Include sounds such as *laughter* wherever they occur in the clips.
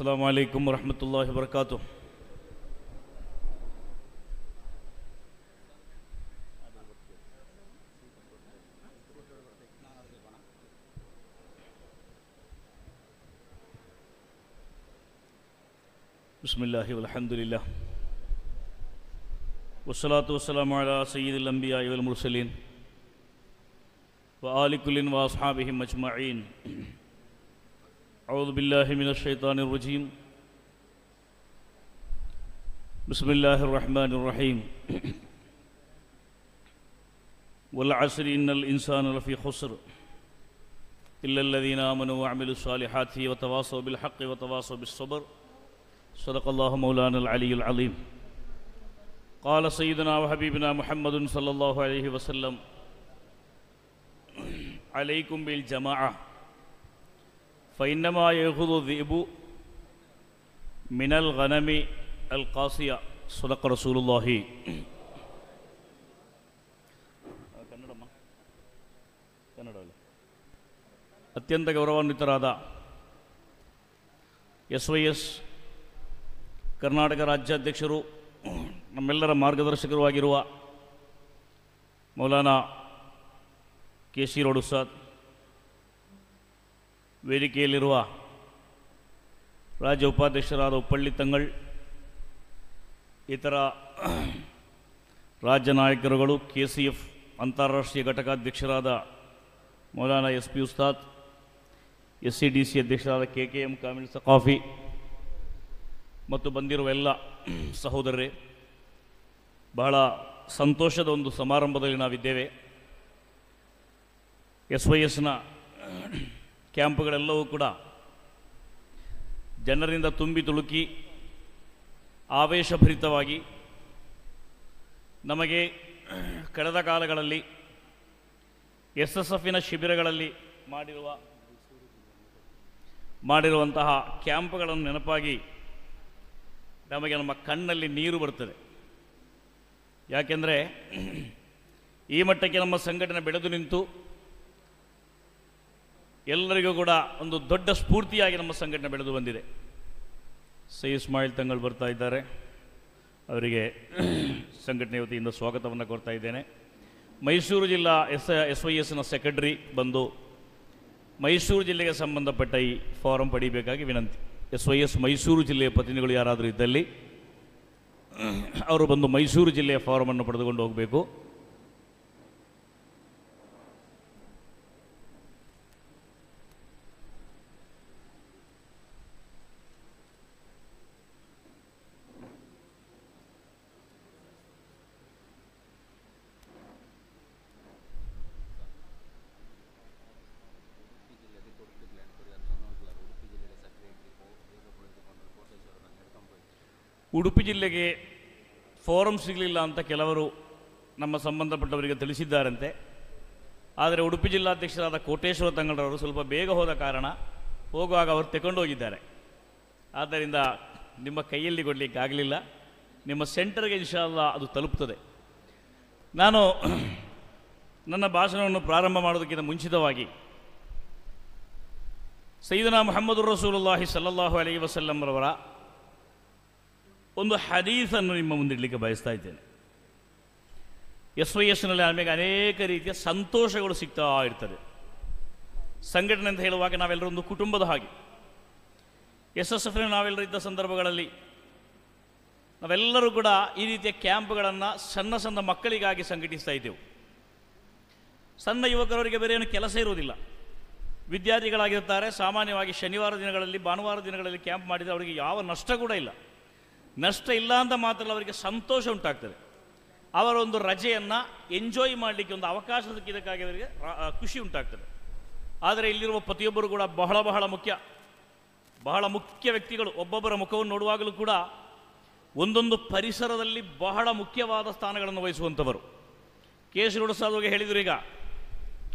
السلام عليكم ورحمة الله وبركاته بسم الله والحمد لله والصلاة والسلام على سيد الأنبياء والمرسلين وآل كل وأصحابهم أجمعين أعوذ بالله من الشيطان الرجيم بسم الله الرحمن الرحيم *clears throat* والعصر إن الإنسان لفي خسر إلا الذين آمنوا وعملوا الصالحات وتواصوا بالحق وتواصوا بالصبر صدق الله مولانا العلي العظيم قال سيدنا وحبيبنا محمد صلى الله عليه وسلم *clears throat* عليكم بالجماعة فإنما ಮಿನಲ್ ಗನಮಿ ಅಲ್ الغنم ಸುಲಕರ ಸೂಲುಲ್ಲಾಹಿ ಕನ್ನಡಮ್ಮ ಕನ್ನಡ ಅತ್ಯಂತ ಗೌರವಾನ್ವಿತರಾದ ಎಸ್ ವೈ ಎಸ್ ಕರ್ನಾಟಕ ರಾಜ್ಯಾಧ್ಯಕ್ಷರು ನಮ್ಮೆಲ್ಲರ ಮಾರ್ಗದರ್ಶಕರು ಆಗಿರುವ ಮೌಲಾನಾ ಕೆ ಸಿ ರೋಡುಸಾದ್ ವೇದಿಕೆಯಲ್ಲಿರುವ ರಾಜ್ಯ ಉಪಾಧ್ಯಕ್ಷರಾದ ಉಪ್ಪಳ್ಳಿ ತಂಗಳ್ ಇತರ ರಾಜ್ಯ ನಾಯಕರುಗಳು ಕೆ ಸಿ ಎಫ್ ಅಂತಾರಾಷ್ಟ್ರೀಯ ಘಟಕಾಧ್ಯಕ್ಷರಾದ ಮೌಲಾನಾ ಎಸ್ ಪಿ ಉಸ್ತಾದ್ ಎಸ್ ಸಿ ಡಿ ಸಿ ಅಧ್ಯಕ್ಷರಾದ K K M Kamil Saqafi ಮತ್ತು ಬಂದಿರುವ ಎಲ್ಲ ಸಹೋದರರೇ ಬಹಳ ಸಂತೋಷದ ಒಂದು ಸಮಾರಂಭದಲ್ಲಿ ನಾವಿದ್ದೇವೆ ಎಸ್ ವೈ ಎಸ್ನ ಕ್ಯಾಂಪ್ಗಳೆಲ್ಲವೂ ಕೂಡ ಜನರಿಂದ ತುಂಬಿ ತುಳುಕಿ ಆವೇಶಭರಿತವಾಗಿ ನಮಗೆ ಕಳೆದ ಕಾಲಗಳಲ್ಲಿ ಎಸ್ ಎಸ್ ಎಫಿನ ಶಿಬಿರಗಳಲ್ಲಿ ಮಾಡಿರುವ ಮಾಡಿರುವಂತಹ ಕ್ಯಾಂಪ್ಗಳನ್ನು ನೆನಪಾಗಿ ನಮಗೆ ನಮ್ಮ ಕಣ್ಣಲ್ಲಿ ನೀರು ಬರ್ತದೆ ಯಾಕೆಂದರೆ ಈ ಮಟ್ಟಕ್ಕೆ ನಮ್ಮ ಸಂಘಟನೆ ಬೆಳೆದು ನಿಂತು ಎಲ್ಲರಿಗೂ ಕೂಡ ಒಂದು ದೊಡ್ಡ ಸ್ಫೂರ್ತಿಯಾಗಿ ನಮ್ಮ ಸಂಘಟನೆ ಬೆಳೆದು ಬಂದಿದೆ ಸಿ ಇಸ್ಮಾಯಿಲ್ ತಂಗಳು ಬರ್ತಾ ಇದ್ದಾರೆ ಅವರಿಗೆ ಸಂಘಟನೆ ವತಿಯಿಂದ ಸ್ವಾಗತವನ್ನು ಕೊಡ್ತಾ ಇದ್ದೇನೆ ಮೈಸೂರು ಜಿಲ್ಲಾ ಎಸ್ ಎಸ್ ವೈ ಎಸ್ನ ಸೆಕ್ರೆಟರಿ ಬಂದು ಮೈಸೂರು ಜಿಲ್ಲೆಗೆ ಸಂಬಂಧಪಟ್ಟ ಈ ಫಾರಂ ಪಡಿಬೇಕಾಗಿ ವಿನಂತಿ ಎಸ್ ವೈ ಎಸ್ ಮೈಸೂರು ಜಿಲ್ಲೆಯ ಪ್ರತಿನಿಧಿಗಳು ಯಾರಾದರೂ ಇದ್ದಲ್ಲಿ ಅವರು ಬಂದು ಮೈಸೂರು ಜಿಲ್ಲೆಯ ಫಾರಮನ್ನು ಪಡೆದುಕೊಂಡು ಹೋಗಬೇಕು ಉಡುಪಿ ಜಿಲ್ಲೆಗೆ ಫೋರಂ ಸಿಗಲಿಲ್ಲ ಅಂತ ಕೆಲವರು ನಮ್ಮ ಸಂಬಂಧಪಟ್ಟವರಿಗೆ ತಿಳಿಸಿದ್ದಾರಂತೆ ಆದರೆ ಉಡುಪಿ ಜಿಲ್ಲಾಧ್ಯಕ್ಷರಾದ ಕೋಟೇಶ್ವರ ತಂಗಡರವರು ಸ್ವಲ್ಪ ಬೇಗ ಹೋದ ಕಾರಣ ಹೋಗುವಾಗ ಅವರು ಹೋಗಿದ್ದಾರೆ ಆದ್ದರಿಂದ ನಿಮ್ಮ ಕೈಯಲ್ಲಿ ಕೊಡಲಿಕ್ಕಾಗಲಿಲ್ಲ ನಿಮ್ಮ ಸೆಂಟರ್ಗೆ ಇನ್ಶಾಲ್ಲ ಅದು ತಲುಪ್ತದೆ ನಾನು ನನ್ನ ಭಾಷಣವನ್ನು ಪ್ರಾರಂಭ ಮಾಡೋದಕ್ಕಿಂತ ಮುಂಚಿತವಾಗಿ ಸೈದನಾ ಮೊಹಮ್ಮದ್ ರಸೂಲುಲ್ಲಾಹಿ ಸಲ್ಲಲ್ಲಾಹು ಅಲೈ ವಸಲ್ಲಂರವರ ಒಂದು ಹದೀಸನ್ನು ನಿಮ್ಮ ಮುಂದಿಡಲಿಕ್ಕೆ ಬಯಸ್ತಾ ಇದ್ದೇನೆ ಎಸ್ ವೈ ಎಸ್ನಲ್ಲಿ ನಮಗೆ ಅನೇಕ ರೀತಿಯ ಸಂತೋಷಗಳು ಸಿಗ್ತಾ ಇರ್ತದೆ ಸಂಘಟನೆ ಅಂತ ಹೇಳುವಾಗ ನಾವೆಲ್ಲರೂ ಒಂದು ಕುಟುಂಬದ ಹಾಗೆ ಎಸ್ ಎಸ್ ಎಫ್ನ ನಾವೆಲ್ಲರೂ ಇದ್ದ ಸಂದರ್ಭಗಳಲ್ಲಿ ನಾವೆಲ್ಲರೂ ಕೂಡ ಈ ರೀತಿಯ ಕ್ಯಾಂಪ್ಗಳನ್ನು ಸಣ್ಣ ಸಣ್ಣ ಮಕ್ಕಳಿಗಾಗಿ ಸಂಘಟಿಸ್ತಾ ಇದ್ದೆವು ಸಣ್ಣ ಯುವಕರವರಿಗೆ ಬೇರೆ ಏನು ಕೆಲಸ ಇರುವುದಿಲ್ಲ ವಿದ್ಯಾರ್ಥಿಗಳಾಗಿರ್ತಾರೆ ಸಾಮಾನ್ಯವಾಗಿ ಶನಿವಾರ ದಿನಗಳಲ್ಲಿ ಭಾನುವಾರ ದಿನಗಳಲ್ಲಿ ಕ್ಯಾಂಪ್ ಮಾಡಿದರೆ ಅವರಿಗೆ ಯಾವ ನಷ್ಟ ಕೂಡ ಇಲ್ಲ ನಷ್ಟ ಇಲ್ಲ ಅಂತ ಮಾತ್ರ ಅವರಿಗೆ ಸಂತೋಷ ಉಂಟಾಗ್ತದೆ ಅವರ ಒಂದು ರಜೆಯನ್ನು ಎಂಜಾಯ್ ಮಾಡಲಿಕ್ಕೆ ಒಂದು ಅವಕಾಶ ಇದಕ್ಕಾಗಿ ಅವರಿಗೆ ಖುಷಿ ಉಂಟಾಗ್ತದೆ ಆದರೆ ಇಲ್ಲಿರುವ ಪ್ರತಿಯೊಬ್ಬರು ಕೂಡ ಬಹಳ ಬಹಳ ಮುಖ್ಯ ಬಹಳ ಮುಖ್ಯ ವ್ಯಕ್ತಿಗಳು ಒಬ್ಬೊಬ್ಬರ ಮುಖವನ್ನು ನೋಡುವಾಗಲೂ ಕೂಡ ಒಂದೊಂದು ಪರಿಸರದಲ್ಲಿ ಬಹಳ ಮುಖ್ಯವಾದ ಸ್ಥಾನಗಳನ್ನು ವಹಿಸುವಂಥವರು ಕೆ ಸಿ ರೋಡ್ ಸಾಧುವಾಗ ಹೇಳಿದರು ಈಗ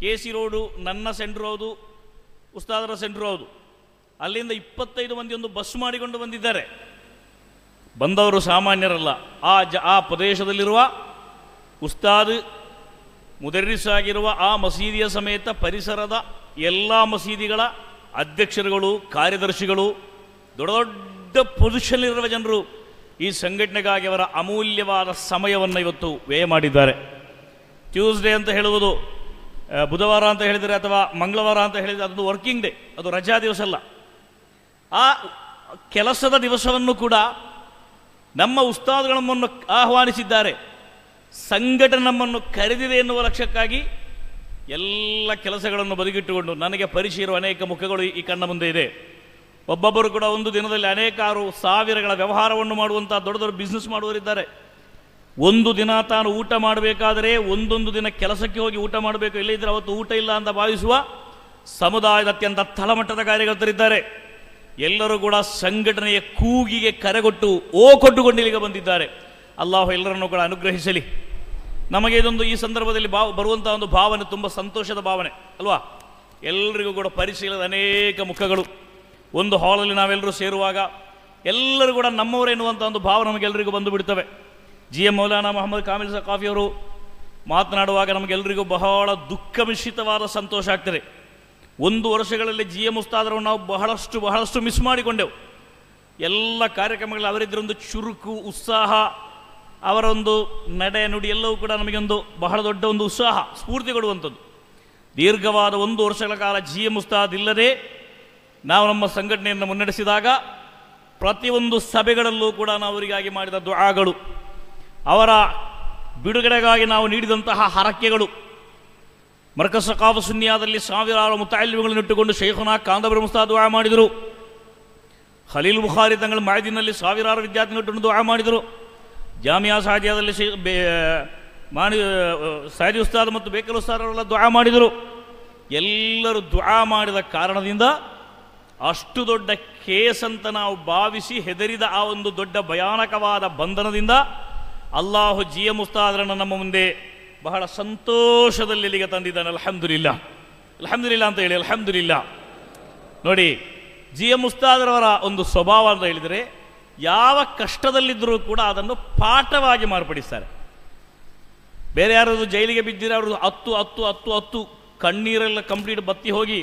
ಕೆ ಸಿ ರೋಡು ನನ್ನ ಸೆಂಟ್ರ್ ಹೌದು ಉಸ್ತಾದರ ಸೆಂಟ್ರ್ ಹೌದು ಅಲ್ಲಿಂದ ಇಪ್ಪತ್ತೈದು ಮಂದಿ ಒಂದು ಬಸ್ ಮಾಡಿಕೊಂಡು ಬಂದಿದ್ದಾರೆ ಬಂದವರು ಸಾಮಾನ್ಯರಲ್ಲ ಆ ಜ ಆ ಪ್ರದೇಶದಲ್ಲಿರುವ ಉಸ್ತಾದ್ ಮುದರ್ರಿಸಾಗಿರುವ ಆ ಮಸೀದಿಯ ಸಮೇತ ಪರಿಸರದ ಎಲ್ಲ ಮಸೀದಿಗಳ ಅಧ್ಯಕ್ಷರುಗಳು ಕಾರ್ಯದರ್ಶಿಗಳು ದೊಡ್ಡ ದೊಡ್ಡ ಪೊಸಿಷನ್ಲಿರುವ ಜನರು ಈ ಸಂಘಟನೆಗಾಗಿ ಅವರ ಅಮೂಲ್ಯವಾದ ಸಮಯವನ್ನು ಇವತ್ತು ವ್ಯಯ ಮಾಡಿದ್ದಾರೆ ಟ್ಯೂಸ್ಡೇ ಅಂತ ಹೇಳುವುದು ಬುಧವಾರ ಅಂತ ಹೇಳಿದರೆ ಅಥವಾ ಮಂಗಳವಾರ ಅಂತ ಹೇಳಿದರೆ ಅದೊಂದು ವರ್ಕಿಂಗ್ ಡೇ ಅದು ರಜಾ ದಿವಸ ಅಲ್ಲ ಆ ಕೆಲಸದ ದಿವಸವನ್ನು ಕೂಡ ನಮ್ಮ ಉಸ್ತಾದ್ಗಳು ನಮ್ಮನ್ನು ಆಹ್ವಾನಿಸಿದ್ದಾರೆ ಸಂಘಟನೆ ನಮ್ಮನ್ನು ಕರೆದಿದೆ ಎನ್ನುವ ಲಕ್ಷ್ಯಕ್ಕಾಗಿ ಎಲ್ಲ ಕೆಲಸಗಳನ್ನು ಬದುಕಿಟ್ಟುಕೊಂಡು ನನಗೆ ಪರಿಚಯ ಇರುವ ಅನೇಕ ಮುಖಗಳು ಈ ಕಣ್ಣ ಮುಂದೆ ಇದೆ ಒಬ್ಬೊಬ್ಬರು ಕೂಡ ಒಂದು ದಿನದಲ್ಲಿ ಅನೇಕಾರು ಸಾವಿರಗಳ ವ್ಯವಹಾರವನ್ನು ಮಾಡುವಂಥ ದೊಡ್ಡ ದೊಡ್ಡ ಬಿಸ್ನೆಸ್ ಮಾಡುವರಿದ್ದಾರೆ ಒಂದು ದಿನ ತಾನು ಊಟ ಮಾಡಬೇಕಾದರೆ ಒಂದೊಂದು ದಿನ ಕೆಲಸಕ್ಕೆ ಹೋಗಿ ಊಟ ಮಾಡಬೇಕು ಇಲ್ಲದಿದ್ದರೆ ಅವತ್ತು ಊಟ ಇಲ್ಲ ಅಂತ ಭಾವಿಸುವ ಸಮುದಾಯದ ಅತ್ಯಂತ ತಳಮಟ್ಟದ ಕಾರ್ಯಕರ್ತರಿದ್ದಾರೆ ಎಲ್ಲರೂ ಕೂಡ ಸಂಘಟನೆಯ ಕೂಗಿಗೆ ಕರೆಗೊಟ್ಟು ಓ ಇಲ್ಲಿಗೆ ಬಂದಿದ್ದಾರೆ ಅಲ್ಲಾಹು ಎಲ್ಲರನ್ನು ಕೂಡ ಅನುಗ್ರಹಿಸಲಿ ನಮಗೆ ಇದೊಂದು ಈ ಸಂದರ್ಭದಲ್ಲಿ ಭಾವ ಬರುವಂಥ ಒಂದು ಭಾವನೆ ತುಂಬ ಸಂತೋಷದ ಭಾವನೆ ಅಲ್ವಾ ಎಲ್ಲರಿಗೂ ಕೂಡ ಪರಿಶೀಲದ ಅನೇಕ ಮುಖಗಳು ಒಂದು ಹಾಲಲ್ಲಿ ನಾವೆಲ್ಲರೂ ಸೇರುವಾಗ ಎಲ್ಲರೂ ಕೂಡ ನಮ್ಮವರು ಎನ್ನುವಂಥ ಒಂದು ಭಾವ ನಮಗೆಲ್ಲರಿಗೂ ಬಂದು ಬಿಡ್ತವೆ ಜಿ ಎಂ ಮೌಲಾನಾ ಮೊಹಮ್ಮದ್ ಕಾಮಿಲ್ ಕಾಫಿಯವರು ಮಾತನಾಡುವಾಗ ನಮಗೆಲ್ಲರಿಗೂ ಬಹಳ ದುಃಖ ಮಿಶ್ರಿತವಾದ ಸಂತೋಷ ಆಗ್ತದೆ ಒಂದು ವರ್ಷಗಳಲ್ಲಿ ಜಿ ಎಂ ಮುಸ್ತಾದರು ನಾವು ಬಹಳಷ್ಟು ಬಹಳಷ್ಟು ಮಿಸ್ ಮಾಡಿಕೊಂಡೆವು ಎಲ್ಲ ಕಾರ್ಯಕ್ರಮಗಳು ಅವರಿದ್ದರೊಂದು ಚುರುಕು ಉತ್ಸಾಹ ಅವರ ಒಂದು ನಡೆ ನುಡಿ ಎಲ್ಲವೂ ಕೂಡ ನಮಗೊಂದು ಬಹಳ ದೊಡ್ಡ ಒಂದು ಉತ್ಸಾಹ ಸ್ಫೂರ್ತಿ ಕೊಡುವಂಥದ್ದು ದೀರ್ಘವಾದ ಒಂದು ವರ್ಷಗಳ ಕಾಲ ಜಿ ಎಂ ಮುಸ್ತಾದ್ ಇಲ್ಲದೆ ನಾವು ನಮ್ಮ ಸಂಘಟನೆಯನ್ನು ಮುನ್ನಡೆಸಿದಾಗ ಪ್ರತಿಯೊಂದು ಸಭೆಗಳಲ್ಲೂ ಕೂಡ ನಾವು ಅವರಿಗಾಗಿ ಮಾಡಿದ ದುಆಗಳು ಅವರ ಬಿಡುಗಡೆಗಾಗಿ ನಾವು ನೀಡಿದಂತಹ ಹರಕೆಗಳು ಮರ್ಕಸಕಾವ ಸುನ್ಯಾದಲ್ಲಿ ಸಾವಿರಾರು ಇಟ್ಟುಕೊಂಡು ಶೇಖುನಾ ಕಾಂದಬರ ಮುಸ್ತಾದ್ ದುಆ ಮಾಡಿದರು ಖಲೀಲ್ ಬುಖಾರಿ ತಂಗಳ ಮಾಯದಿನಲ್ಲಿ ಸಾವಿರಾರು ವಿದ್ಯಾರ್ಥಿಗಳು ದುಆ ಮಾಡಿದರು ಜಾಮಿಯಾ ಸಾಜಿಯಾದಲ್ಲಿ ಮಾಡಿ ಮಾನಿ ಸಾಜಿ ಉಸ್ತಾದ್ ಮತ್ತು ಬೇಕಲ್ ಉಸ್ತಾದವರೆಲ್ಲ ದುಆ ಮಾಡಿದರು ಎಲ್ಲರೂ ದುಆ ಮಾಡಿದ ಕಾರಣದಿಂದ ಅಷ್ಟು ದೊಡ್ಡ ಕೇಸ್ ಅಂತ ನಾವು ಭಾವಿಸಿ ಹೆದರಿದ ಆ ಒಂದು ದೊಡ್ಡ ಭಯಾನಕವಾದ ಬಂಧನದಿಂದ ಅಲ್ಲಾಹು ಜಿಯ ಮುಸ್ತಾದರನ್ನು ನಮ್ಮ ಮುಂದೆ ಬಹಳ ಸಂತೋಷದಲ್ಲಿ ಇಲ್ಲಿಗೆ ತಂದಿದ್ದಾನೆ ಅಲ್ಹಮ್ದುಲಿಲ್ಲ ಅಲ್ಹಮ್ದುಲಿಲ್ಲ ಅಂತ ಹೇಳಿ ಅಲ್ಹಮ್ದುಲಿಲ್ಲ ನೋಡಿ ಜಿ ಎಂ ಮುಸ್ತಾದರವರ ಒಂದು ಸ್ವಭಾವ ಅಂತ ಹೇಳಿದರೆ ಯಾವ ಕಷ್ಟದಲ್ಲಿದ್ದರೂ ಕೂಡ ಅದನ್ನು ಪಾಠವಾಗಿ ಮಾರ್ಪಡಿಸ್ತಾರೆ ಬೇರೆ ಯಾರಾದರೂ ಜೈಲಿಗೆ ಬಿದ್ದಿರೋ ಅವರು ಹತ್ತು ಹತ್ತು ಹತ್ತು ಹತ್ತು ಕಣ್ಣೀರೆಲ್ಲ ಕಂಪ್ಲೀಟ್ ಬತ್ತಿ ಹೋಗಿ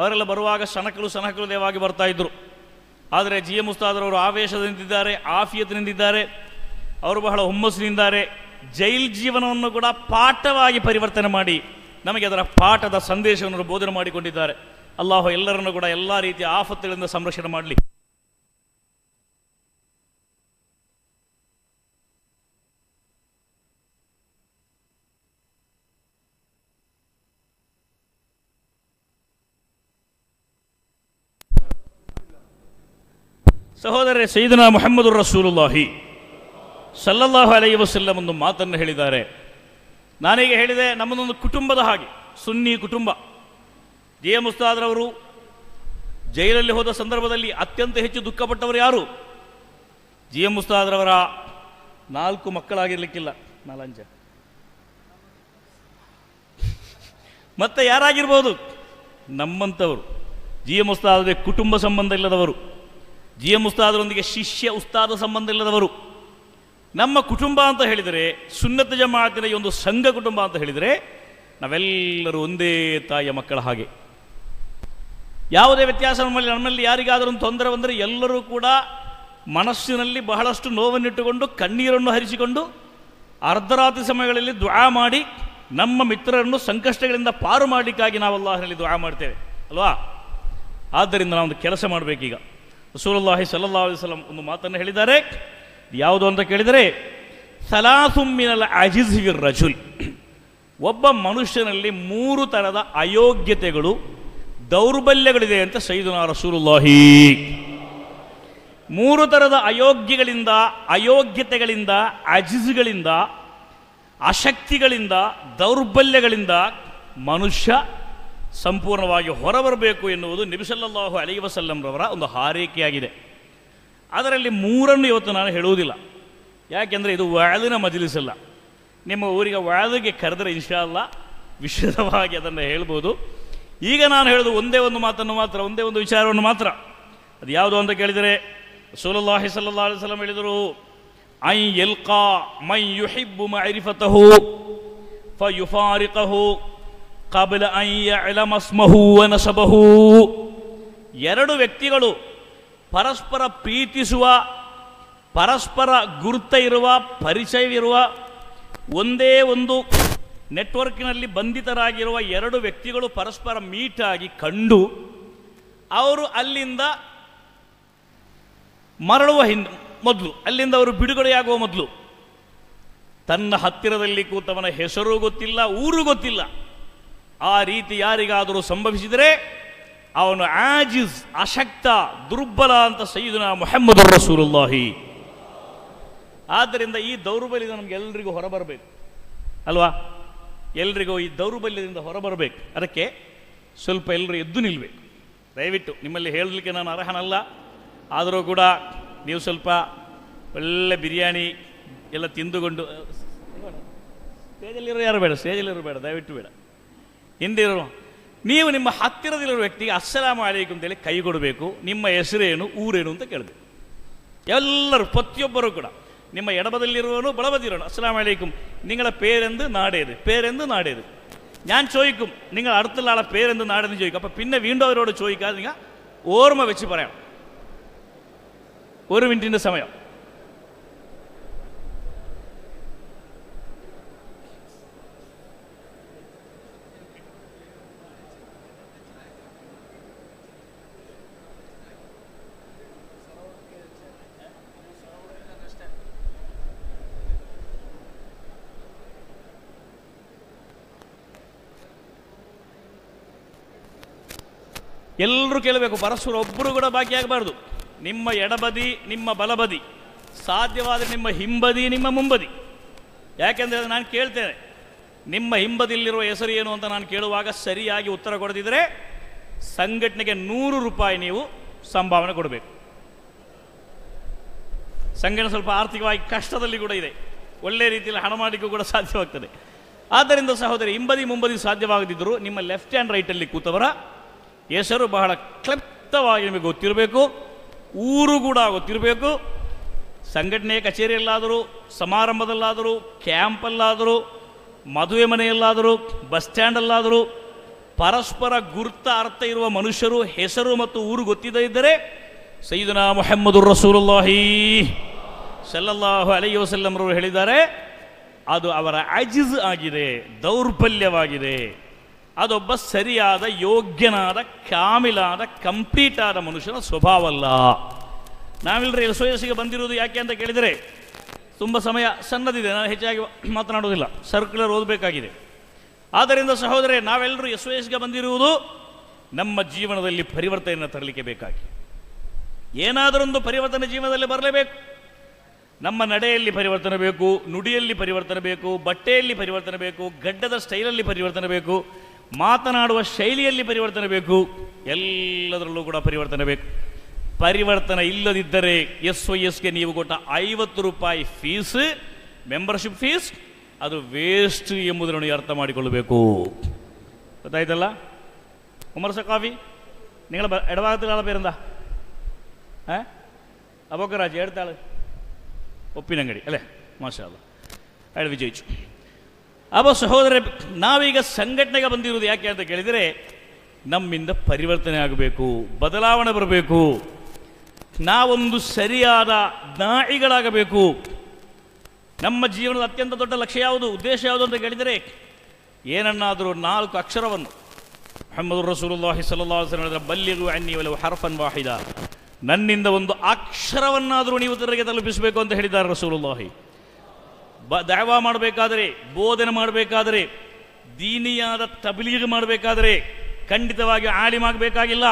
ಅವರೆಲ್ಲ ಬರುವಾಗ ಸನಕಲು ಸನಕಲು ದೇವಾಗಿ ಬರ್ತಾ ಇದ್ದರು ಆದರೆ ಜಿ ಎಂ ಮುಸ್ತಾದ್ರವರು ಆವೇಶದಿಂದಿದ್ದಾರೆ ಆಫಿಯತ್ ನಿಂದಿದ್ದಾರೆ ಅವರು ಬಹಳ ಹುಮ್ಮಸ್ಸಿನಿಂದಾರೆ ಜೈಲ್ ಜೀವನವನ್ನು ಕೂಡ ಪಾಠವಾಗಿ ಪರಿವರ್ತನೆ ಮಾಡಿ ನಮಗೆ ಅದರ ಪಾಠದ ಸಂದೇಶವನ್ನು ಬೋಧನೆ ಮಾಡಿಕೊಂಡಿದ್ದಾರೆ ಅಲ್ಲಾಹೋ ಎಲ್ಲರನ್ನು ಕೂಡ ಎಲ್ಲ ರೀತಿಯ ಆಫತ್ತುಗಳಿಂದ ಸಂರಕ್ಷಣೆ ಮಾಡಲಿ ಸಹೋದರ ಸೈದ್ನಾ ಮೊಹಮ್ಮದ್ ರಸೂಲುಲ್ಲಾಹಿ ಸಲ್ಲಲ್ಲಾಹು ಅಲೈ ವಸಲ್ಲಂ ಒಂದು ಮಾತನ್ನು ಹೇಳಿದ್ದಾರೆ ನಾನೀಗ ಹೇಳಿದೆ ನಮ್ಮದೊಂದು ಕುಟುಂಬದ ಹಾಗೆ ಸುನ್ನಿ ಕುಟುಂಬ ಜಿ ಎಂ ಉಸ್ತಾದ್ರವರು ಜೈಲಲ್ಲಿ ಹೋದ ಸಂದರ್ಭದಲ್ಲಿ ಅತ್ಯಂತ ಹೆಚ್ಚು ದುಃಖಪಟ್ಟವರು ಯಾರು ಜಿ ಎಂ ಉಸ್ತಾದ್ರವರ ನಾಲ್ಕು ಮಕ್ಕಳಾಗಿರ್ಲಿಕ್ಕಿಲ್ಲ ನಾಲಂಜ ಮತ್ತೆ ಯಾರಾಗಿರ್ಬೋದು ನಮ್ಮಂಥವರು ಜಿ ಎಂ ಉಸ್ತಾದ್ರೆ ಕುಟುಂಬ ಸಂಬಂಧ ಇಲ್ಲದವರು ಜಿ ಎಂ ಉಸ್ತಾದರೊಂದಿಗೆ ಶಿಷ್ಯ ಉಸ್ತಾದ ಸಂಬಂಧ ಇಲ್ಲದವರು ನಮ್ಮ ಕುಟುಂಬ ಅಂತ ಹೇಳಿದರೆ ಸುನ್ನತ ಜಮಾತಿನ ಒಂದು ಸಂಘ ಕುಟುಂಬ ಅಂತ ಹೇಳಿದರೆ ನಾವೆಲ್ಲರೂ ಒಂದೇ ತಾಯಿಯ ಮಕ್ಕಳ ಹಾಗೆ ಯಾವುದೇ ವ್ಯತ್ಯಾಸ ನಮ್ಮಲ್ಲಿ ನಮ್ಮಲ್ಲಿ ಯಾರಿಗಾದರೂ ತೊಂದರೆ ಬಂದರೆ ಎಲ್ಲರೂ ಕೂಡ ಮನಸ್ಸಿನಲ್ಲಿ ಬಹಳಷ್ಟು ನೋವನ್ನಿಟ್ಟುಕೊಂಡು ಕಣ್ಣೀರನ್ನು ಹರಿಸಿಕೊಂಡು ಅರ್ಧರಾತ್ರಿ ಸಮಯಗಳಲ್ಲಿ ದ್ವಾ ಮಾಡಿ ನಮ್ಮ ಮಿತ್ರರನ್ನು ಸಂಕಷ್ಟಗಳಿಂದ ಪಾರು ಮಾಡಲಿಕ್ಕಾಗಿ ನಾವಲ್ಲಾಹನಲ್ಲಿ ದ್ವಾ ಮಾಡ್ತೇವೆ ಅಲ್ವಾ ಆದ್ದರಿಂದ ಒಂದು ಕೆಲಸ ಮಾಡಬೇಕೀಗ ರಸೂಲಲ್ಲಾಹಿ ಸಲ್ಲಾ ಅಲೈಹಿ ಒಂದು ಮಾತನ್ನು ಹೇಳಿದ್ದಾರೆ ಯಾವುದು ಅಂತ ಕೇಳಿದರೆ ಸಲಾಸುಮ್ಮಿನಲ ಅಜಿಝಿವಿರ್ ರಜುಲ್ ಒಬ್ಬ ಮನುಷ್ಯನಲ್ಲಿ ಮೂರು ಥರದ ಅಯೋಗ್ಯತೆಗಳು ದೌರ್ಬಲ್ಯಗಳಿದೆ ಅಂತ ಸೈದುನಾ ರಸೂಲುಲ್ಲಾಹಿ ಮೂರು ಥರದ ಅಯೋಗ್ಯಗಳಿಂದ ಅಯೋಗ್ಯತೆಗಳಿಂದ ಅಜಿಜ್ಗಳಿಂದ ಅಶಕ್ತಿಗಳಿಂದ ದೌರ್ಬಲ್ಯಗಳಿಂದ ಮನುಷ್ಯ ಸಂಪೂರ್ಣವಾಗಿ ಹೊರಬರಬೇಕು ಎನ್ನುವುದು ನಿಬಿಸಲ್ಲಾಹು ಅಲಿ ವಸಲ್ಲಂರವರ ಒಂದು ಹಾರೈಕೆಯಾಗಿದೆ ಅದರಲ್ಲಿ ಮೂರನ್ನು ಇವತ್ತು ನಾನು ಹೇಳುವುದಿಲ್ಲ ಯಾಕೆಂದರೆ ಇದು ವ್ಯಾಲಿನ ಮಜಲಿಸಲ್ಲ ನಿಮ್ಮ ಊರಿಗೆ ವ್ಯಾಲಿಗೆ ಕರೆದರೆ ಇನ್ಶಾಲ್ಲ ವಿಶದವಾಗಿ ಅದನ್ನು ಹೇಳ್ಬೋದು ಈಗ ನಾನು ಹೇಳೋದು ಒಂದೇ ಒಂದು ಮಾತನ್ನು ಮಾತ್ರ ಒಂದೇ ಒಂದು ವಿಚಾರವನ್ನು ಮಾತ್ರ ಅದು ಯಾವುದು ಅಂತ ಕೇಳಿದರೆ ಸೋಲಲ್ಲಾಹಿ ಸಲ್ಲಾ ಅಲಿಸ್ಲಮ್ ಹೇಳಿದರು ಐ ಕಾ ಮೈ ಯುಹಿಬ್ಬು ಮೈರಿಫತಹು ಫ ಯುಫಾರಿಕಹು ಕಬಲ ಐ ಎಲಮಸ್ಮಹೂ ಅನಸಬಹು ಎರಡು ವ್ಯಕ್ತಿಗಳು ಪರಸ್ಪರ ಪ್ರೀತಿಸುವ ಪರಸ್ಪರ ಗುರುತ ಇರುವ ಪರಿಚಯವಿರುವ ಒಂದೇ ಒಂದು ನೆಟ್ವರ್ಕ್ನಲ್ಲಿ ಬಂಧಿತರಾಗಿರುವ ಎರಡು ವ್ಯಕ್ತಿಗಳು ಪರಸ್ಪರ ಮೀಟಾಗಿ ಕಂಡು ಅವರು ಅಲ್ಲಿಂದ ಮರಳುವ ಹಿಂದೆ ಮೊದಲು ಅಲ್ಲಿಂದ ಅವರು ಬಿಡುಗಡೆಯಾಗುವ ಮೊದಲು ತನ್ನ ಹತ್ತಿರದಲ್ಲಿ ಕೂತವನ ಹೆಸರು ಗೊತ್ತಿಲ್ಲ ಊರು ಗೊತ್ತಿಲ್ಲ ಆ ರೀತಿ ಯಾರಿಗಾದರೂ ಸಂಭವಿಸಿದರೆ ಅವನು ಆಜಿಸ್ ಅಶಕ್ತ ದುರ್ಬಲ ಅಂತ ಸೈಯುದನ ಮೊಹಮ್ಮದ್ ರಸೂಲುಲ್ಲಾಹಿ ಆದ್ದರಿಂದ ಈ ದೌರ್ಬಲ್ಯದ ನಮ್ಗೆ ಎಲ್ರಿಗೂ ಹೊರಬರಬೇಕು ಅಲ್ವಾ ಎಲ್ರಿಗೂ ಈ ದೌರ್ಬಲ್ಯದಿಂದ ಹೊರಬರಬೇಕು ಅದಕ್ಕೆ ಸ್ವಲ್ಪ ಎಲ್ಲರೂ ಎದ್ದು ನಿಲ್ಲಬೇಕು ದಯವಿಟ್ಟು ನಿಮ್ಮಲ್ಲಿ ಹೇಳಲಿಕ್ಕೆ ನಾನು ಅರ್ಹನಲ್ಲ ಆದರೂ ಕೂಡ ನೀವು ಸ್ವಲ್ಪ ಒಳ್ಳೆ ಬಿರಿಯಾನಿ ಎಲ್ಲ ತಿಂದುಕೊಂಡು ಸ್ಟೇಜಲ್ಲಿರೋ ಯಾರು ಬೇಡ ಸ್ಟೇಜಲ್ಲಿರೋ ಬೇಡ ದಯವಿಟ್ಟು ಬೇಡ ಹಿಂದಿರೋ ನೀವು ನಿಮ್ಮ ಹತ್ತಿರದಲ್ಲಿರೋ ವ್ಯಕ್ತಿಗೆ ಅಸ್ಸಲಾಮ ಅಲೈಕು ಅಂತೇಳಿ ಕೈ ಕೊಡಬೇಕು ನಿಮ್ಮ ಹೆಸರೇನು ಊರೇನು ಅಂತ ಕೇಳಬೇಕು ಎಲ್ಲರೂ ಪ್ರತಿಯೊಬ್ಬರೂ ಕೂಡ ನಿಮ್ಮ എടപതിലിരുവനു ബളവതിരുവനു അസ്സാം വലൈക്കും നിങ്ങളെ പേരെന്ത് നാടേത് പേരെന്ത് നാടേത് ഞാൻ ചോദിക്കും നിങ്ങൾ അടുത്തുള്ള ആളെ പേരെന്ത് നാടെന്ന് ചോദിക്കും അപ്പം പിന്നെ വീണ്ടും അവരോട് ചോദിക്കാതെ നിങ്ങൾ ഓർമ്മ വെച്ച് പറയണം ഒരു മിനിറ്റിൻ്റെ സമയം ಎಲ್ಲರೂ ಕೇಳಬೇಕು ಪರಸ್ಪರ ಒಬ್ಬರು ಕೂಡ ಬಾಕಿಯಾಗಬಾರ್ದು ನಿಮ್ಮ ಎಡಬದಿ ನಿಮ್ಮ ಬಲಬದಿ ಸಾಧ್ಯವಾದರೆ ನಿಮ್ಮ ಹಿಂಬದಿ ನಿಮ್ಮ ಮುಂಬದಿ ಯಾಕೆಂದರೆ ನಾನು ಕೇಳ್ತೇನೆ ನಿಮ್ಮ ಹಿಂಬದಿಯಲ್ಲಿರುವ ಹೆಸರು ಏನು ಅಂತ ನಾನು ಕೇಳುವಾಗ ಸರಿಯಾಗಿ ಉತ್ತರ ಕೊಡದಿದ್ದರೆ ಸಂಘಟನೆಗೆ ನೂರು ರೂಪಾಯಿ ನೀವು ಸಂಭಾವನೆ ಕೊಡಬೇಕು ಸಂಘಟನೆ ಸ್ವಲ್ಪ ಆರ್ಥಿಕವಾಗಿ ಕಷ್ಟದಲ್ಲಿ ಕೂಡ ಇದೆ ಒಳ್ಳೆ ರೀತಿಯಲ್ಲಿ ಹಣ ಮಾಡಲಿಕ್ಕೂ ಕೂಡ ಸಾಧ್ಯವಾಗ್ತದೆ ಆದ್ದರಿಂದ ಸಹೋದರಿ ಹಿಂಬದಿ ಮುಂಬದಿ ಸಾಧ್ಯವಾಗದಿದ್ದರೂ ನಿಮ್ಮ ಲೆಫ್ಟ್ ಹ್ಯಾಂಡ್ ರೈಟಲ್ಲಿ ಕೂತವರ ಹೆಸರು ಬಹಳ ಕ್ಲಪ್ತವಾಗಿ ನಿಮಗೆ ಗೊತ್ತಿರಬೇಕು ಊರು ಕೂಡ ಗೊತ್ತಿರಬೇಕು ಸಂಘಟನೆ ಕಚೇರಿಯಲ್ಲಾದರೂ ಸಮಾರಂಭದಲ್ಲಾದರೂ ಕ್ಯಾಂಪಲ್ಲಾದರೂ ಮದುವೆ ಮನೆಯಲ್ಲಾದರೂ ಬಸ್ ಸ್ಟ್ಯಾಂಡಲ್ಲಾದರೂ ಪರಸ್ಪರ ಗುರ್ತ ಅರ್ಥ ಇರುವ ಮನುಷ್ಯರು ಹೆಸರು ಮತ್ತು ಊರು ಗೊತ್ತಿದ್ದೇ ಇದ್ದರೆ ಸೈದನ ಮೊಹಮ್ಮದು ರಸೂಲಲ್ಲಾಹಿ ಸಲ್ಲಲ್ಲಾಹು ಅಲೈ ವಸಲ್ಲಮ್ರವರು ಹೇಳಿದ್ದಾರೆ ಅದು ಅವರ ಅಜಿಜ್ ಆಗಿದೆ ದೌರ್ಬಲ್ಯವಾಗಿದೆ ಅದೊಬ್ಬ ಸರಿಯಾದ ಯೋಗ್ಯನಾದ ಕಾಮಿಲಾದ ಕಂಪ್ಲೀಟ್ ಆದ ಮನುಷ್ಯನ ಸ್ವಭಾವ ಅಲ್ಲ ನಾವೆಲ್ಲರೂ ಎಲ್ ಸೋಯಸ್ಸಿಗೆ ಬಂದಿರುವುದು ಯಾಕೆ ಅಂತ ಕೇಳಿದರೆ ತುಂಬ ಸಮಯ ಸಣ್ಣದಿದೆ ನಾನು ಹೆಚ್ಚಾಗಿ ಮಾತನಾಡೋದಿಲ್ಲ ಸರ್ಕ್ಯುಲರ್ ಓದಬೇಕಾಗಿದೆ ಆದ್ದರಿಂದ ಸಹೋದರೇ ನಾವೆಲ್ಲರೂ ಎಸ್ ಒ ಬಂದಿರುವುದು ನಮ್ಮ ಜೀವನದಲ್ಲಿ ಪರಿವರ್ತನೆಯನ್ನು ತರಲಿಕ್ಕೆ ಬೇಕಾಗಿ ಏನಾದರೊಂದು ಪರಿವರ್ತನೆ ಜೀವನದಲ್ಲಿ ಬರಲೇಬೇಕು ನಮ್ಮ ನಡೆಯಲ್ಲಿ ಪರಿವರ್ತನೆ ಬೇಕು ನುಡಿಯಲ್ಲಿ ಪರಿವರ್ತನೆ ಬೇಕು ಬಟ್ಟೆಯಲ್ಲಿ ಪರಿವರ್ತನೆ ಬೇಕು ಗಡ್ಡದ ಸ್ಟೈಲಲ್ಲಿ ಪರಿವರ್ತನೆ ಬೇಕು ಮಾತನಾಡುವ ಶೈಲಿಯಲ್ಲಿ ಪರಿವರ್ತನೆ ಬೇಕು ಎಲ್ಲದರಲ್ಲೂ ಕೂಡ ಪರಿವರ್ತನೆ ಬೇಕು ಪರಿವರ್ತನೆ ಇಲ್ಲದಿದ್ದರೆ ಎಸ್ ಒ ಎಸ್ಗೆ ನೀವು ಕೊಟ್ಟ ಐವತ್ತು ರೂಪಾಯಿ ಫೀಸ್ ಮೆಂಬರ್ಶಿಪ್ ಫೀಸ್ ಅದು ವೇಸ್ಟ್ ಎಂಬುದನ್ನು ಅರ್ಥ ಮಾಡಿಕೊಳ್ಳಬೇಕು ಗೊತ್ತಾಯ್ತಲ್ಲ ഉമർസ കാഫി നിങ്ങൾ ഇടഭാഗത്തുള്ള ആളെ പേരെന്താ ಅಬೋಕರಾಜ್ അബോക്കറാജി ಉಪ್ಪಿನಂಗಡಿ ಅಲ್ಲೇ ഒപ്പിനങ്ങടി അല്ലേ മാഷാ ವಿಜಯಿಚು ಅವ ಸಹೋದರ ನಾವೀಗ ಸಂಘಟನೆಗೆ ಬಂದಿರುವುದು ಯಾಕೆ ಅಂತ ಕೇಳಿದರೆ ನಮ್ಮಿಂದ ಪರಿವರ್ತನೆ ಆಗಬೇಕು ಬದಲಾವಣೆ ಬರಬೇಕು ನಾವೊಂದು ಸರಿಯಾದ ನಾಯಿಗಳಾಗಬೇಕು ನಮ್ಮ ಜೀವನದ ಅತ್ಯಂತ ದೊಡ್ಡ ಲಕ್ಷ್ಯ ಯಾವುದು ಉದ್ದೇಶ ಯಾವುದು ಅಂತ ಕೇಳಿದರೆ ಏನನ್ನಾದರೂ ನಾಲ್ಕು ಅಕ್ಷರವನ್ನು ಅಹಮದ್ ರಸೂಲುಲ್ಲಾಹಿ ಸಲ್ಲಾಹ್ ಹೇಳಿದ ಅನ್ನಿ ಅನ್ನಿವಲವು ಹರ್ಫನ್ ವಾಹಿದ ನನ್ನಿಂದ ಒಂದು ಅಕ್ಷರವನ್ನಾದರೂ ನೀವು ತರಗೆ ತಲುಪಿಸಬೇಕು ಅಂತ ಹೇಳಿದ್ದಾರೆ ರಸೂಲುಲ್ಲಾಹಿ ಬ ದಯವ ಮಾಡಬೇಕಾದರೆ ಬೋಧನೆ ಮಾಡಬೇಕಾದರೆ ದೀನಿಯಾದ ತಬಲೀಗ್ ಮಾಡಬೇಕಾದರೆ ಖಂಡಿತವಾಗಿ ಆಗಬೇಕಾಗಿಲ್ಲ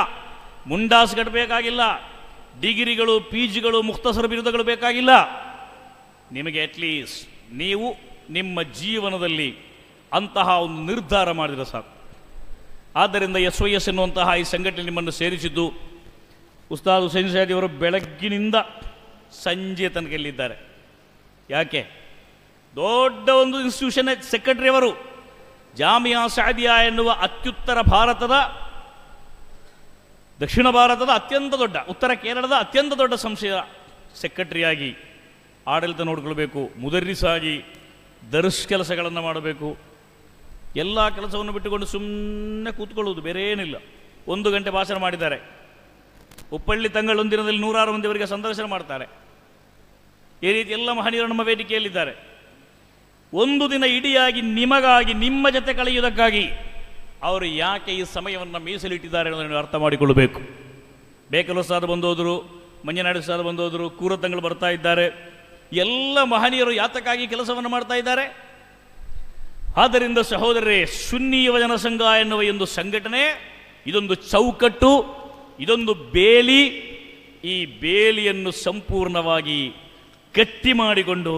ಮುಂಡಾಸ್ ಕಟ್ಟಬೇಕಾಗಿಲ್ಲ ಡಿಗ್ರಿಗಳು ಪಿ ಜಿಗಳು ಮುಕ್ತಸರ ಬಿರುದಗಳು ಬೇಕಾಗಿಲ್ಲ ನಿಮಗೆ ಅಟ್ಲೀಸ್ಟ್ ನೀವು ನಿಮ್ಮ ಜೀವನದಲ್ಲಿ ಅಂತಹ ಒಂದು ನಿರ್ಧಾರ ಮಾಡಿದರೆ ಸಾಕು ಆದ್ದರಿಂದ ಎಸ್ ವೈ ಎಸ್ ಎನ್ನುವಂತಹ ಈ ಸಂಘಟನೆ ನಿಮ್ಮನ್ನು ಸೇರಿಸಿದ್ದು ಉಸ್ತಾದ್ ಹುಸೇನ್ ಅವರು ಬೆಳಗ್ಗಿನಿಂದ ಸಂಜೆ ತನಕ ಇಲ್ಲಿದ್ದಾರೆ ಯಾಕೆ ದೊಡ್ಡ ಒಂದು ಇನ್ಸ್ಟಿಟ್ಯೂಷನ್ ಸೆಕ್ರೆಟರಿ ಅವರು ಜಾಮಿಯಾ ಸಾದಿಯಾ ಎನ್ನುವ ಅತ್ಯುತ್ತರ ಭಾರತದ ದಕ್ಷಿಣ ಭಾರತದ ಅತ್ಯಂತ ದೊಡ್ಡ ಉತ್ತರ ಕೇರಳದ ಅತ್ಯಂತ ದೊಡ್ಡ ಸಂಶಯ ಸೆಕ್ರೆಟರಿಯಾಗಿ ಆಡಳಿತ ನೋಡಿಕೊಳ್ಬೇಕು ಮುದರ್ರಿಸಾಗಿ ದರ್ಸ್ ಕೆಲಸಗಳನ್ನು ಮಾಡಬೇಕು ಎಲ್ಲ ಕೆಲಸವನ್ನು ಬಿಟ್ಟುಕೊಂಡು ಸುಮ್ಮನೆ ಕೂತ್ಕೊಳ್ಳುವುದು ಬೇರೆ ಏನಿಲ್ಲ ಒಂದು ಗಂಟೆ ಭಾಷಣ ಮಾಡಿದ್ದಾರೆ ಉಪ್ಪಳ್ಳಿ ತಂಗಳೊಂದಿನದಲ್ಲಿ ನೂರಾರು ಅವರಿಗೆ ಸಂದರ್ಶನ ಮಾಡ್ತಾರೆ ಈ ರೀತಿ ಎಲ್ಲ ಮಹನೀಯರು ನಮ್ಮ ವೇದಿಕೆಯಲ್ಲಿದ್ದಾರೆ ಒಂದು ದಿನ ಇಡಿಯಾಗಿ ನಿಮಗಾಗಿ ನಿಮ್ಮ ಜೊತೆ ಕಳೆಯುವುದಕ್ಕಾಗಿ ಅವರು ಯಾಕೆ ಈ ಸಮಯವನ್ನು ಮೀಸಲಿಟ್ಟಿದ್ದಾರೆ ಅನ್ನೋದನ್ನು ನೀವು ಅರ್ಥ ಮಾಡಿಕೊಳ್ಳಬೇಕು ಬೇಕಲು ಸಾರ್ ಬಂದೋದರು ಮಂಜನಾಡು ಸಾದ ಬಂದೋದರು ಕೂರತಂಗಳು ಬರ್ತಾ ಇದ್ದಾರೆ ಎಲ್ಲ ಮಹನೀಯರು ಯಾತಕ್ಕಾಗಿ ಕೆಲಸವನ್ನು ಮಾಡ್ತಾ ಇದ್ದಾರೆ ಆದ್ದರಿಂದ ಸಹೋದರರೇ ಸುನ್ನಿ ಯುವಜನ ಸಂಘ ಎನ್ನುವ ಒಂದು ಸಂಘಟನೆ ಇದೊಂದು ಚೌಕಟ್ಟು ಇದೊಂದು ಬೇಲಿ ಈ ಬೇಲಿಯನ್ನು ಸಂಪೂರ್ಣವಾಗಿ ಗಟ್ಟಿ ಮಾಡಿಕೊಂಡು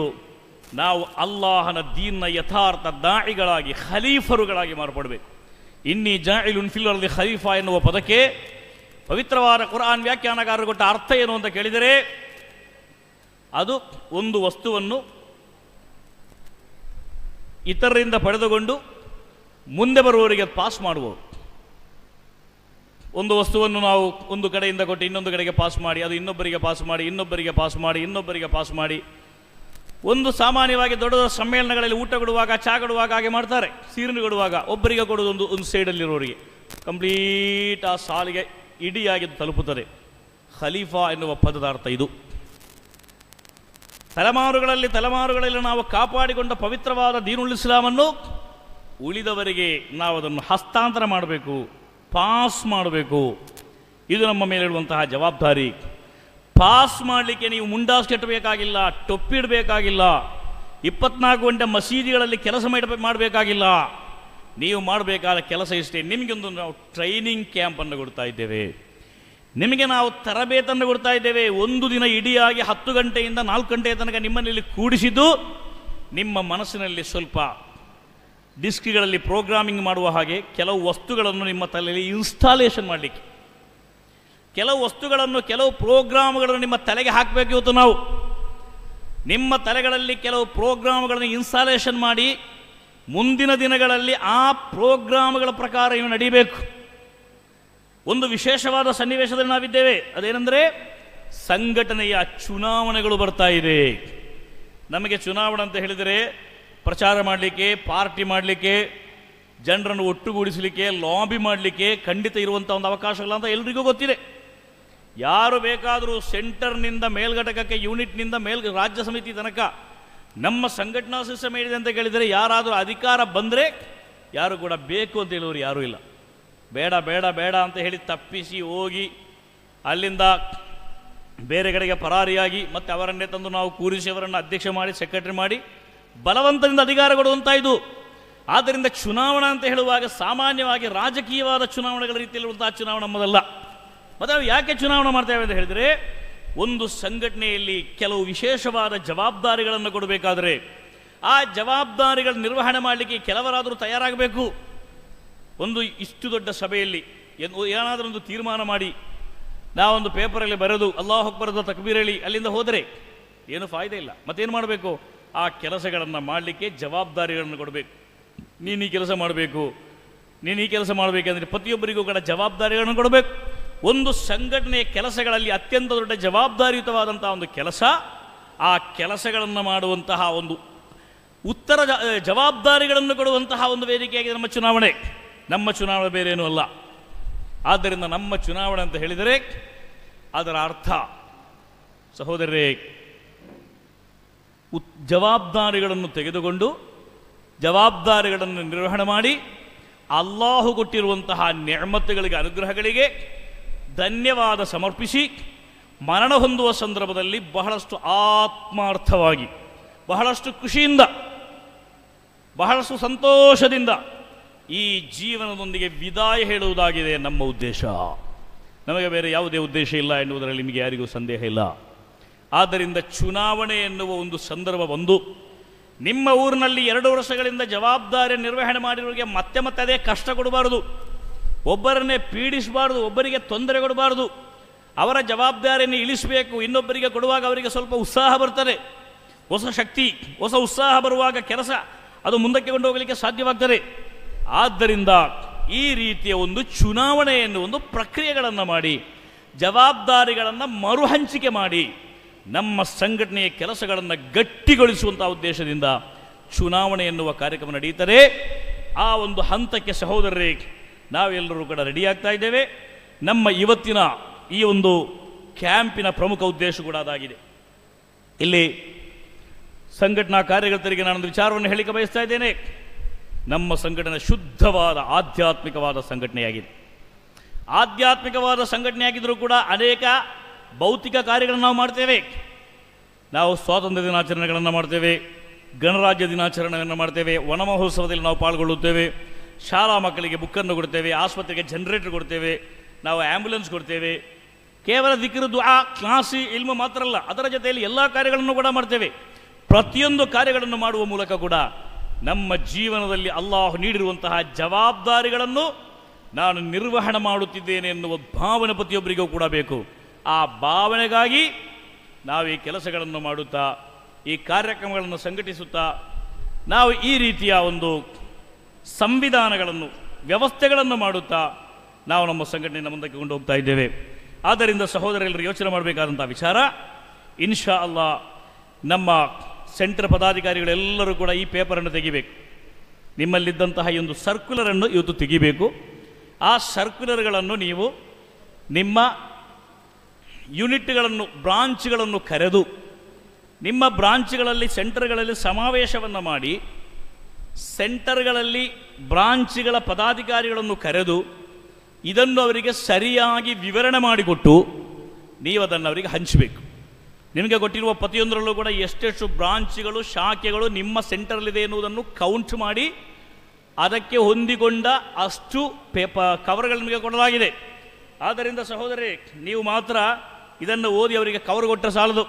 ನಾವು ಅಲ್ಲಾಹನ ದೀನ್ನ ಯಥಾರ್ಥ ದಾಳಿಗಳಾಗಿ ಖಲೀಫರುಗಳಾಗಿ ಮಾರ್ಪಡಬೇಕು ಇನ್ನಿ ಜಾಯಿಲ್ ಖಲೀಫಾ ಎನ್ನುವ ಪದಕ್ಕೆ ಪವಿತ್ರವಾದ ಕುರಾನ್ ವ್ಯಾಖ್ಯಾನಗಾರರು ಕೊಟ್ಟ ಅರ್ಥ ಏನು ಅಂತ ಕೇಳಿದರೆ ಅದು ಒಂದು ವಸ್ತುವನ್ನು ಇತರರಿಂದ ಪಡೆದುಕೊಂಡು ಮುಂದೆ ಬರುವವರಿಗೆ ಪಾಸ್ ಮಾಡುವವರು ಒಂದು ವಸ್ತುವನ್ನು ನಾವು ಒಂದು ಕಡೆಯಿಂದ ಕೊಟ್ಟು ಇನ್ನೊಂದು ಕಡೆಗೆ ಪಾಸ್ ಮಾಡಿ ಅದು ಇನ್ನೊಬ್ಬರಿಗೆ ಪಾಸ್ ಮಾಡಿ ಇನ್ನೊಬ್ಬರಿಗೆ ಪಾಸ್ ಮಾಡಿ ಇನ್ನೊಬ್ಬರಿಗೆ ಪಾಸ್ ಮಾಡಿ ಒಂದು ಸಾಮಾನ್ಯವಾಗಿ ದೊಡ್ಡ ದೊಡ್ಡ ಸಮ್ಮೇಳನಗಳಲ್ಲಿ ಊಟ ಕೊಡುವಾಗ ಚಾ ಕೊಡುವಾಗ ಹಾಗೆ ಮಾಡ್ತಾರೆ ಸೀರೆ ಕೊಡುವಾಗ ಒಬ್ಬರಿಗೆ ಕೊಡೋದೊಂದು ಒಂದು ಸೈಡಲ್ಲಿರೋರಿಗೆ ಕಂಪ್ಲೀಟ್ ಆ ಸಾಲಿಗೆ ಇಡಿಯಾಗಿ ತಲುಪುತ್ತದೆ ಖಲೀಫಾ ಎನ್ನುವ ಪದದ ಅರ್ಥ ಇದು ತಲೆಮಾರುಗಳಲ್ಲಿ ತಲೆಮಾರುಗಳಲ್ಲಿ ನಾವು ಕಾಪಾಡಿಕೊಂಡ ಪವಿತ್ರವಾದ ದೀನುಲ್ ಇಸ್ಲಾಮನ್ನು ಉಳಿದವರಿಗೆ ನಾವು ಅದನ್ನು ಹಸ್ತಾಂತರ ಮಾಡಬೇಕು ಪಾಸ್ ಮಾಡಬೇಕು ಇದು ನಮ್ಮ ಮೇಲಿರುವಂತಹ ಜವಾಬ್ದಾರಿ ಪಾಸ್ ಮಾಡಲಿಕ್ಕೆ ನೀವು ಮುಂಡಾಸ್ ಟೊಪ್ಪಿಡಬೇಕಾಗಿಲ್ಲ ಇಪ್ಪತ್ನಾಲ್ಕು ಗಂಟೆ ಮಸೀದಿಗಳಲ್ಲಿ ಕೆಲಸ ಮಾಡಬೇಕು ಮಾಡಬೇಕಾಗಿಲ್ಲ ನೀವು ಮಾಡಬೇಕಾದ ಕೆಲಸ ಇಷ್ಟೇ ನಿಮಗೊಂದು ನಾವು ಟ್ರೈನಿಂಗ್ ಕ್ಯಾಂಪನ್ನು ಕೊಡ್ತಾ ಇದ್ದೇವೆ ನಿಮಗೆ ನಾವು ತರಬೇತನ್ನು ಕೊಡ್ತಾ ಇದ್ದೇವೆ ಒಂದು ದಿನ ಇಡಿಯಾಗಿ ಹತ್ತು ಗಂಟೆಯಿಂದ ನಾಲ್ಕು ಗಂಟೆಯ ತನಕ ನಿಮ್ಮನಲ್ಲಿ ಕೂಡಿಸಿದ್ದು ನಿಮ್ಮ ಮನಸ್ಸಿನಲ್ಲಿ ಸ್ವಲ್ಪ ಡಿಸ್ಕ್ಗಳಲ್ಲಿ ಪ್ರೋಗ್ರಾಮಿಂಗ್ ಮಾಡುವ ಹಾಗೆ ಕೆಲವು ವಸ್ತುಗಳನ್ನು ನಿಮ್ಮ ತಲೆಯಲ್ಲಿ ಇನ್ಸ್ಟಾಲೇಷನ್ ಮಾಡಲಿಕ್ಕೆ ಕೆಲವು ವಸ್ತುಗಳನ್ನು ಕೆಲವು ಪ್ರೋಗ್ರಾಮ್ಗಳನ್ನು ನಿಮ್ಮ ತಲೆಗೆ ಹಾಕಬೇಕು ಇವತ್ತು ನಾವು ನಿಮ್ಮ ತಲೆಗಳಲ್ಲಿ ಕೆಲವು ಪ್ರೋಗ್ರಾಮ್ಗಳನ್ನು ಇನ್ಸ್ಟಾಲೇಷನ್ ಮಾಡಿ ಮುಂದಿನ ದಿನಗಳಲ್ಲಿ ಆ ಪ್ರೋಗ್ರಾಮ್ಗಳ ಪ್ರಕಾರ ಇವು ನಡೀಬೇಕು ಒಂದು ವಿಶೇಷವಾದ ಸನ್ನಿವೇಶದಲ್ಲಿ ನಾವಿದ್ದೇವೆ ಅದೇನೆಂದರೆ ಸಂಘಟನೆಯ ಚುನಾವಣೆಗಳು ಬರ್ತಾ ಇದೆ ನಮಗೆ ಚುನಾವಣೆ ಅಂತ ಹೇಳಿದರೆ ಪ್ರಚಾರ ಮಾಡಲಿಕ್ಕೆ ಪಾರ್ಟಿ ಮಾಡಲಿಕ್ಕೆ ಜನರನ್ನು ಒಟ್ಟುಗೂಡಿಸಲಿಕ್ಕೆ ಲಾಬಿ ಮಾಡಲಿಕ್ಕೆ ಖಂಡಿತ ಇರುವಂಥ ಒಂದು ಅವಕಾಶಗಳಂತ ಎಲ್ರಿಗೂ ಗೊತ್ತಿದೆ ಯಾರು ಬೇಕಾದರೂ ಸೆಂಟರ್ನಿಂದ ಮೇಲ್ಘಟಕಕ್ಕೆ ಯೂನಿಟ್ನಿಂದ ಮೇಲ್ ರಾಜ್ಯ ಸಮಿತಿ ತನಕ ನಮ್ಮ ಸಂಘಟನಾ ಸಿಸ್ಟಮ್ ಹೇಳಿದೆ ಅಂತ ಕೇಳಿದರೆ ಯಾರಾದರೂ ಅಧಿಕಾರ ಬಂದರೆ ಯಾರು ಕೂಡ ಬೇಕು ಅಂತ ಹೇಳುವರು ಯಾರೂ ಇಲ್ಲ ಬೇಡ ಬೇಡ ಬೇಡ ಅಂತ ಹೇಳಿ ತಪ್ಪಿಸಿ ಹೋಗಿ ಅಲ್ಲಿಂದ ಬೇರೆ ಕಡೆಗೆ ಪರಾರಿಯಾಗಿ ಮತ್ತೆ ಅವರನ್ನೇ ತಂದು ನಾವು ಕೂರಿಸಿ ಅವರನ್ನು ಅಧ್ಯಕ್ಷ ಮಾಡಿ ಸೆಕ್ರೆಟರಿ ಮಾಡಿ ಬಲವಂತದಿಂದ ಅಧಿಕಾರ ಕೊಡುವಂಥ ಇದು ಆದ್ದರಿಂದ ಚುನಾವಣಾ ಅಂತ ಹೇಳುವಾಗ ಸಾಮಾನ್ಯವಾಗಿ ರಾಜಕೀಯವಾದ ಚುನಾವಣೆಗಳ ರೀತಿಯಲ್ಲಿರುವಂತಹ ಚುನಾವಣೆ ನಮ್ಮದಲ್ಲ ಮತ್ತು ನಾವು ಯಾಕೆ ಚುನಾವಣೆ ಮಾಡ್ತೇವೆ ಅಂತ ಹೇಳಿದರೆ ಒಂದು ಸಂಘಟನೆಯಲ್ಲಿ ಕೆಲವು ವಿಶೇಷವಾದ ಜವಾಬ್ದಾರಿಗಳನ್ನು ಕೊಡಬೇಕಾದರೆ ಆ ಜವಾಬ್ದಾರಿಗಳ ನಿರ್ವಹಣೆ ಮಾಡಲಿಕ್ಕೆ ಕೆಲವರಾದರೂ ತಯಾರಾಗಬೇಕು ಒಂದು ಇಷ್ಟು ದೊಡ್ಡ ಸಭೆಯಲ್ಲಿ ಏನಾದರೂ ಒಂದು ತೀರ್ಮಾನ ಮಾಡಿ ನಾವೊಂದು ಪೇಪರಲ್ಲಿ ಬರೆದು ಅಲ್ಲಾಹ್ ಬರೆದು ತಕ್ಬೀರ್ ಹೇಳಿ ಅಲ್ಲಿಂದ ಹೋದರೆ ಏನು ಫಾಯ್ದೆ ಇಲ್ಲ ಮತ್ತೇನು ಮಾಡಬೇಕು ಆ ಕೆಲಸಗಳನ್ನು ಮಾಡಲಿಕ್ಕೆ ಜವಾಬ್ದಾರಿಗಳನ್ನು ಕೊಡಬೇಕು ನೀನು ಈ ಕೆಲಸ ಮಾಡಬೇಕು ನೀನು ಈ ಕೆಲಸ ಮಾಡಬೇಕೆಂದರೆ ಪ್ರತಿಯೊಬ್ಬರಿಗೂ ಕೂಡ ಜವಾಬ್ದಾರಿಗಳನ್ನು ಕೊಡಬೇಕು ಒಂದು ಸಂಘಟನೆಯ ಕೆಲಸಗಳಲ್ಲಿ ಅತ್ಯಂತ ದೊಡ್ಡ ಜವಾಬ್ದಾರಿಯುತವಾದಂತಹ ಒಂದು ಕೆಲಸ ಆ ಕೆಲಸಗಳನ್ನು ಮಾಡುವಂತಹ ಒಂದು ಉತ್ತರ ಜವಾಬ್ದಾರಿಗಳನ್ನು ಕೊಡುವಂತಹ ಒಂದು ವೇದಿಕೆಯಾಗಿದೆ ನಮ್ಮ ಚುನಾವಣೆ ನಮ್ಮ ಚುನಾವಣೆ ಬೇರೇನೂ ಅಲ್ಲ ಆದ್ದರಿಂದ ನಮ್ಮ ಚುನಾವಣೆ ಅಂತ ಹೇಳಿದರೆ ಅದರ ಅರ್ಥ ಸಹೋದರರೇ ಉತ್ ಜವಾಬ್ದಾರಿಗಳನ್ನು ತೆಗೆದುಕೊಂಡು ಜವಾಬ್ದಾರಿಗಳನ್ನು ನಿರ್ವಹಣೆ ಮಾಡಿ ಅಲ್ಲಾಹು ಕೊಟ್ಟಿರುವಂತಹ ನೆಮ್ಮತ್ತುಗಳಿಗೆ ಅನುಗ್ರಹಗಳಿಗೆ ಧನ್ಯವಾದ ಸಮರ್ಪಿಸಿ ಮರಣ ಹೊಂದುವ ಸಂದರ್ಭದಲ್ಲಿ ಬಹಳಷ್ಟು ಆತ್ಮಾರ್ಥವಾಗಿ ಬಹಳಷ್ಟು ಖುಷಿಯಿಂದ ಬಹಳಷ್ಟು ಸಂತೋಷದಿಂದ ಈ ಜೀವನದೊಂದಿಗೆ ವಿದಾಯ ಹೇಳುವುದಾಗಿದೆ ನಮ್ಮ ಉದ್ದೇಶ ನಮಗೆ ಬೇರೆ ಯಾವುದೇ ಉದ್ದೇಶ ಇಲ್ಲ ಎನ್ನುವುದರಲ್ಲಿ ನಿಮಗೆ ಯಾರಿಗೂ ಸಂದೇಹ ಇಲ್ಲ ಆದ್ದರಿಂದ ಚುನಾವಣೆ ಎನ್ನುವ ಒಂದು ಸಂದರ್ಭ ಬಂದು ನಿಮ್ಮ ಊರಿನಲ್ಲಿ ಎರಡು ವರ್ಷಗಳಿಂದ ಜವಾಬ್ದಾರಿ ನಿರ್ವಹಣೆ ಮಾಡಿರೋರಿಗೆ ಮತ್ತೆ ಮತ್ತೆ ಅದೇ ಕಷ್ಟ ಕೊಡಬಾರದು ಒಬ್ಬರನ್ನೇ ಪೀಡಿಸಬಾರ್ದು ಒಬ್ಬರಿಗೆ ತೊಂದರೆ ಕೊಡಬಾರ್ದು ಅವರ ಜವಾಬ್ದಾರಿಯನ್ನು ಇಳಿಸಬೇಕು ಇನ್ನೊಬ್ಬರಿಗೆ ಕೊಡುವಾಗ ಅವರಿಗೆ ಸ್ವಲ್ಪ ಉತ್ಸಾಹ ಬರ್ತದೆ ಹೊಸ ಶಕ್ತಿ ಹೊಸ ಉತ್ಸಾಹ ಬರುವಾಗ ಕೆಲಸ ಅದು ಮುಂದಕ್ಕೆ ಕೊಂಡು ಹೋಗಲಿಕ್ಕೆ ಸಾಧ್ಯವಾಗ್ತದೆ ಆದ್ದರಿಂದ ಈ ರೀತಿಯ ಒಂದು ಚುನಾವಣೆ ಎನ್ನುವ ಪ್ರಕ್ರಿಯೆಗಳನ್ನು ಮಾಡಿ ಜವಾಬ್ದಾರಿಗಳನ್ನು ಮರುಹಂಚಿಕೆ ಮಾಡಿ ನಮ್ಮ ಸಂಘಟನೆಯ ಕೆಲಸಗಳನ್ನು ಗಟ್ಟಿಗೊಳಿಸುವಂಥ ಉದ್ದೇಶದಿಂದ ಚುನಾವಣೆ ಎನ್ನುವ ಕಾರ್ಯಕ್ರಮ ನಡೆಯುತ್ತದೆ ಆ ಒಂದು ಹಂತಕ್ಕೆ ಸಹೋದರರೇ ನಾವೆಲ್ಲರೂ ಕೂಡ ರೆಡಿ ಆಗ್ತಾ ಇದ್ದೇವೆ ನಮ್ಮ ಇವತ್ತಿನ ಈ ಒಂದು ಕ್ಯಾಂಪಿನ ಪ್ರಮುಖ ಉದ್ದೇಶ ಕೂಡ ಅದಾಗಿದೆ ಇಲ್ಲಿ ಸಂಘಟನಾ ಕಾರ್ಯಕರ್ತರಿಗೆ ನಾನೊಂದು ವಿಚಾರವನ್ನು ಹೇಳಿಕೆ ಬಯಸ್ತಾ ಇದ್ದೇನೆ ನಮ್ಮ ಸಂಘಟನೆ ಶುದ್ಧವಾದ ಆಧ್ಯಾತ್ಮಿಕವಾದ ಸಂಘಟನೆಯಾಗಿದೆ ಆಧ್ಯಾತ್ಮಿಕವಾದ ಸಂಘಟನೆಯಾಗಿದ್ದರೂ ಕೂಡ ಅನೇಕ ಭೌತಿಕ ಕಾರ್ಯಗಳನ್ನು ನಾವು ಮಾಡ್ತೇವೆ ನಾವು ಸ್ವಾತಂತ್ರ್ಯ ದಿನಾಚರಣೆಗಳನ್ನು ಮಾಡ್ತೇವೆ ಗಣರಾಜ್ಯ ದಿನಾಚರಣೆಯನ್ನು ಮಾಡ್ತೇವೆ ವನಮಹೋತ್ಸವದಲ್ಲಿ ನಾವು ಪಾಲ್ಗೊಳ್ಳುತ್ತೇವೆ ಶಾಲಾ ಮಕ್ಕಳಿಗೆ ಬುಕ್ಕನ್ನು ಕೊಡ್ತೇವೆ ಆಸ್ಪತ್ರೆಗೆ ಜನರೇಟರ್ ಕೊಡ್ತೇವೆ ನಾವು ಆ್ಯಂಬುಲೆನ್ಸ್ ಕೊಡ್ತೇವೆ ಕೇವಲ ದಿಕ್ಕಿರದ್ದು ಆ ಕ್ಲಾಸಿ ಇಲ್ಮ ಮಾತ್ರ ಅಲ್ಲ ಅದರ ಜೊತೆಯಲ್ಲಿ ಎಲ್ಲ ಕಾರ್ಯಗಳನ್ನು ಕೂಡ ಮಾಡ್ತೇವೆ ಪ್ರತಿಯೊಂದು ಕಾರ್ಯಗಳನ್ನು ಮಾಡುವ ಮೂಲಕ ಕೂಡ ನಮ್ಮ ಜೀವನದಲ್ಲಿ ಅಲ್ಲಾಹು ನೀಡಿರುವಂತಹ ಜವಾಬ್ದಾರಿಗಳನ್ನು ನಾನು ನಿರ್ವಹಣೆ ಮಾಡುತ್ತಿದ್ದೇನೆ ಎನ್ನುವ ಭಾವನೆ ಪ್ರತಿಯೊಬ್ಬರಿಗೂ ಕೂಡ ಬೇಕು ಆ ಭಾವನೆಗಾಗಿ ನಾವು ಈ ಕೆಲಸಗಳನ್ನು ಮಾಡುತ್ತಾ ಈ ಕಾರ್ಯಕ್ರಮಗಳನ್ನು ಸಂಘಟಿಸುತ್ತಾ ನಾವು ಈ ರೀತಿಯ ಒಂದು ಸಂವಿಧಾನಗಳನ್ನು ವ್ಯವಸ್ಥೆಗಳನ್ನು ಮಾಡುತ್ತಾ ನಾವು ನಮ್ಮ ಸಂಘಟನೆಯನ್ನು ಮುಂದಕ್ಕೆ ಕೊಂಡು ಹೋಗ್ತಾ ಇದ್ದೇವೆ ಆದ್ದರಿಂದ ಎಲ್ಲರೂ ಯೋಚನೆ ಮಾಡಬೇಕಾದಂಥ ವಿಚಾರ ಇನ್ಶಾ ಅಲ್ಲಾ ನಮ್ಮ ಸೆಂಟ್ರ್ ಪದಾಧಿಕಾರಿಗಳೆಲ್ಲರೂ ಕೂಡ ಈ ಪೇಪರನ್ನು ತೆಗಿಬೇಕು ನಿಮ್ಮಲ್ಲಿದ್ದಂತಹ ಒಂದು ಸರ್ಕ್ಯುಲರನ್ನು ಇವತ್ತು ತೆಗಿಬೇಕು ಆ ಸರ್ಕ್ಯುಲರ್ಗಳನ್ನು ನೀವು ನಿಮ್ಮ ಯೂನಿಟ್ಗಳನ್ನು ಬ್ರಾಂಚ್ಗಳನ್ನು ಕರೆದು ನಿಮ್ಮ ಬ್ರಾಂಚ್ಗಳಲ್ಲಿ ಸೆಂಟರ್ಗಳಲ್ಲಿ ಸಮಾವೇಶವನ್ನು ಮಾಡಿ ಸೆಂಟರ್ಗಳಲ್ಲಿ ಬ್ರಾಂಚ್ಗಳ ಪದಾಧಿಕಾರಿಗಳನ್ನು ಕರೆದು ಇದನ್ನು ಅವರಿಗೆ ಸರಿಯಾಗಿ ವಿವರಣೆ ಮಾಡಿಕೊಟ್ಟು ನೀವು ಅದನ್ನು ಅವರಿಗೆ ಹಂಚಬೇಕು ನಿಮಗೆ ಕೊಟ್ಟಿರುವ ಪ್ರತಿಯೊಂದರಲ್ಲೂ ಕೂಡ ಎಷ್ಟೆಷ್ಟು ಬ್ರಾಂಚ್ಗಳು ಶಾಖೆಗಳು ನಿಮ್ಮ ಸೆಂಟರ್ಲಿದೆ ಎನ್ನುವುದನ್ನು ಕೌಂಟ್ ಮಾಡಿ ಅದಕ್ಕೆ ಹೊಂದಿಕೊಂಡ ಅಷ್ಟು ಪೇಪ ಕವರ್ಗಳು ನಿಮಗೆ ಕೊಡಲಾಗಿದೆ ಆದ್ದರಿಂದ ಸಹೋದರಿ ನೀವು ಮಾತ್ರ ಇದನ್ನು ಓದಿ ಅವರಿಗೆ ಕವರ್ ಕೊಟ್ಟರೆ ಸಾಲದು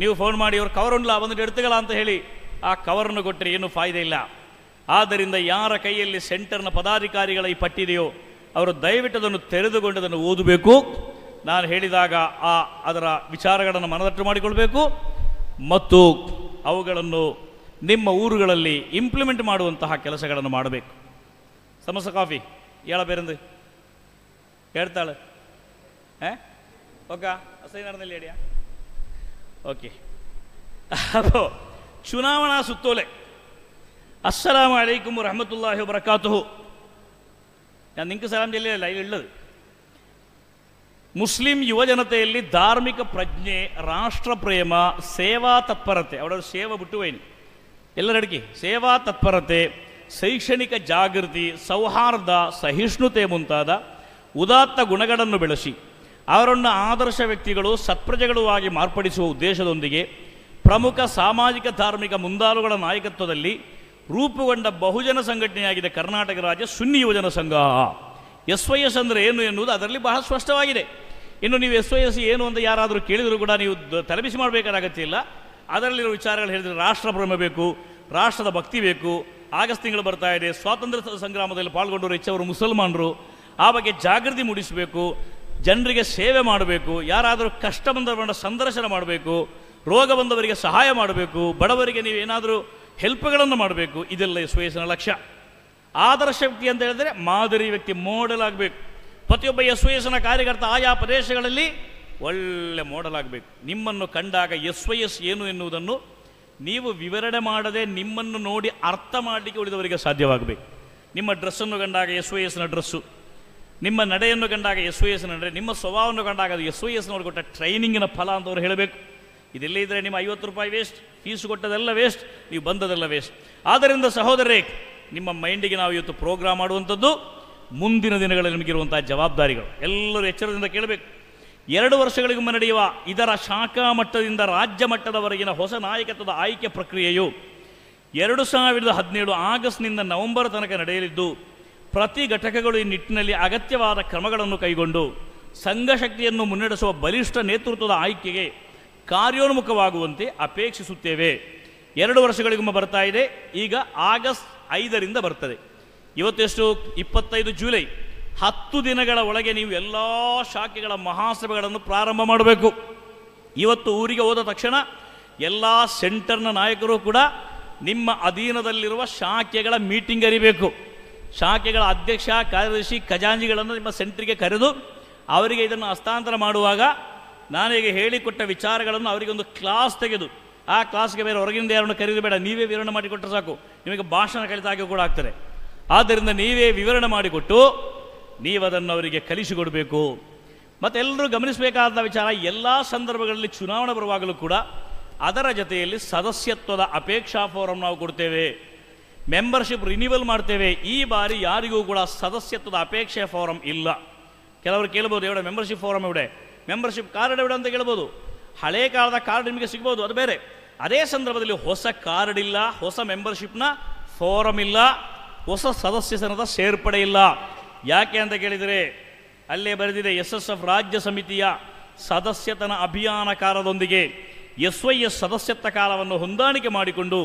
ನೀವು ಫೋನ್ ಮಾಡಿ ಅವ್ರು ಕವರ್ ಉಂಡ್ಲ ಒಂದು ಎಡ್ತಗಳ ಅಂತ ಹೇಳಿ ಆ ಕವರನ್ನು ಕೊಟ್ಟರೆ ಏನು ಫಾಯ್ದೆ ಇಲ್ಲ ಆದ್ದರಿಂದ ಯಾರ ಕೈಯಲ್ಲಿ ಸೆಂಟರ್ನ ಪದಾಧಿಕಾರಿಗಳ ಈ ಪಟ್ಟಿದೆಯೋ ಅವರು ದಯವಿಟ್ಟು ಅದನ್ನು ತೆರೆದುಕೊಂಡು ಅದನ್ನು ಓದಬೇಕು ನಾನು ಹೇಳಿದಾಗ ಆ ಅದರ ವಿಚಾರಗಳನ್ನು ಮನದಟ್ಟು ಮಾಡಿಕೊಳ್ಬೇಕು ಮತ್ತು ಅವುಗಳನ್ನು ನಿಮ್ಮ ಊರುಗಳಲ್ಲಿ ಇಂಪ್ಲಿಮೆಂಟ್ ಮಾಡುವಂತಹ ಕೆಲಸಗಳನ್ನು ಮಾಡಬೇಕು ಸಮಸ್ಯೆ ಕಾಫಿ ಹೇಳ ಬೇರೆಂದು ಹೇಳ್ತಾಳೆ ಹಾಂ ಓಕೆ ಸೈನಾಡದಲ್ಲಿ ಹೇಳಿಯಾ ಓಕೆ ಚುನಾವಣಾ ಸುತ್ತೋಲೆ അസ്സലാം വലൈക്കും വറഹമത്തല്ലാഹി വബർക്കാത്തുഹു ഞാൻ നിങ്ങൾക്ക് സലാം ചൊല്ലിയല്ല ಮುಸ್ಲಿಂ മുസ്ലിം യുവജനതയിൽ ധാർമ്മിക പ്രജ്ഞെ രാഷ്ട്രപ്രേമ സേവാ തത്പരത്തെ അവിടെ ഒരു സേവ ಎಲ್ಲರ ಎಲ್ಲರಡಿಗೆ ಸೇವಾ ತತ್ಪರತೆ ಶೈಕ್ಷಣಿಕ ಜಾಗೃತಿ ಸೌಹಾರ್ದ ಸಹಿಷ್ಣುತೆ ಮುಂತಾದ ಉದಾತ್ತ ಗುಣಗಳನ್ನು ಬೆಳೆಸಿ ಅವರನ್ನು ಆದರ್ಶ ವ್ಯಕ್ತಿಗಳು ಸತ್ಪ್ರಜೆಗಳೂ ಆಗಿ ಮಾರ್ಪಡಿಸುವ ಉದ್ದೇಶದೊಂದಿಗೆ ಪ್ರಮುಖ ಸಾಮಾಜಿಕ ಧಾರ್ಮಿಕ ಮುಂದಾಳುಗಳ ನಾಯಕತ್ವದಲ್ಲಿ ರೂಪುಗೊಂಡ ಬಹುಜನ ಸಂಘಟನೆಯಾಗಿದೆ ಕರ್ನಾಟಕ ರಾಜ್ಯ ಸುನ್ನಿ ಯುವಜನ ಸಂಘ ಎಸ್ ವೈ ಎಸ್ ಅಂದರೆ ಏನು ಎನ್ನುವುದು ಅದರಲ್ಲಿ ಬಹಳ ಸ್ಪಷ್ಟವಾಗಿದೆ ಇನ್ನು ನೀವು ಎಸ್ ವೈ ಎಸ್ ಏನು ಅಂತ ಯಾರಾದರೂ ಕೇಳಿದರೂ ಕೂಡ ನೀವು ತಲೆಬಿಸಿ ಮಾಡಬೇಕಾದ ಅಗತ್ಯ ಇಲ್ಲ ಅದರಲ್ಲಿರೋ ವಿಚಾರಗಳು ಹೇಳಿದರೆ ರಾಷ್ಟ್ರ ಪ್ರೇಮ ಬೇಕು ರಾಷ್ಟ್ರದ ಭಕ್ತಿ ಬೇಕು ಆಗಸ್ಟ್ ತಿಂಗಳು ಬರ್ತಾ ಇದೆ ಸ್ವಾತಂತ್ರ್ಯ ಸಂಗ್ರಾಮದಲ್ಲಿ ಪಾಲ್ಗೊಂಡವರು ಹೆಚ್ಚವರು ಮುಸಲ್ಮಾನರು ಆ ಬಗ್ಗೆ ಜಾಗೃತಿ ಮೂಡಿಸಬೇಕು ಜನರಿಗೆ ಸೇವೆ ಮಾಡಬೇಕು ಯಾರಾದರೂ ಕಷ್ಟ ಬಂದವರನ್ನ ಸಂದರ್ಶನ ಮಾಡಬೇಕು ರೋಗ ಬಂದವರಿಗೆ ಸಹಾಯ ಮಾಡಬೇಕು ಬಡವರಿಗೆ ನೀವೇನಾದರೂ ಹೆಲ್ಪ್ಗಳನ್ನು ಮಾಡಬೇಕು ಇದೆಲ್ಲ ಎಸ್ನ ಲಕ್ಷ್ಯ ಆದರ್ಶ ವ್ಯಕ್ತಿ ಅಂತ ಹೇಳಿದ್ರೆ ಮಾದರಿ ವ್ಯಕ್ತಿ ಮೋಡಲ್ ಆಗಬೇಕು ಪ್ರತಿಯೊಬ್ಬ ಎಸ್ನ ಕಾರ್ಯಕರ್ತ ಆಯಾ ಪ್ರದೇಶಗಳಲ್ಲಿ ಒಳ್ಳೆ ಮೋಡಲ್ ಆಗಬೇಕು ನಿಮ್ಮನ್ನು ಕಂಡಾಗ ಎಸ್ ಏನು ಎನ್ನುವುದನ್ನು ನೀವು ವಿವರಣೆ ಮಾಡದೆ ನಿಮ್ಮನ್ನು ನೋಡಿ ಅರ್ಥ ಮಾಡಲಿಕ್ಕೆ ಉಳಿದವರಿಗೆ ಸಾಧ್ಯವಾಗಬೇಕು ನಿಮ್ಮ ಡ್ರೆಸ್ಸನ್ನು ಕಂಡಾಗ ಎಸ್ ವೈ ಎಸ್ನ ಡ್ರೆಸ್ಸು ನಿಮ್ಮ ನಡೆಯನ್ನು ಕಂಡಾಗ ಎಸ್ ವೈ ಎಸ್ನ ನಡೆ ನಿಮ್ಮ ಸ್ವಭಾವವನ್ನು ಕಂಡಾಗ ಅದು ಎಸ್ ವೈ ಎಸ್ನವ್ರು ಕೊಟ್ಟ ಟ್ರೈನಿಂಗಿನ ಫಲ ಅಂತವ್ರು ಹೇಳಬೇಕು ಇದೆಲ್ಲೇ ಇದ್ದರೆ ನಿಮ್ಮ ಐವತ್ತು ರೂಪಾಯಿ ವೇಸ್ಟ್ ಫೀಸು ಕೊಟ್ಟದೆಲ್ಲ ವೇಸ್ಟ್ ನೀವು ಬಂದದೆಲ್ಲ ವೇಸ್ಟ್ ಆದ್ದರಿಂದ ಸಹೋದರೇ ನಿಮ್ಮ ಮೈಂಡಿಗೆ ನಾವು ಇವತ್ತು ಪ್ರೋಗ್ರಾಮ್ ಮಾಡುವಂಥದ್ದು ಮುಂದಿನ ದಿನಗಳಲ್ಲಿ ನಿಮಗಿರುವಂಥ ಜವಾಬ್ದಾರಿಗಳು ಎಲ್ಲರೂ ಎಚ್ಚರದಿಂದ ಕೇಳಬೇಕು ಎರಡು ವರ್ಷಗಳಿಗೊಮ್ಮೆ ನಡೆಯುವ ಇದರ ಶಾಖಾ ಮಟ್ಟದಿಂದ ರಾಜ್ಯ ಮಟ್ಟದವರೆಗಿನ ಹೊಸ ನಾಯಕತ್ವದ ಆಯ್ಕೆ ಪ್ರಕ್ರಿಯೆಯು ಎರಡು ಸಾವಿರದ ಹದಿನೇಳು ಆಗಸ್ಟ್ನಿಂದ ನವೆಂಬರ್ ತನಕ ನಡೆಯಲಿದ್ದು ಪ್ರತಿ ಘಟಕಗಳು ಈ ನಿಟ್ಟಿನಲ್ಲಿ ಅಗತ್ಯವಾದ ಕ್ರಮಗಳನ್ನು ಕೈಗೊಂಡು ಸಂಘಶಕ್ತಿಯನ್ನು ಮುನ್ನಡೆಸುವ ಬಲಿಷ್ಠ ನೇತೃತ್ವದ ಆಯ್ಕೆಗೆ ಕಾರ್ಯೋನ್ಮುಖವಾಗುವಂತೆ ಅಪೇಕ್ಷಿಸುತ್ತೇವೆ ಎರಡು ವರ್ಷಗಳಿಗೊಮ್ಮೆ ಬರ್ತಾ ಇದೆ ಈಗ ಆಗಸ್ಟ್ ಐದರಿಂದ ಬರ್ತದೆ ಇವತ್ತೆಷ್ಟು ಇಪ್ಪತ್ತೈದು ಜುಲೈ ಹತ್ತು ದಿನಗಳ ಒಳಗೆ ನೀವು ಎಲ್ಲ ಶಾಖೆಗಳ ಮಹಾಸಭೆಗಳನ್ನು ಪ್ರಾರಂಭ ಮಾಡಬೇಕು ಇವತ್ತು ಊರಿಗೆ ಹೋದ ತಕ್ಷಣ ಎಲ್ಲ ಸೆಂಟರ್ನ ನಾಯಕರು ಕೂಡ ನಿಮ್ಮ ಅಧೀನದಲ್ಲಿರುವ ಶಾಖೆಗಳ ಮೀಟಿಂಗ್ ಅರಿಬೇಕು ಶಾಖೆಗಳ ಅಧ್ಯಕ್ಷ ಕಾರ್ಯದರ್ಶಿ ಖಜಾಂಜಿಗಳನ್ನು ನಿಮ್ಮ ಸೆಂಟ್ರಿಗೆ ಕರೆದು ಅವರಿಗೆ ಇದನ್ನು ಹಸ್ತಾಂತರ ಮಾಡುವಾಗ ನಾನೀಗ ಹೇಳಿಕೊಟ್ಟ ವಿಚಾರಗಳನ್ನು ಅವರಿಗೆ ಒಂದು ಕ್ಲಾಸ್ ತೆಗೆದು ಆ ಕ್ಲಾಸ್ಗೆ ಬೇರೆ ಹೊರಗಿಂದ ಯಾರನ್ನು ಕರೆಯೋದು ಬೇಡ ನೀವೇ ವಿವರಣೆ ಮಾಡಿಕೊಟ್ಟರೆ ಸಾಕು ನಿಮಗೆ ಭಾಷಣ ಹಾಗೆ ಕೂಡ ಆಗ್ತದೆ ಆದ್ದರಿಂದ ನೀವೇ ವಿವರಣೆ ಮಾಡಿಕೊಟ್ಟು ನೀವದನ್ನು ಅವರಿಗೆ ಕಲಿಸಿಕೊಡಬೇಕು ಮತ್ತು ಎಲ್ಲರೂ ಗಮನಿಸಬೇಕಾದ ವಿಚಾರ ಎಲ್ಲ ಸಂದರ್ಭಗಳಲ್ಲಿ ಚುನಾವಣೆ ಬರುವಾಗಲೂ ಕೂಡ ಅದರ ಜೊತೆಯಲ್ಲಿ ಸದಸ್ಯತ್ವದ ಅಪೇಕ್ಷಾ ಫೋರಂ ನಾವು ಕೊಡ್ತೇವೆ ಮೆಂಬರ್ಶಿಪ್ ರಿನಿವಲ್ ಮಾಡ್ತೇವೆ ಈ ಬಾರಿ ಯಾರಿಗೂ ಕೂಡ ಸದಸ್ಯತ್ವದ ಅಪೇಕ್ಷೆ ಫೋರಂ ಇಲ್ಲ ಕೆಲವರು ಕೇಳ್ಬೋದು ಎವಡೆ ಮೆಂಬರ್ಶಿಪ್ ಫೋರಂ ಎವಡೆ ಮೆಂಬರ್ಶಿಪ್ ಕಾರ್ಡ್ ಬಿಡು ಅಂತ ಕೇಳ್ಬೋದು ಹಳೆ ಕಾಲದ ಕಾರ್ಡ್ ನಿಮಗೆ ಸಿಗ್ಬೋದು ಅದು ಬೇರೆ ಅದೇ ಸಂದರ್ಭದಲ್ಲಿ ಹೊಸ ಕಾರ್ಡ್ ಇಲ್ಲ ಹೊಸ ಮೆಂಬರ್ಶಿಪ್ನ ಫೋರಮ್ ಇಲ್ಲ ಹೊಸ ಸದಸ್ಯತನದ ಸೇರ್ಪಡೆ ಇಲ್ಲ ಯಾಕೆ ಅಂತ ಕೇಳಿದರೆ ಅಲ್ಲೇ ಬರೆದಿದೆ ಎಸ್ ಎಸ್ ಎಫ್ ರಾಜ್ಯ ಸಮಿತಿಯ ಸದಸ್ಯತನ ಅಭಿಯಾನ ಕಾಲದೊಂದಿಗೆ ಎಸ್ ವೈ ಎಸ್ ಸದಸ್ಯತ್ವ ಕಾಲವನ್ನು ಹೊಂದಾಣಿಕೆ ಮಾಡಿಕೊಂಡು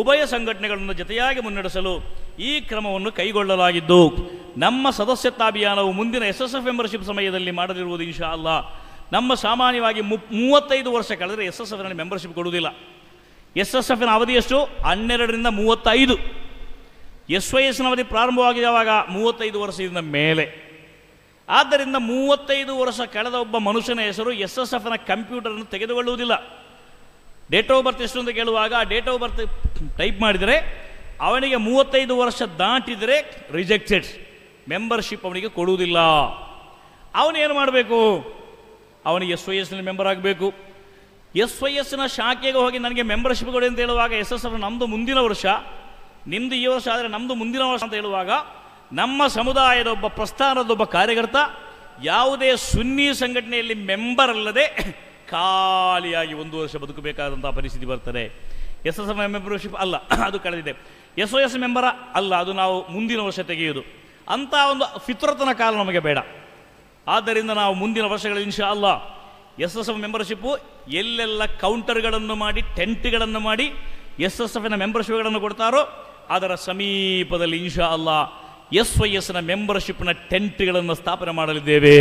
ಉಭಯ ಸಂಘಟನೆಗಳನ್ನು ಜೊತೆಯಾಗಿ ಮುನ್ನಡೆಸಲು ಈ ಕ್ರಮವನ್ನು ಕೈಗೊಳ್ಳಲಾಗಿದ್ದು ನಮ್ಮ ಅಭಿಯಾನವು ಮುಂದಿನ ಎಸ್ ಎಸ್ ಎಫ್ ಮೆಂಬರ್ಶಿಪ್ ಸಮಯದಲ್ಲಿ ಮಾಡಲಿರುವುದು ಇನ್ಶಾ ಅಲ್ಲ ನಮ್ಮ ಸಾಮಾನ್ಯವಾಗಿ ಮೂವತ್ತೈದು ವರ್ಷ ಕಳೆದರೆ ಎಸ್ ಎಸ್ ಎಫ್ನಲ್ಲಿ ಮೆಂಬರ್ಶಿಪ್ ಕೊಡುವುದಿಲ್ಲ ಎಸ್ ಎಸ್ ಎಫ್ನ ಅವಧಿಯಷ್ಟು ಹನ್ನೆರಡರಿಂದ ಮೂವತ್ತೈದು ಎಸ್ ವೈ ಎಸ್ನ ಅವಧಿ ಪ್ರಾರಂಭವಾಗಿದ್ದಾವಾಗ ಮೂವತ್ತೈದು ವರ್ಷದಿಂದ ಮೇಲೆ ಆದ್ದರಿಂದ ಮೂವತ್ತೈದು ವರ್ಷ ಕಳೆದ ಒಬ್ಬ ಮನುಷ್ಯನ ಹೆಸರು ಎಸ್ ಎಸ್ ಎಫ್ನ ಕಂಪ್ಯೂಟರನ್ನು ತೆಗೆದುಕೊಳ್ಳುವುದಿಲ್ಲ ಡೇಟ್ ಆಫ್ ಬರ್ತ್ ಎಷ್ಟು ಅಂತ ಕೇಳುವಾಗ ಡೇಟ್ ಆಫ್ ಬರ್ತ್ ಟೈಪ್ ಮಾಡಿದರೆ ಅವನಿಗೆ ಮೂವತ್ತೈದು ವರ್ಷ ದಾಟಿದರೆ ರಿಜೆಕ್ಟೆಡ್ ಮೆಂಬರ್ಶಿಪ್ ಅವನಿಗೆ ಕೊಡುವುದಿಲ್ಲ ಅವನೇನು ಮಾಡಬೇಕು ಅವನಿಗೆ ಎಸ್ ವೈ ಎಸ್ನಲ್ಲಿ ಮೆಂಬರ್ ಆಗಬೇಕು ಎಸ್ ವೈ ಎಸ್ನ ಶಾಖೆಗೆ ಹೋಗಿ ನನಗೆ ಮೆಂಬರ್ಶಿಪ್ ಕೊಡಿ ಅಂತ ಹೇಳುವಾಗ ಎಸ್ ಎಸ್ ಎಫ್ ನಮ್ಮದು ಮುಂದಿನ ವರ್ಷ ನಿಮ್ಮದು ಈ ವರ್ಷ ಆದರೆ ನಮ್ಮದು ಮುಂದಿನ ವರ್ಷ ಅಂತ ಹೇಳುವಾಗ ನಮ್ಮ ಸಮುದಾಯದ ಒಬ್ಬ ಪ್ರಸ್ಥಾನದೊಬ್ಬ ಕಾರ್ಯಕರ್ತ ಯಾವುದೇ ಸುನ್ನಿ ಸಂಘಟನೆಯಲ್ಲಿ ಮೆಂಬರ್ ಅಲ್ಲದೆ ಖಾಲಿಯಾಗಿ ಒಂದು ವರ್ಷ ಬದುಕಬೇಕಾದಂಥ ಪರಿಸ್ಥಿತಿ ಬರ್ತದೆ ಎಸ್ ಎಸ್ ಮೆಂಬರ್ಶಿಪ್ ಅಲ್ಲ *clears throat* ಅದು ಕಳೆದಿದೆ ಎಸ್ ಒ ಎಸ್ ಮೆಂಬರ ಅಲ್ಲ ಅದು ನಾವು ಮುಂದಿನ ವರ್ಷ ತೆಗೆಯುವುದು ಅಂತ ಒಂದು ಫಿತ್ರತನ ಕಾಲ ನಮಗೆ ಬೇಡ ಆದ್ದರಿಂದ ನಾವು ಮುಂದಿನ ವರ್ಷಗಳ ಇನ್ಶಾ ಅಲ್ಲ ಎಸ್ ಎಸ್ ಎಫ್ ಮೆಂಬರ್ಶಿಪ್ಪು ಎಲ್ಲೆಲ್ಲ ಕೌಂಟರ್ಗಳನ್ನು ಮಾಡಿ ಟೆಂಟ್ಗಳನ್ನು ಮಾಡಿ ಎಸ್ ಎಸ್ ಎಫ್ನ ಮೆಂಬರ್ಶಿಪ್ಗಳನ್ನು ಕೊಡ್ತಾರೋ ಅದರ ಸಮೀಪದಲ್ಲಿ ಇನ್ಶಾ ಅಲ್ಲ ಎಸ್ ವೈ ಎಸ್ನ ಮೆಂಬರ್ಶಿಪ್ನ ಟೆಂಟ್ಗಳನ್ನು ಸ್ಥಾಪನೆ ಮಾಡಲಿದ್ದೇವೆ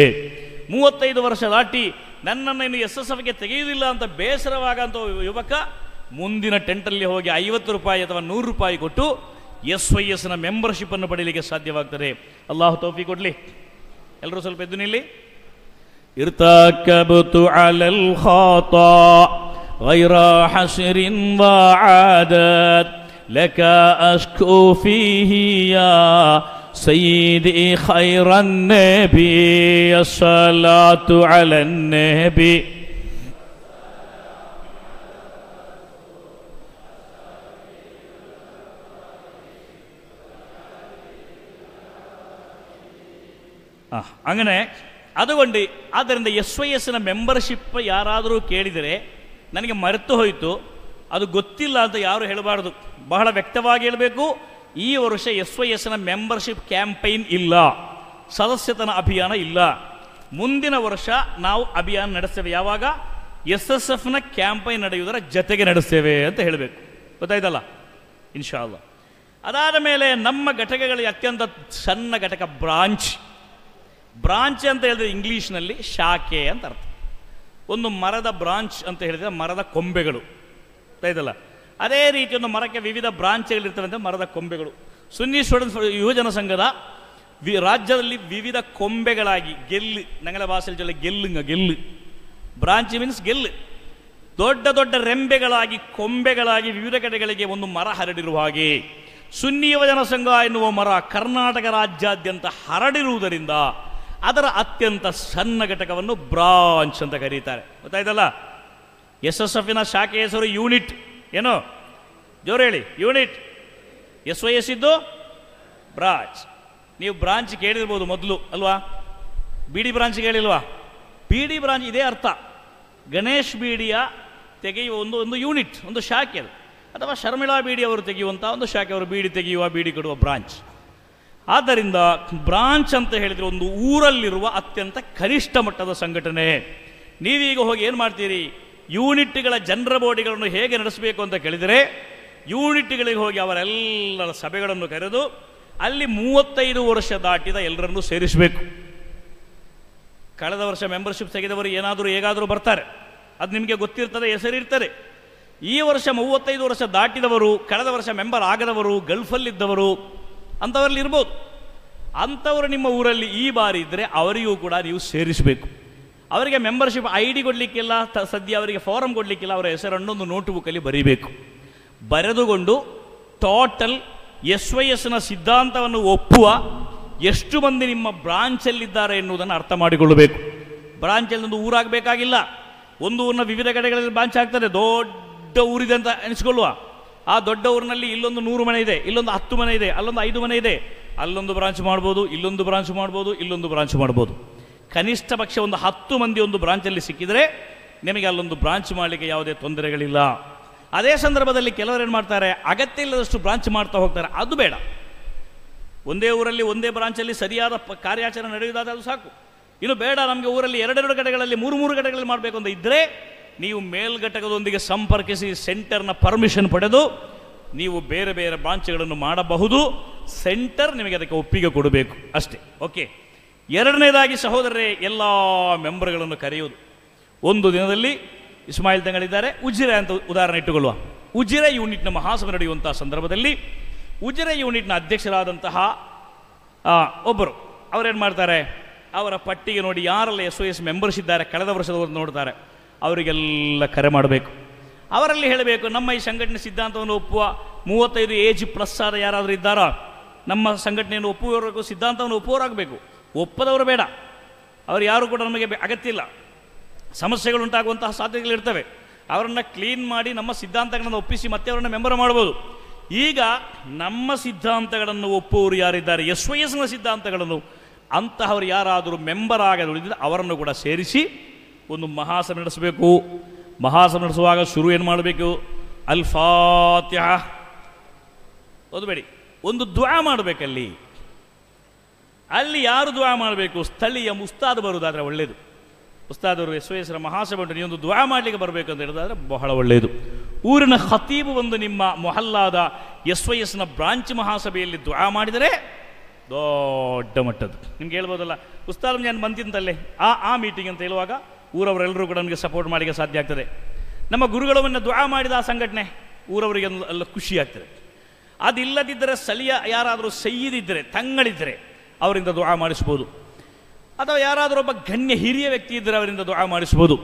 ಮೂವತ್ತೈದು ವರ್ಷ ದಾಟಿ ನನ್ನನ್ನು ಇನ್ನು ಎಸ್ ಎಸ್ ಎಫ್ಗೆ ತೆಗೆಯುವುದಿಲ್ಲ ಅಂತ ಬೇಸರವಾಗಂಥ ಯುವಕ ಮುಂದಿನ ಟೆಂಟಲ್ಲಿ ಹೋಗಿ ಐವತ್ತು ರೂಪಾಯಿ ಅಥವಾ ನೂರು ರೂಪಾಯಿ ಕೊಟ್ಟು ಎಸ್ ವೈ ಎಸ್ನ ಮೆಂಬರ್ಶಿಪ್ಪನ್ನು ಪಡೀಲಿಕ್ಕೆ ಸಾಧ್ಯವಾಗ್ತದೆ ಅಲ್ಲಾಹು ತೋಫಿ ಕೊಡಲಿ ಎಲ್ಲರೂ ಸ್ವಲ್ಪ ಎದ್ದು ನಿಲ್ಲಿ ಇರ್ತಾ ಅಲಲ್ غير حسر لك أشكو فيه سيدي خير النبي الصلاة على النبي ಆ ಅದು ಆದ್ದರಿಂದ ಎಸ್ ವೈ ಎಸ್ನ ಮೆಂಬರ್ಶಿಪ್ ಯಾರಾದರೂ ಕೇಳಿದರೆ ನನಗೆ ಮರೆತು ಹೋಯಿತು ಅದು ಗೊತ್ತಿಲ್ಲ ಅಂತ ಯಾರು ಹೇಳಬಾರ್ದು ಬಹಳ ವ್ಯಕ್ತವಾಗಿ ಹೇಳಬೇಕು ಈ ವರ್ಷ ಎಸ್ ವೈ ಎಸ್ನ ಮೆಂಬರ್ಶಿಪ್ ಕ್ಯಾಂಪೈನ್ ಇಲ್ಲ ಸದಸ್ಯತನ ಅಭಿಯಾನ ಇಲ್ಲ ಮುಂದಿನ ವರ್ಷ ನಾವು ಅಭಿಯಾನ ನಡೆಸ್ತೇವೆ ಯಾವಾಗ ಎಸ್ ಎಸ್ ಎಫ್ನ ಕ್ಯಾಂಪೈನ್ ನಡೆಯುವುದರ ಜತೆಗೆ ನಡೆಸ್ತೇವೆ ಅಂತ ಹೇಳಬೇಕು ಗೊತ್ತಾಯ್ತಲ್ಲ ಇನ್ಶಾ ಅದಾದ ಮೇಲೆ ನಮ್ಮ ಘಟಕಗಳಿಗೆ ಅತ್ಯಂತ ಸಣ್ಣ ಘಟಕ ಬ್ರಾಂಚ್ ಬ್ರಾಂಚ್ ಅಂತ ಹೇಳಿದ್ರೆ ಇಂಗ್ಲೀಷ್ನಲ್ಲಿ ಶಾಖೆ ಅಂತ ಅರ್ಥ ಒಂದು ಮರದ ಬ್ರಾಂಚ್ ಅಂತ ಹೇಳಿದರೆ ಮರದ ಕೊಂಬೆಗಳು ಗೊತ್ತಾಯ್ತಲ್ಲ ಅದೇ ರೀತಿ ಒಂದು ಮರಕ್ಕೆ ವಿವಿಧ ಬ್ರಾಂಚ್ಗಳಿರ್ತವೆ ಮರದ ಕೊಂಬೆಗಳು ಸುನ್ನಿ ಸ್ಟೂಡೆಂಟ್ಸ್ ಯುವಜನ ಸಂಘದ ವಿ ರಾಜ್ಯದಲ್ಲಿ ವಿವಿಧ ಕೊಂಬೆಗಳಾಗಿ ಗೆಲ್ಲು ನಂಗಲ ಭಾಷೆಯಲ್ಲಿ ಜೊತೆ ಗೆಲ್ಲುಂಗ ಗೆಲ್ಲು ಬ್ರಾಂಚ್ ಮೀನ್ಸ್ ಗೆಲ್ಲು ದೊಡ್ಡ ದೊಡ್ಡ ರೆಂಬೆಗಳಾಗಿ ಕೊಂಬೆಗಳಾಗಿ ವಿವಿಧ ಕಡೆಗಳಿಗೆ ಒಂದು ಮರ ಹರಡಿರುವ ಹಾಗೆ ಸುನ್ನಿ ಯುವಜನ ಸಂಘ ಎನ್ನುವ ಮರ ಕರ್ನಾಟಕ ರಾಜ್ಯಾದ್ಯಂತ ಹರಡಿರುವುದರಿಂದ ಅದರ ಅತ್ಯಂತ ಸಣ್ಣ ಘಟಕವನ್ನು ಬ್ರಾಂಚ್ ಅಂತ ಕರೀತಾರೆ ಗೊತ್ತಾಯ್ತಲ್ಲ ಎಸ್ ಎಸ್ ಎಫ್ನ ಶಾಖೆ ಹೆಸರು ಯೂನಿಟ್ ಏನು ಜೋರು ಹೇಳಿ ಯೂನಿಟ್ ಎಸ್ ವೈ ಎಸ್ ಇದ್ದು ಬ್ರಾಂಚ್ ನೀವು ಬ್ರಾಂಚ್ ಕೇಳಿರ್ಬೋದು ಮೊದಲು ಅಲ್ವಾ ಬಿ ಡಿ ಬ್ರಾಂಚ್ ಕೇಳಿಲ್ವಾ ಬಿ ಡಿ ಬ್ರಾಂಚ್ ಇದೇ ಅರ್ಥ ಗಣೇಶ್ ಬೀಡಿಯ ತೆಗೆಯುವ ಒಂದು ಒಂದು ಯೂನಿಟ್ ಒಂದು ಶಾಖೆ ಅದು ಅಥವಾ ಶರ್ಮಿಳಾ ಬೀಡಿ ಅವರು ತೆಗೆಯುವಂಥ ಒಂದು ಶಾಖೆ ಅವರು ಬೀಡಿ ತೆಗೆಯುವ ಬೀಡಿ ಕೊಡುವ ಬ್ರಾಂಚ್ ಆದ್ದರಿಂದ ಬ್ರಾಂಚ್ ಅಂತ ಹೇಳಿದರೆ ಒಂದು ಊರಲ್ಲಿರುವ ಅತ್ಯಂತ ಕನಿಷ್ಠ ಮಟ್ಟದ ಸಂಘಟನೆ ನೀವೀಗ ಹೋಗಿ ಏನು ಮಾಡ್ತೀರಿ ಯೂನಿಟ್ಗಳ ಜನರ ಬಾಡಿಗಳನ್ನು ಹೇಗೆ ನಡೆಸಬೇಕು ಅಂತ ಕೇಳಿದರೆ ಯೂನಿಟ್ಗಳಿಗೆ ಹೋಗಿ ಅವರೆಲ್ಲರ ಸಭೆಗಳನ್ನು ಕರೆದು ಅಲ್ಲಿ ಮೂವತ್ತೈದು ವರ್ಷ ದಾಟಿದ ಎಲ್ಲರನ್ನೂ ಸೇರಿಸಬೇಕು ಕಳೆದ ವರ್ಷ ಮೆಂಬರ್ಶಿಪ್ ತೆಗೆದವರು ಏನಾದರೂ ಹೇಗಾದರೂ ಬರ್ತಾರೆ ಅದು ನಿಮಗೆ ಗೊತ್ತಿರ್ತದೆ ಹೆಸರಿರ್ತದೆ ಈ ವರ್ಷ ಮೂವತ್ತೈದು ವರ್ಷ ದಾಟಿದವರು ಕಳೆದ ವರ್ಷ ಮೆಂಬರ್ ಆಗದವರು ಗಲ್ಫಲ್ಲಿದ್ದವರು ಅಂಥವರಲ್ಲಿ ಇರ್ಬೋದು ಅಂಥವರು ನಿಮ್ಮ ಊರಲ್ಲಿ ಈ ಬಾರಿ ಇದ್ದರೆ ಅವರಿಗೂ ಕೂಡ ನೀವು ಸೇರಿಸಬೇಕು ಅವರಿಗೆ ಮೆಂಬರ್ಶಿಪ್ ಐ ಡಿ ಕೊಡಲಿಕ್ಕಿಲ್ಲ ಸದ್ಯ ಅವರಿಗೆ ಫಾರಂ ಕೊಡಲಿಕ್ಕಿಲ್ಲ ಅವರ ಹೆಸರನ್ನೊಂದು ನೋಟ್ ಬುಕ್ಕಲ್ಲಿ ಬರೀಬೇಕು ಬರೆದುಕೊಂಡು ಟೋಟಲ್ ಎಸ್ ವೈ ಎಸ್ನ ಸಿದ್ಧಾಂತವನ್ನು ಒಪ್ಪುವ ಎಷ್ಟು ಮಂದಿ ನಿಮ್ಮ ಬ್ರಾಂಚಲ್ಲಿದ್ದಾರೆ ಎನ್ನುವುದನ್ನು ಅರ್ಥ ಮಾಡಿಕೊಳ್ಳಬೇಕು ಬ್ರಾಂಚಲ್ಲಿ ಒಂದು ಊರಾಗಬೇಕಾಗಿಲ್ಲ ಒಂದು ಊರಿನ ವಿವಿಧ ಕಡೆಗಳಲ್ಲಿ ಬ್ರಾಂಚ್ ಆಗ್ತದೆ ದೊಡ್ಡ ಊರಿದೆ ಅಂತ ಅನಿಸ್ಕೊಳ್ಳುವ ಆ ದೊಡ್ಡ ಊರಿನಲ್ಲಿ ಇಲ್ಲೊಂದು ನೂರು ಮನೆ ಇದೆ ಇಲ್ಲೊಂದು ಹತ್ತು ಮನೆ ಇದೆ ಅಲ್ಲೊಂದು ಐದು ಮನೆ ಇದೆ ಅಲ್ಲೊಂದು ಬ್ರಾಂಚ್ ಮಾಡ್ಬೋದು ಇಲ್ಲೊಂದು ಬ್ರಾಂಚ್ ಮಾಡ್ಬೋದು ಇಲ್ಲೊಂದು ಬ್ರಾಂಚ್ ಮಾಡ್ಬೋದು ಕನಿಷ್ಠ ಪಕ್ಷ ಒಂದು ಹತ್ತು ಮಂದಿ ಒಂದು ಬ್ರಾಂಚಲ್ಲಿ ಸಿಕ್ಕಿದರೆ ನಿಮಗೆ ಅಲ್ಲೊಂದು ಬ್ರಾಂಚ್ ಮಾಡಲಿಕ್ಕೆ ಯಾವುದೇ ತೊಂದರೆಗಳಿಲ್ಲ ಅದೇ ಸಂದರ್ಭದಲ್ಲಿ ಕೆಲವರು ಏನು ಮಾಡ್ತಾರೆ ಅಗತ್ಯ ಇಲ್ಲದಷ್ಟು ಬ್ರಾಂಚ್ ಮಾಡ್ತಾ ಹೋಗ್ತಾರೆ ಅದು ಬೇಡ ಒಂದೇ ಊರಲ್ಲಿ ಒಂದೇ ಬ್ರಾಂಚಲ್ಲಿ ಸರಿಯಾದ ಪ ಕಾರ್ಯಾಚರಣೆ ನಡೆಯುವುದಾದ ಅದು ಸಾಕು ಇನ್ನು ಬೇಡ ನಮಗೆ ಊರಲ್ಲಿ ಎರಡೆರಡು ಕಡೆಗಳಲ್ಲಿ ಮೂರು ಮೂರು ಕಡೆಗಳಲ್ಲಿ ಮಾಡಬೇಕು ಅಂತ ಇದ್ದರೆ ನೀವು ಮೇಲ್ಘಟಕದೊಂದಿಗೆ ಸಂಪರ್ಕಿಸಿ ಸೆಂಟರ್ನ ಪರ್ಮಿಷನ್ ಪಡೆದು ನೀವು ಬೇರೆ ಬೇರೆ ಬ್ರಾಂಚ್ಗಳನ್ನು ಮಾಡಬಹುದು ಸೆಂಟರ್ ನಿಮಗೆ ಅದಕ್ಕೆ ಒಪ್ಪಿಗೆ ಕೊಡಬೇಕು ಅಷ್ಟೇ ಓಕೆ ಎರಡನೇದಾಗಿ ಸಹೋದರರೇ ಎಲ್ಲ ಮೆಂಬರ್ಗಳನ್ನು ಕರೆಯುವುದು ಒಂದು ದಿನದಲ್ಲಿ ಇಸ್ಮಾಯಿಲ್ ತಂಗಳಿದ್ದಾರೆ ಉಜಿರೆ ಅಂತ ಉದಾಹರಣೆ ಇಟ್ಟುಕೊಳ್ಳುವ ಉಜಿರೆ ಯೂನಿಟ್ನ ಮಹಾಸಭೆ ನಡೆಯುವಂಥ ಸಂದರ್ಭದಲ್ಲಿ ಉಜಿರೆ ಯೂನಿಟ್ನ ಅಧ್ಯಕ್ಷರಾದಂತಹ ಒಬ್ಬರು ಅವರೇನು ಮಾಡ್ತಾರೆ ಅವರ ಪಟ್ಟಿಗೆ ನೋಡಿ ಯಾರೆಲ್ಲ ಎಸ್ ಒ ಎಸ್ ಮೆಂಬರ್ಸ್ ಇದ್ದಾರೆ ಕಳೆದ ವರ್ಷದವರು ನೋಡ್ತಾರೆ ಅವರಿಗೆಲ್ಲ ಕರೆ ಮಾಡಬೇಕು ಅವರಲ್ಲಿ ಹೇಳಬೇಕು ನಮ್ಮ ಈ ಸಂಘಟನೆ ಸಿದ್ಧಾಂತವನ್ನು ಒಪ್ಪುವ ಮೂವತ್ತೈದು ಏಜ್ ಪ್ಲಸ್ ಆದ ಯಾರಾದರೂ ಇದ್ದಾರೋ ನಮ್ಮ ಸಂಘಟನೆಯನ್ನು ಒಪ್ಪುವವರೆಗೂ ಸಿದ್ಧಾಂತವನ್ನು ಒಪ್ಪುವರಾಗಬೇಕು ಒಪ್ಪದವರು ಬೇಡ ಅವರು ಯಾರು ಕೂಡ ನಮಗೆ ಅಗತ್ಯ ಇಲ್ಲ ಸಮಸ್ಯೆಗಳು ಉಂಟಾಗುವಂತಹ ಸಾಧ್ಯತೆಗಳಿರ್ತವೆ ಅವರನ್ನು ಕ್ಲೀನ್ ಮಾಡಿ ನಮ್ಮ ಸಿದ್ಧಾಂತಗಳನ್ನು ಒಪ್ಪಿಸಿ ಮತ್ತೆ ಅವರನ್ನು ಮೆಂಬರ್ ಮಾಡ್ಬೋದು ಈಗ ನಮ್ಮ ಸಿದ್ಧಾಂತಗಳನ್ನು ಒಪ್ಪುವವರು ಯಾರಿದ್ದಾರೆ ಎಸ್ ವೈ ಎಸ್ನ ಸಿದ್ಧಾಂತಗಳನ್ನು ಅಂತಹವರು ಯಾರಾದರೂ ಮೆಂಬರ್ ಆಗದು ಉಳಿದಿದ್ದರೆ ಅವರನ್ನು ಕೂಡ ಸೇರಿಸಿ ಒಂದು ಮಹಾಸಭೆ ನಡೆಸಬೇಕು ಮಹಾಸಭೆ ನಡೆಸುವಾಗ ಶುರು ಏನು ಮಾಡಬೇಕು ಅಲ್ಫಾತ್ಯ ಓದಬೇಡಿ ಒಂದು ದ್ವಾ ಮಾಡಬೇಕಲ್ಲಿ ಅಲ್ಲಿ ಯಾರು ದ್ವಾ ಮಾಡಬೇಕು ಸ್ಥಳೀಯ ಮುಸ್ತಾದ್ ಬರುವುದಾದರೆ ಒಳ್ಳೆಯದು ಉಸ್ತಾದರು ಎಸ್ ವೈ ಎಸ್ ಮಹಾಸಭೆ ನೀವೊಂದು ದ್ವಾಯ ಮಾಡಲಿಕ್ಕೆ ಬರಬೇಕು ಅಂತ ಹೇಳೋದಾದರೆ ಬಹಳ ಒಳ್ಳೆಯದು ಊರಿನ ಹತೀಬು ಒಂದು ನಿಮ್ಮ ಮೊಹಲ್ಲಾದ ಎಸ್ ವೈ ಎಸ್ನ ಬ್ರಾಂಚ್ ಮಹಾಸಭೆಯಲ್ಲಿ ದ್ವಾ ಮಾಡಿದರೆ ದೊಡ್ಡ ಮಟ್ಟದ್ದು ನಿಮ್ಗೆ ಹೇಳ್ಬೋದಲ್ಲ ಉಸ್ತಾದ್ ನಾನು ಬಂತಿಂತಲ್ಲೇ ಆ ಆ ಮೀಟಿಂಗ್ ಅಂತ ಹೇಳುವಾಗ ಊರವರೆಲ್ಲರೂ ಕೂಡ ನಮಗೆ ಸಪೋರ್ಟ್ ಮಾಡಲಿಕ್ಕೆ ಸಾಧ್ಯ ಆಗ್ತದೆ ನಮ್ಮ ಗುರುಗಳವನ್ನು ದ್ವಾ ಮಾಡಿದ ಆ ಸಂಘಟನೆ ಊರವರಿಗೆ ಎಲ್ಲ ಖುಷಿ ಆಗ್ತದೆ ಅದಿಲ್ಲದಿದ್ದರೆ ಸ್ಥಳೀಯ ಯಾರಾದರೂ ಸೈಯ್ಯದಿದ್ದರೆ ತಂಗಳಿದ್ದರೆ ಅವರಿಂದ ದುಆ ಮಾಡಿಸ್ಬೋದು ಅಥವಾ ಯಾರಾದರೂ ಒಬ್ಬ ಗಣ್ಯ ಹಿರಿಯ ವ್ಯಕ್ತಿ ಇದ್ದರೆ ಅವರಿಂದ ದುಆ ಮಾಡಿಸ್ಬೋದು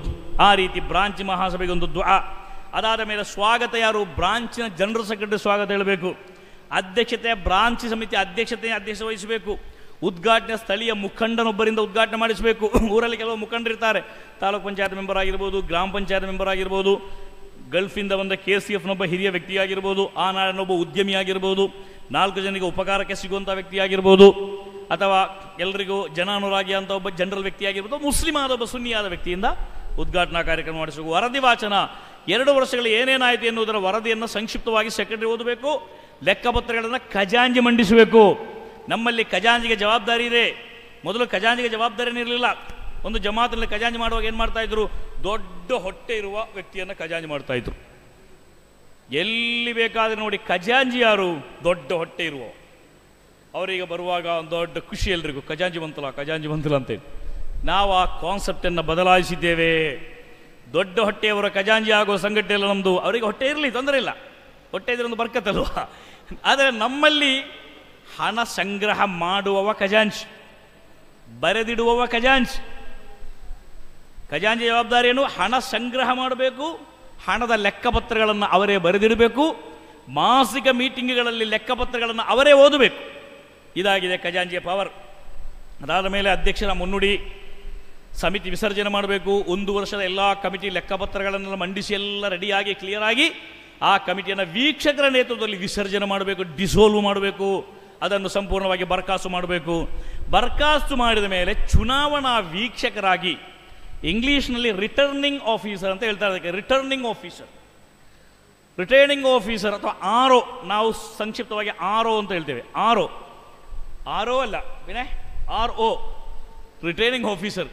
ಆ ರೀತಿ ಬ್ರಾಂಚ್ ಮಹಾಸಭೆಗೆ ಒಂದು ದುಆ ಅದಾದ ಮೇಲೆ ಸ್ವಾಗತ ಯಾರು ಬ್ರಾಂಚಿನ ಜನರಲ್ ಸೆಕ್ರೆಟರಿ ಸ್ವಾಗತ ಹೇಳಬೇಕು ಅಧ್ಯಕ್ಷತೆ ಬ್ರಾಂಚ್ ಸಮಿತಿ ಅಧ್ಯಕ್ಷತೆ ಅಧ್ಯಕ್ಷ ವಹಿಸಬೇಕು ಉದ್ಘಾಟನೆ ಸ್ಥಳೀಯ ಮುಖಂಡನೊಬ್ಬರಿಂದ ಉದ್ಘಾಟನೆ ಮಾಡಿಸಬೇಕು ಊರಲ್ಲಿ ಕೆಲವು ಮುಖಂಡರಿರ್ತಾರೆ ತಾಲೂಕು ಪಂಚಾಯತ್ ಮೆಂಬರ್ ಆಗಿರ್ಬೋದು ಗ್ರಾಮ ಪಂಚಾಯತ್ ಮೆಂಬರ್ ಆಗಿರ್ಬೋದು ಗಲ್ಫಿಂದ ಬಂದ ಕೆ ಸಿ ಎಫ್ನೊಬ್ಬ ಹಿರಿಯ ವ್ಯಕ್ತಿಯಾಗಿರ್ಬೋದು ಆ ನಾಡಿನೊಬ್ಬ ಉದ್ಯಮಿಯಾಗಿರ್ಬೋದು ನಾಲ್ಕು ಜನರಿಗೆ ಉಪಕಾರಕ್ಕೆ ಸಿಗುವಂಥ ವ್ಯಕ್ತಿಯಾಗಿರ್ಬೋದು ಅಥವಾ ಎಲ್ರಿಗೂ ಜನಾನುರಾಗಿ ಅಂತ ಒಬ್ಬ ಜನರಲ್ ವ್ಯಕ್ತಿಯಾಗಿರ್ಬೋದು ಮುಸ್ಲಿಮ್ ಆದ ಒಬ್ಬ ಸುನ್ನಿಯಾದ ವ್ಯಕ್ತಿಯಿಂದ ಉದ್ಘಾಟನಾ ಕಾರ್ಯಕ್ರಮ ಮಾಡಿಸಬೇಕು ವರದಿ ವಾಚನ ಎರಡು ವರ್ಷಗಳು ಏನೇನಾಯಿತು ಎನ್ನುವುದರ ವರದಿಯನ್ನು ಸಂಕ್ಷಿಪ್ತವಾಗಿ ಸೆಕ್ರೆಟರಿ ಓದಬೇಕು ಲೆಕ್ಕಪತ್ರಗಳನ್ನು ಖಜಾಂಜಿ ಮಂಡಿಸಬೇಕು ನಮ್ಮಲ್ಲಿ ಖಜಾಂಜಿಗೆ ಜವಾಬ್ದಾರಿ ಇದೆ ಮೊದಲು ಖಜಾಂಜಿಗೆ ಜವಾಬ್ದಾರಿನೇ ಇರಲಿಲ್ಲ ಒಂದು ಜಮಾತಲ್ಲಿ ಖಜಾಂಜಿ ಮಾಡುವಾಗ ಏನು ಇದ್ರು ದೊಡ್ಡ ಹೊಟ್ಟೆ ಇರುವ ವ್ಯಕ್ತಿಯನ್ನು ಖಜಾಂಜಿ ಇದ್ರು ಎಲ್ಲಿ ಬೇಕಾದ್ರೆ ನೋಡಿ ಖಜಾಂಜಿ ಯಾರು ದೊಡ್ಡ ಹೊಟ್ಟೆ ಇರುವ ಅವರಿಗೆ ಬರುವಾಗ ಒಂದು ದೊಡ್ಡ ಖುಷಿ ಎಲ್ರಿಗೂ ಖಜಾಂಜಿ ಮಂತುಲ ಖಜಾಂಜಿ ಮಂತುಲ ಅಂತೇಳಿ ನಾವು ಆ ಕಾನ್ಸೆಪ್ಟನ್ನು ಬದಲಾಯಿಸಿದ್ದೇವೆ ದೊಡ್ಡ ಹೊಟ್ಟೆಯವರ ಖಜಾಂಜಿ ಸಂಘಟನೆ ಎಲ್ಲ ನಮ್ಮದು ಅವರಿಗೆ ಹೊಟ್ಟೆ ಇರಲಿ ತೊಂದರೆ ಇಲ್ಲ ಹೊಟ್ಟೆ ಇದ್ರೊಂದು ಬರ್ಕತ್ತಲ್ವ ಆದರೆ ನಮ್ಮಲ್ಲಿ ಹಣ ಸಂಗ್ರಹ ಮಾಡುವವ ಖಜಾಂಜಿ ಬರೆದಿಡುವವ ಖಜಾಂಜಿ ಖಜಾಂಜಿ ಜವಾಬ್ದಾರಿ ಏನು ಹಣ ಸಂಗ್ರಹ ಮಾಡಬೇಕು ಹಣದ ಲೆಕ್ಕಪತ್ರಗಳನ್ನು ಅವರೇ ಬರೆದಿಡಬೇಕು ಮಾಸಿಕ ಮೀಟಿಂಗ್ಗಳಲ್ಲಿ ಲೆಕ್ಕಪತ್ರಗಳನ್ನು ಅವರೇ ಓದಬೇಕು ಇದಾಗಿದೆ ಖಜಾಂಜಿಯ ಪವರ್ ಅದಾದ ಮೇಲೆ ಅಧ್ಯಕ್ಷರ ಮುನ್ನುಡಿ ಸಮಿತಿ ವಿಸರ್ಜನೆ ಮಾಡಬೇಕು ಒಂದು ವರ್ಷದ ಎಲ್ಲ ಕಮಿಟಿ ಲೆಕ್ಕಪತ್ರಗಳನ್ನೆಲ್ಲ ಮಂಡಿಸಿ ಎಲ್ಲ ರೆಡಿಯಾಗಿ ಕ್ಲಿಯರಾಗಿ ಆ ಕಮಿಟಿಯನ್ನು ವೀಕ್ಷಕರ ನೇತೃತ್ವದಲ್ಲಿ ವಿಸರ್ಜನೆ ಮಾಡಬೇಕು ಡಿಸೋಲ್ವ್ ಮಾಡಬೇಕು ಅದನ್ನು ಸಂಪೂರ್ಣವಾಗಿ ಬರ್ಖಾಸ್ತು ಮಾಡಬೇಕು ಬರ್ಖಾಸ್ತು ಮಾಡಿದ ಮೇಲೆ ಚುನಾವಣಾ ವೀಕ್ಷಕರಾಗಿ ಇಂಗ್ಲೀಷ್ನಲ್ಲಿ ರಿಟರ್ನಿಂಗ್ ಆಫೀಸರ್ ಅಂತ ಹೇಳ್ತಾರೆ ಅದಕ್ಕೆ ರಿಟರ್ನಿಂಗ್ ಆಫೀಸರ್ ರಿಟರ್ನಿಂಗ್ ಆಫೀಸರ್ ಅಥವಾ ಆರ್ ನಾವು ಸಂಕ್ಷಿಪ್ತವಾಗಿ ಆರ್ ಅಂತ ಹೇಳ್ತೇವೆ ಆರ್ ಆರ್ ಓ ಅಲ್ಲ Vinay R O retaining officer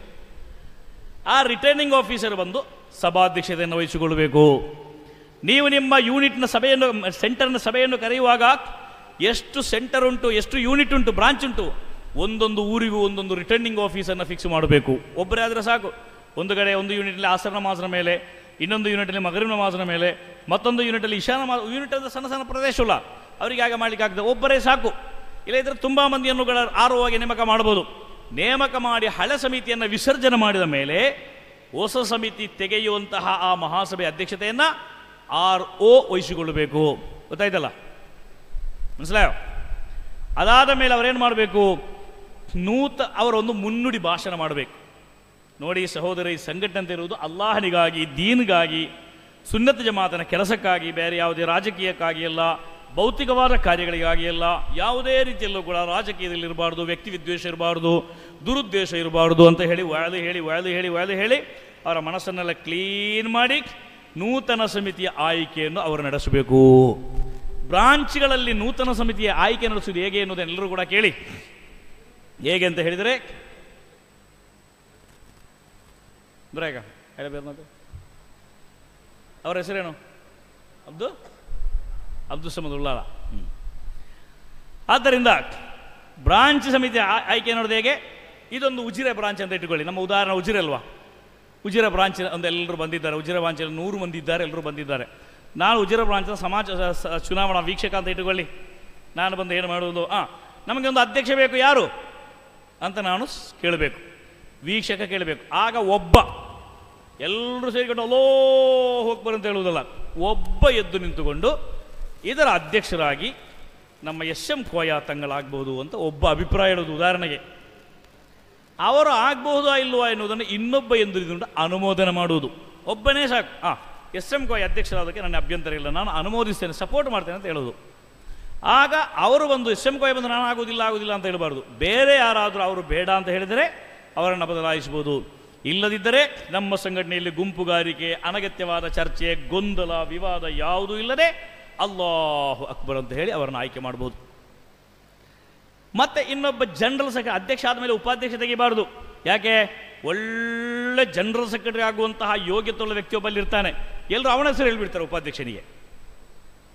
ಆ ರಿಟೈನಿಂಗ್ ಆಫೀಸರ್ ಬಂದು ಸಭಾಧ್ಯಕ್ಷತೆಯನ್ನು ವಹಿಸಿಕೊಳ್ಳಬೇಕು ನೀವು ನಿಮ್ಮ ಯೂನಿಟ್ನ ಸಭೆಯನ್ನು ಸೆಂಟರ್ನ ಸಭೆಯನ್ನು ಕರೆಯುವಾಗ ಎಷ್ಟು ಸೆಂಟರ್ ಉಂಟು ಎಷ್ಟು ಯೂನಿಟ್ ಉಂಟು ಬ್ರಾಂಚ್ ಉಂಟು ಒಂದೊಂದು ಊರಿಗೂ ಒಂದೊಂದು ರಿಟರ್ನಿಂಗ್ ಆಫೀಸನ್ನು ಫಿಕ್ಸ್ ಮಾಡಬೇಕು ಒಬ್ಬರೇ ಆದರೆ ಸಾಕು ಒಂದು ಕಡೆ ಒಂದು ಯೂನಿಟಲ್ಲಿ ಆಸರ ನಮಾಜನ ಮೇಲೆ ಇನ್ನೊಂದು ಯೂನಿಟಲ್ಲಿ ಮಗರಿನ ನಮಾಜನ ಮೇಲೆ ಮತ್ತೊಂದು ಯೂನಿಟಲ್ಲಿ ಅಲ್ಲಿ ಈಶಾನ ಯೂನಿಟ್ ಅಂದರೆ ಸಣ್ಣ ಸಣ್ಣ ಪ್ರದೇಶವಲ್ಲ ಅವರಿಗೆ ಆಗ ಮಾಡಲಿಕ್ಕೆ ಆಗ್ತದೆ ಒಬ್ಬರೇ ಸಾಕು ಇಲ್ಲದಿದ್ದರೆ ತುಂಬ ಮಂದಿಯನ್ನು ಆರೋವಾಗಿ ನೇಮಕ ಮಾಡ್ಬೋದು ನೇಮಕ ಮಾಡಿ ಹಳೆ ಸಮಿತಿಯನ್ನು ವಿಸರ್ಜನೆ ಮಾಡಿದ ಮೇಲೆ ಹೊಸ ಸಮಿತಿ ತೆಗೆಯುವಂತಹ ಆ ಮಹಾಸಭೆ ಅಧ್ಯಕ್ಷತೆಯನ್ನು ಆರ್ ಓ ವಹಿಸಿಕೊಳ್ಳಬೇಕು ಗೊತ್ತಾಯ್ತಲ್ಲ ಮನ್ಸಲ ಅದಾದ ಮೇಲೆ ಅವರೇನು ಮಾಡಬೇಕು ನೂತ ಅವರೊಂದು ಮುನ್ನುಡಿ ಭಾಷಣ ಮಾಡಬೇಕು ನೋಡಿ ಸಹೋದರಿ ಸಂಘಟನೆ ಅಂತ ಇರುವುದು ಅಲ್ಲಾಹನಿಗಾಗಿ ದೀನ್ಗಾಗಿ ಸುನ್ನತ ಜಮಾತನ ಕೆಲಸಕ್ಕಾಗಿ ಬೇರೆ ಯಾವುದೇ ರಾಜಕೀಯಕ್ಕಾಗಿ ಎಲ್ಲ ಭೌತಿಕವಾದ ಕಾರ್ಯಗಳಿಗಾಗಿ ಅಲ್ಲ ಯಾವುದೇ ರೀತಿಯಲ್ಲೂ ಕೂಡ ರಾಜಕೀಯದಲ್ಲಿ ಇರಬಾರ್ದು ವ್ಯಕ್ತಿ ವಿದ್ವೇಷ ಇರಬಾರ್ದು ದುರುದ್ದೇಶ ಇರಬಾರ್ದು ಅಂತ ಹೇಳಿ ಒಳದು ಹೇಳಿ ಒಳದು ಹೇಳಿ ಒಳದು ಹೇಳಿ ಅವರ ಮನಸ್ಸನ್ನೆಲ್ಲ ಕ್ಲೀನ್ ಮಾಡಿ ನೂತನ ಸಮಿತಿಯ ಆಯ್ಕೆಯನ್ನು ಅವರು ನಡೆಸಬೇಕು ಬ್ರಾಂಚ್ಗಳಲ್ಲಿ ನೂತನ ಸಮಿತಿಯ ಆಯ್ಕೆ ನಡೆಸುವುದು ಹೇಗೆ ಎಲ್ಲರೂ ಕೂಡ ಕೇಳಿ ಹೇಗೆ ಅಂತ ಹೇಳಿದರೆ ಹೇಳಬೇಕು ಅವರ ಹೆಸರೇನು ಅಬ್ದು ಅಬ್ದುಲ್ ಸಮದ್ ಉಲ್ಲಾಲ ಆದ್ದರಿಂದ ಬ್ರಾಂಚ್ ಸಮಿತಿ ಆಯ್ಕೆ ನೋಡಿದೆ ಹೇಗೆ ಇದೊಂದು ಉಜಿರೆ ಬ್ರಾಂಚ್ ಅಂತ ಇಟ್ಟುಕೊಳ್ಳಿ ನಮ್ಮ ಉದಾಹರಣೆ ಉಜಿರೆ ಅಲ್ವಾ ಉಜಿರ ಬ್ರಾಂಚ್ ಒಂದು ಎಲ್ಲರೂ ಬಂದಿದ್ದಾರೆ ಉಜಿರ ಬ್ರಾಂಚಲ್ಲಿ ನೂರು ಮಂದಿ ಇದ್ದಾರೆ ಎಲ್ಲರೂ ಬಂದಿದ್ದಾರೆ ನಾನು ಉಜಿರ ಬ್ರಾಂಚ್ನ ಸಮಾಜ ಚುನಾವಣಾ ವೀಕ್ಷಕ ಅಂತ ಇಟ್ಟುಕೊಳ್ಳಿ ನಾನು ಬಂದು ಏನು ಮಾಡುವುದು ಹಾಂ ನಮಗೆ ಒಂದು ಅಧ್ಯಕ್ಷ ಬೇಕು ಯಾರು ಅಂತ ನಾನು ಕೇಳಬೇಕು ವೀಕ್ಷಕ ಕೇಳಬೇಕು ಆಗ ಒಬ್ಬ ಎಲ್ಲರೂ ಸೇರಿಕೊಂಡು ಅಲೋ ಹೋಗಿ ಅಂತ ಹೇಳುವುದಲ್ಲ ಒಬ್ಬ ಎದ್ದು ನಿಂತುಕೊಂಡು ಇದರ ಅಧ್ಯಕ್ಷರಾಗಿ ನಮ್ಮ ಎಸ್ ಎಂ ಕೋಯ ತಂಗಳಾಗ್ಬೋದು ಅಂತ ಒಬ್ಬ ಅಭಿಪ್ರಾಯ ಇಡೋದು ಉದಾಹರಣೆಗೆ ಅವರು ಆಗಬಹುದಾ ಇಲ್ವಾ ಎನ್ನುವುದನ್ನು ಇನ್ನೊಬ್ಬ ಎಂದು ಅನುಮೋದನೆ ಮಾಡುವುದು ಒಬ್ಬನೇ ಸಾಕು ಆ ಎಸ್ ಎಂ ಕೋಯ ಅಧ್ಯಕ್ಷರಾದಕ್ಕೆ ನನ್ನ ಅಭ್ಯಂತರ ಇಲ್ಲ ನಾನು ಅನುಮೋದಿಸ್ತೇನೆ ಸಪೋರ್ಟ್ ಮಾಡ್ತೇನೆ ಅಂತ ಹೇಳೋದು ಆಗ ಅವರು ಬಂದು ಎಸ್ ಎಂ ಕೋಯ ಬಂದು ನಾನು ಆಗೋದಿಲ್ಲ ಆಗೋದಿಲ್ಲ ಅಂತ ಹೇಳಬಾರ್ದು ಬೇರೆ ಯಾರಾದರೂ ಅವರು ಬೇಡ ಅಂತ ಹೇಳಿದರೆ ಅವರನ್ನು ಬದಲಾಯಿಸ್ಬೋದು ಇಲ್ಲದಿದ್ದರೆ ನಮ್ಮ ಸಂಘಟನೆಯಲ್ಲಿ ಗುಂಪುಗಾರಿಕೆ ಅನಗತ್ಯವಾದ ಚರ್ಚೆ ಗೊಂದಲ ವಿವಾದ ಯಾವುದೂ ಇಲ್ಲದೆ ಅಲ್ಲಾಹು ಅಕ್ಬರ್ ಅಂತ ಹೇಳಿ ಅವರನ್ನು ಆಯ್ಕೆ ಮಾಡಬಹುದು ಮತ್ತೆ ಇನ್ನೊಬ್ಬ ಜನರಲ್ ಸೆಕ್ರೆಟರಿ ಅಧ್ಯಕ್ಷ ಆದಮೇಲೆ ಉಪಾಧ್ಯಕ್ಷ ತೆಗಿಬಾರ್ದು ಯಾಕೆ ಒಳ್ಳೆ ಜನರಲ್ ಸೆಕ್ರೆಟರಿ ಆಗುವಂತಹ ಯೋಗ್ಯತೆಯುಳ್ಳ ಇರ್ತಾನೆ ಎಲ್ಲರೂ ಅವನ ಹೆಸರು ಹೇಳ್ಬಿಡ್ತಾರೆ ಉಪಾಧ್ಯಕ್ಷನಿಗೆ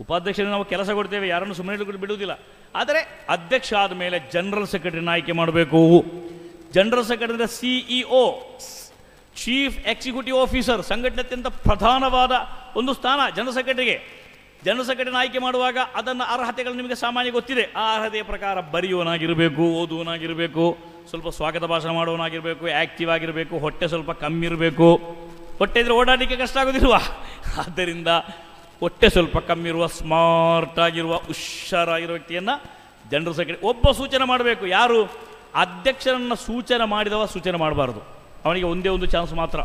ಉಪಾಧ್ಯಕ್ಷನ ನಾವು ಕೆಲಸ ಕೊಡ್ತೇವೆ ಯಾರನ್ನು ಸುಮ್ಮನೆ ಬಿಡುವುದಿಲ್ಲ ಆದರೆ ಅಧ್ಯಕ್ಷ ಆದ ಮೇಲೆ ಜನರಲ್ ಸೆಕ್ರೆಟರಿನ ಆಯ್ಕೆ ಮಾಡಬೇಕು general secretary CEO chief executive officer ಸಂಘಟನೆ ಅತ್ಯಂತ ಪ್ರಧಾನವಾದ ಒಂದು ಸ್ಥಾನ ಜನರಲ್ ಸೆಕ್ರೆಟರಿಗೆ ಜನರಲ್ ಸೆಕ್ರೆಟರಿ ಆಯ್ಕೆ ಮಾಡುವಾಗ ಅದನ್ನು ಅರ್ಹತೆಗಳು ನಿಮಗೆ ಸಾಮಾನ್ಯ ಗೊತ್ತಿದೆ ಆ ಅರ್ಹತೆಯ ಪ್ರಕಾರ ಬರೆಯುವನಾಗಿರಬೇಕು ಓದುವನಾಗಿರಬೇಕು ಸ್ವಲ್ಪ ಸ್ವಾಗತ ಭಾಷಣ ಮಾಡುವನಾಗಿರಬೇಕು ಆ್ಯಕ್ಟಿವ್ ಆಗಿರಬೇಕು ಹೊಟ್ಟೆ ಸ್ವಲ್ಪ ಕಮ್ಮಿ ಇರಬೇಕು ಹೊಟ್ಟೆ ಇದ್ರೆ ಓಡಾಡಲಿಕ್ಕೆ ಕಷ್ಟ ಆಗೋದಿಲ್ವ ಆದ್ದರಿಂದ ಹೊಟ್ಟೆ ಸ್ವಲ್ಪ ಕಮ್ಮಿ ಇರುವ ಸ್ಮಾರ್ಟ್ ಆಗಿರುವ ಹುಷಾರಾಗಿರುವ ವ್ಯಕ್ತಿಯನ್ನು ಜನರ ಸೆಕ್ರೆಟರಿ ಒಬ್ಬ ಸೂಚನೆ ಮಾಡಬೇಕು ಯಾರು ಅಧ್ಯಕ್ಷರನ್ನು ಸೂಚನೆ ಮಾಡಿದವ ಸೂಚನೆ ಮಾಡಬಾರ್ದು ಅವನಿಗೆ ಒಂದೇ ಒಂದು ಚಾನ್ಸ್ ಮಾತ್ರ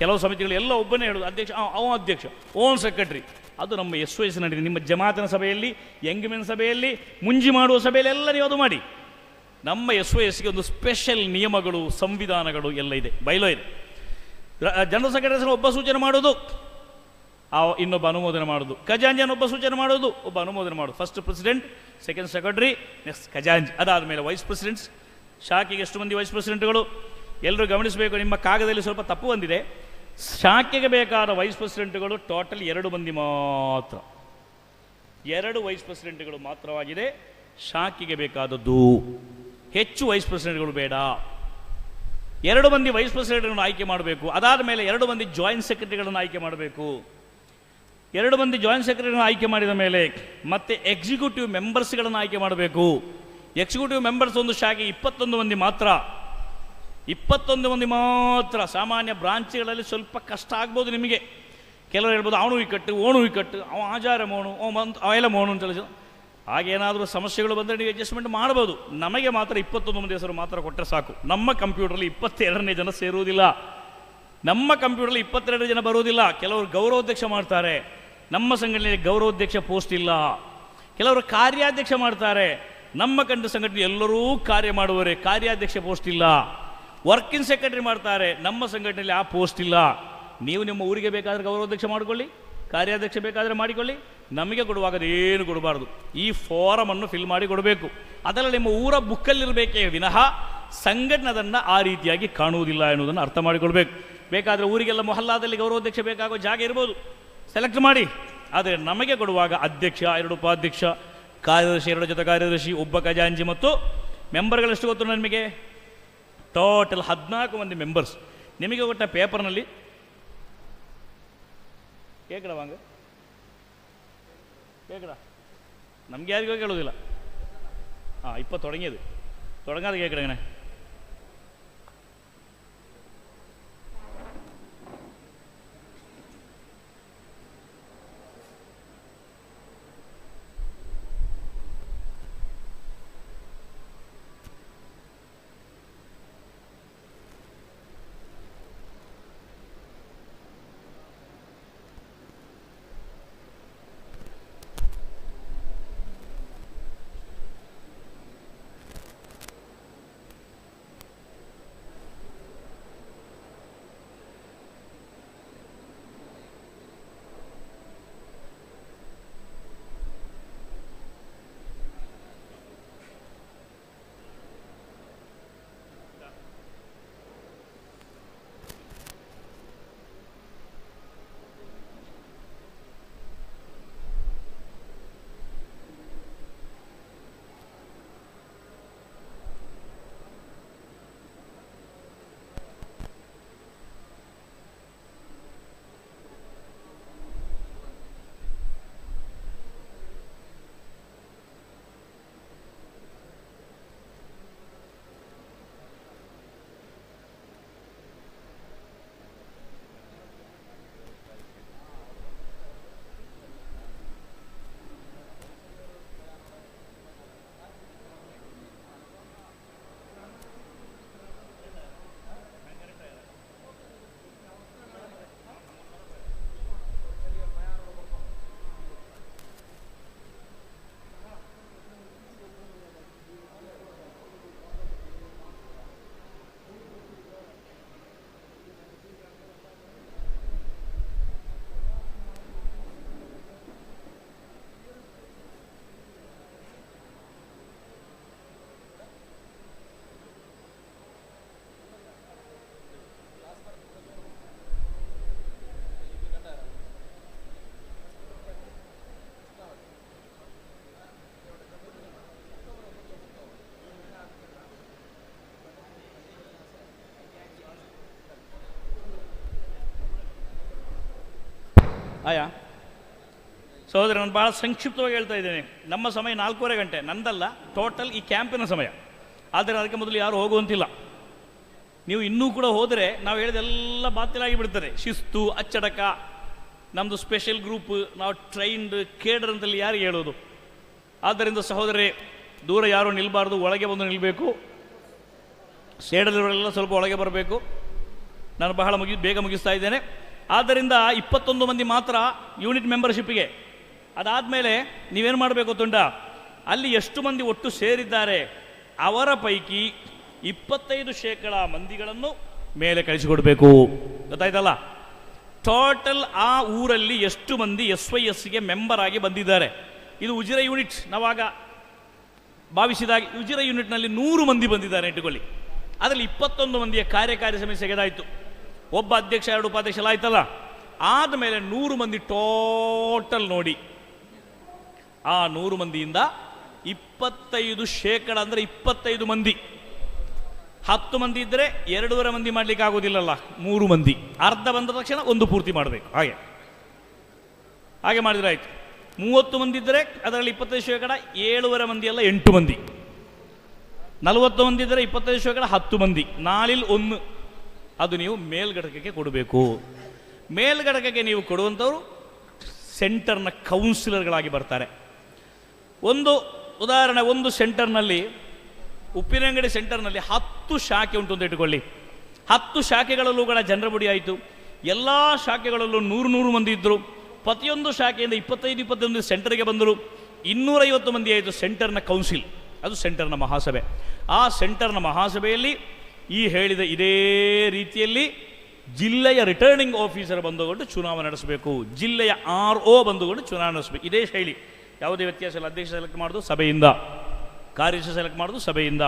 ಕೆಲವು ಸಮಿತಿಗಳು ಎಲ್ಲ ಒಬ್ಬನೇ ಹೇಳೋದು ಅಧ್ಯಕ್ಷ ಅವ ಅಧ್ಯಕ್ಷ ಓನ್ ಸೆಕ್ರೆಟ್ರಿ ಅದು ನಮ್ಮ ಎಸ್ ಎಸ್ ನಿಮ್ಮ ಜಮಾತನ ಸಭೆಯಲ್ಲಿ ಯಂಗ್ಮೆನ್ ಸಭೆಯಲ್ಲಿ ಮುಂಜಿ ಮಾಡುವ ಸಭೆಯಲ್ಲಿ ಎಲ್ಲ ನೀವು ಅದು ಮಾಡಿ ನಮ್ಮ ಎಸ್ ಒ ಎಸ್ಗೆ ಒಂದು ಸ್ಪೆಷಲ್ ನಿಯಮಗಳು ಸಂವಿಧಾನಗಳು ಎಲ್ಲ ಇದೆ ಬಯಲೋ ಇದೆ ಜನರಲ್ ಸೆಕ್ರೆಟರಿ ಒಬ್ಬ ಸೂಚನೆ ಮಾಡೋದು ಆ ಇನ್ನೊಬ್ಬ ಅನುಮೋದನೆ ಮಾಡೋದು ಖಜಾಂಜಿಯನ್ನು ಒಬ್ಬ ಸೂಚನೆ ಮಾಡೋದು ಒಬ್ಬ ಅನುಮೋದನೆ ಮಾಡೋದು first president second secretary next ಖಜಾಂಜಿ ಅದಾದ ಮೇಲೆ ವೈಸ್ ಪ್ರೆಸಿಡೆಂಟ್ಸ್ ಶಾಖೆಗೆ ಎಷ್ಟು ಮಂದಿ ವೈಸ್ ಪ್ರೆಸಿಡೆಂಟ್ಗಳು ಎಲ್ಲರೂ ಗಮನಿಸಬೇಕು ನಿಮ್ಮ ಕಾಗದಲ್ಲಿ ಸ್ವಲ್ಪ ತಪ್ಪು ಬಂದಿದೆ ಶಾಖೆಗೆ ಬೇಕಾದ ವೈಸ್ ಪ್ರೆಸಿಡೆಂಟ್ಗಳು ಟೋಟಲ್ ಎರಡು ಮಂದಿ ಮಾತ್ರ ಎರಡು ವೈಸ್ ಪ್ರೆಸಿಡೆಂಟ್ಗಳು ಮಾತ್ರವಾಗಿದೆ ಶಾಖೆಗೆ ಬೇಕಾದದ್ದು ಹೆಚ್ಚು ವೈಸ್ ಪ್ರೆಸಿಡೆಂಟ್ಗಳು ಬೇಡ ಎರಡು ಮಂದಿ ವೈಸ್ ಪ್ರೆಸಿಡೆಂಟ್ಗಳನ್ನು ಆಯ್ಕೆ ಮಾಡಬೇಕು ಅದಾದ ಮೇಲೆ ಎರಡು ಮಂದಿ ಜಾಯಿಂಟ್ ಸೆಕ್ರೆಟರಿಗಳನ್ನು ಆಯ್ಕೆ ಮಾಡಬೇಕು ಎರಡು ಮಂದಿ ಜಾಯಿಂಟ್ ಸೆಕ್ರೆಟರಿಗಳನ್ನು ಆಯ್ಕೆ ಮಾಡಿದ ಮೇಲೆ ಮತ್ತೆ ಎಕ್ಸಿಕ್ಯೂಟಿವ್ ಮೆಂಬರ್ಸ್ಗಳನ್ನು ಆಯ್ಕೆ ಮಾಡಬೇಕು ಎಕ್ಸಿಕ್ಯೂಟಿವ್ ಮೆಂಬರ್ಸ್ ಒಂದು ಶಾಖೆ ಇಪ್ಪತ್ತೊಂದು ಮಂದಿ ಮಾತ್ರ ಇಪ್ಪತ್ತೊಂದು ಮಂದಿ ಮಾತ್ರ ಸಾಮಾನ್ಯ ಬ್ರಾಂಚ್ಗಳಲ್ಲಿ ಸ್ವಲ್ಪ ಕಷ್ಟ ಆಗ್ಬೋದು ನಿಮಗೆ ಕೆಲವರು ಹೇಳ್ಬೋದು ಅವನು ಇಕ್ಕಟ್ಟು ಓಣು ಇಕ್ಕಟ್ಟು ಅವ ಆಜಾರ ಮೋಣು ಅವ ಮಂತ್ ಅವೆಲ್ಲ ಮೋಣು ಅಂತ ಹೇಳಿದ್ರು ಹಾಗೇನಾದರೂ ಸಮಸ್ಯೆಗಳು ಬಂದರೆ ನೀವು ಅಡ್ಜಸ್ಟ್ಮೆಂಟ್ ಮಾಡ್ಬೋದು ನಮಗೆ ಮಾತ್ರ ಇಪ್ಪತ್ತೊಂದು ಮಂದಿ ಹೆಸರು ಮಾತ್ರ ಕೊಟ್ಟರೆ ಸಾಕು ನಮ್ಮ ಕಂಪ್ಯೂಟ್ರಲ್ಲಿ ಇಪ್ಪತ್ತೆರಡನೇ ಜನ ಸೇರುವುದಿಲ್ಲ ನಮ್ಮ ಕಂಪ್ಯೂಟ್ರಲ್ಲಿ ಇಪ್ಪತ್ತೆರಡು ಜನ ಬರುವುದಿಲ್ಲ ಕೆಲವರು ಗೌರವಾಧ್ಯಕ್ಷ ಮಾಡ್ತಾರೆ ನಮ್ಮ ಸಂಘಟನೆಯಲ್ಲಿ ಗೌರವಾಧ್ಯಕ್ಷ ಪೋಸ್ಟ್ ಇಲ್ಲ ಕೆಲವರು ಕಾರ್ಯಾಧ್ಯಕ್ಷ ಮಾಡ್ತಾರೆ ನಮ್ಮ ಕಂಡ ಸಂಘಟನೆ ಎಲ್ಲರೂ ಕಾರ್ಯ ಮಾಡುವರೆ ಕಾರ್ಯಾಧ್ಯಕ್ಷ ಪೋಸ್ಟ್ ಇಲ್ಲ ವರ್ಕಿಂಗ್ ಸೆಕ್ರೆಟರಿ ಮಾಡ್ತಾರೆ ನಮ್ಮ ಸಂಘಟನೆಯಲ್ಲಿ ಆ ಪೋಸ್ಟ್ ಇಲ್ಲ ನೀವು ನಿಮ್ಮ ಊರಿಗೆ ಬೇಕಾದರೆ ಗೌರವಾಧ್ಯಕ್ಷ ಮಾಡಿಕೊಳ್ಳಿ ಕಾರ್ಯಾಧ್ಯಕ್ಷ ಬೇಕಾದರೆ ಮಾಡಿಕೊಳ್ಳಿ ನಮಗೆ ಕೊಡುವಾಗ ಏನು ಕೊಡಬಾರ್ದು ಈ ಫಾರಮನ್ನು ಫಿಲ್ ಮಾಡಿ ಕೊಡಬೇಕು ಅದರಲ್ಲಿ ನಿಮ್ಮ ಊರ ಬುಕ್ಕಲ್ಲಿರಬೇಕೇ ವಿನಃ ಅದನ್ನು ಆ ರೀತಿಯಾಗಿ ಕಾಣುವುದಿಲ್ಲ ಎನ್ನುವುದನ್ನು ಅರ್ಥ ಮಾಡಿಕೊಳ್ಬೇಕು ಬೇಕಾದರೆ ಊರಿಗೆಲ್ಲ ಮೊಹಲ್ಲಾದಲ್ಲಿ ಗೌರವಾಧ್ಯಕ್ಷ ಬೇಕಾಗೋ ಜಾಗ ಇರ್ಬೋದು ಸೆಲೆಕ್ಟ್ ಮಾಡಿ ಆದರೆ ನಮಗೆ ಕೊಡುವಾಗ ಅಧ್ಯಕ್ಷ ಎರಡು ಉಪಾಧ್ಯಕ್ಷ ಕಾರ್ಯದರ್ಶಿ ಎರಡು ಜೊತೆ ಕಾರ್ಯದರ್ಶಿ ಒಬ್ಬ ಖಜಾಂಜಿ ಮತ್ತು ಮೆಂಬರ್ಗಳೆಷ್ಟು ಗೊತ್ತು ನಮಗೆ ಟೋಟಲ್ ಹದಿನಾಲ್ಕು ಮಂದಿ ಮೆಂಬರ್ಸ್ ನಿಮಗೆ ಕೊಟ್ಟ ಪೇಪರ್ನಲ್ಲಿ ಕೇಕಡ ವಾಂಗ ಕೇಕಡ ನಮ್ಗೆ ಯಾರಿಗೂ ಕೇಳೋದಿಲ್ಲ ಹಾಂ ಇಪ್ಪ ತೊಡಗಿಯದು തുടങ്ങാതെ കേൾക്കണങ്ങനെ ಆಯಾ ಸಹೋದರ ನಾನು ಭಾಳ ಸಂಕ್ಷಿಪ್ತವಾಗಿ ಹೇಳ್ತಾ ಇದ್ದೇನೆ ನಮ್ಮ ಸಮಯ ನಾಲ್ಕೂವರೆ ಗಂಟೆ ನಂದಲ್ಲ ಟೋಟಲ್ ಈ ಕ್ಯಾಂಪಿನ ಸಮಯ ಆದರೆ ಅದಕ್ಕೆ ಮೊದಲು ಯಾರು ಹೋಗುವಂತಿಲ್ಲ ನೀವು ಇನ್ನೂ ಕೂಡ ಹೋದರೆ ನಾವು ಹೇಳಿದೆಲ್ಲ ಬಾತಿಲಾಗಿ ಬಿಡ್ತಾರೆ ಶಿಸ್ತು ಅಚ್ಚಡಕ ನಮ್ಮದು ಸ್ಪೆಷಲ್ ಗ್ರೂಪ್ ನಾವು ಟ್ರೈನ್ಡ್ ಕೇಡರ್ ಅಂತಲ್ಲಿ ಯಾರು ಹೇಳೋದು ಆದ್ದರಿಂದ ಸಹೋದರೇ ದೂರ ಯಾರೂ ನಿಲ್ಬಾರ್ದು ಒಳಗೆ ಬಂದು ನಿಲ್ಲಬೇಕು ಸೇಡದವರೆಲ್ಲ ಸ್ವಲ್ಪ ಒಳಗೆ ಬರಬೇಕು ನಾನು ಬಹಳ ಮುಗಿ ಬೇಗ ಮುಗಿಸ್ತಾ ಇದ್ದೇನೆ ಆದ್ದರಿಂದ ಇಪ್ಪತ್ತೊಂದು ಮಂದಿ ಮಾತ್ರ ಯೂನಿಟ್ ಮೆಂಬರ್ಶಿಪ್ಗೆ ಅದಾದಮೇಲೆ ನೀವೇನು ಮಾಡಬೇಕು ತುಂಡ ಅಲ್ಲಿ ಎಷ್ಟು ಮಂದಿ ಒಟ್ಟು ಸೇರಿದ್ದಾರೆ ಅವರ ಪೈಕಿ ಇಪ್ಪತ್ತೈದು ಶೇಕಡ ಮಂದಿಗಳನ್ನು ಮೇಲೆ ಕಳಿಸಿಕೊಡಬೇಕು ಗೊತ್ತಾಯ್ತಲ್ಲ ಟೋಟಲ್ ಆ ಊರಲ್ಲಿ ಎಷ್ಟು ಮಂದಿ ಎಸ್ ವೈ ಎಸ್ಗೆ ಮೆಂಬರ್ ಆಗಿ ಬಂದಿದ್ದಾರೆ ಇದು ಉಜಿರ ಯೂನಿಟ್ ನಾವಾಗ ಭಾವಿಸಿದಾಗ ಉಜಿರ ಯೂನಿಟ್ನಲ್ಲಿ ನೂರು ಮಂದಿ ಬಂದಿದ್ದಾರೆ ಇಟ್ಟುಕೊಳ್ಳಿ ಅದರಲ್ಲಿ ಇಪ್ಪತ್ತೊಂದು ಮಂದಿಯ ಕಾರ್ಯಕಾರಿ ಸಮಿತಿ ತೆಗೆದಾಯಿತು ಒಬ್ಬ ಅಧ್ಯಕ್ಷ ಎರಡು ಉಪಾಧ್ಯಕ್ಷ ಆಯ್ತಲ್ಲ ಆದಮೇಲೆ ನೂರು ಮಂದಿ ಟೋಟಲ್ ನೋಡಿ ಆ ನೂರು ಮಂದಿಯಿಂದ ಇಪ್ಪತ್ತೈದು ಶೇಕಡ ಅಂದ್ರೆ ಇಪ್ಪತ್ತೈದು ಮಂದಿ ಹತ್ತು ಮಂದಿ ಇದ್ದರೆ ಎರಡೂವರೆ ಮಂದಿ ಮಾಡಲಿಕ್ಕೆ ಆಗೋದಿಲ್ಲಲ್ಲ ಮೂರು ಮಂದಿ ಅರ್ಧ ಬಂದ ತಕ್ಷಣ ಒಂದು ಪೂರ್ತಿ ಮಾಡಬೇಕು ಹಾಗೆ ಹಾಗೆ ಮಾಡಿದ್ರೆ ಆಯ್ತು ಮೂವತ್ತು ಮಂದಿ ಇದ್ದರೆ ಅದರಲ್ಲಿ ಇಪ್ಪತ್ತೈದು ಶೇಕಡ ಏಳುವರೆ ಮಂದಿ ಅಲ್ಲ ಎಂಟು ಮಂದಿ ನಲವತ್ತು ಮಂದಿ ಇದ್ದರೆ ಇಪ್ಪತ್ತೈದು ಶೇಕಡ ಹತ್ತು ಮಂದಿ ನಾಲಿಲ್ ಒಂದು ಅದು ನೀವು ಮೇಲ್ಘಟಕಕ್ಕೆ ಕೊಡಬೇಕು ಮೇಲ್ಘಟಕಕ್ಕೆ ನೀವು ಕೊಡುವಂಥವ್ರು ಸೆಂಟರ್ನ ಕೌನ್ಸಿಲರ್ಗಳಾಗಿ ಬರ್ತಾರೆ ಒಂದು ಉದಾಹರಣೆ ಒಂದು ಸೆಂಟರ್ನಲ್ಲಿ ಉಪ್ಪಿನಂಗಡಿ ಸೆಂಟರ್ನಲ್ಲಿ ಹತ್ತು ಶಾಖೆ ಉಂಟು ಅಂತ ಇಟ್ಕೊಳ್ಳಿ ಹತ್ತು ಶಾಖೆಗಳಲ್ಲೂ ಕೂಡ ಜನರ ಬುಡಿ ಆಯಿತು ಎಲ್ಲ ಶಾಖೆಗಳಲ್ಲೂ ನೂರು ನೂರು ಮಂದಿ ಇದ್ದರು ಪ್ರತಿಯೊಂದು ಶಾಖೆಯಿಂದ ಇಪ್ಪತ್ತೈದು ಇಪ್ಪತ್ತೊಂದು ಸೆಂಟರ್ಗೆ ಬಂದರು ಇನ್ನೂರೈವತ್ತು ಮಂದಿ ಆಯಿತು ಸೆಂಟರ್ನ ಕೌನ್ಸಿಲ್ ಅದು ಸೆಂಟರ್ನ ಮಹಾಸಭೆ ಆ ಸೆಂಟರ್ನ ಮಹಾಸಭೆಯಲ್ಲಿ ಈ ಹೇಳಿದ ಇದೇ ರೀತಿಯಲ್ಲಿ ಜಿಲ್ಲೆಯ ರಿಟರ್ನಿಂಗ್ ಆಫೀಸರ್ ಬಂದುಕೊಂಡು ಚುನಾವಣೆ ನಡೆಸಬೇಕು ಜಿಲ್ಲೆಯ ಆರ್ ಒ ಬಂದುಕೊಂಡು ಚುನಾವಣೆ ನಡೆಸಬೇಕು ಇದೇ ಶೈಲಿ ಯಾವುದೇ ವ್ಯತ್ಯಾಸ ಇಲ್ಲ ಅಧ್ಯಕ್ಷ ಸೆಲೆಕ್ಟ್ ಮಾಡೋದು ಸಭೆಯಿಂದ ಕಾರ್ಯದರ್ಶಿ ಸೆಲೆಕ್ಟ್ ಮಾಡೋದು ಸಭೆಯಿಂದ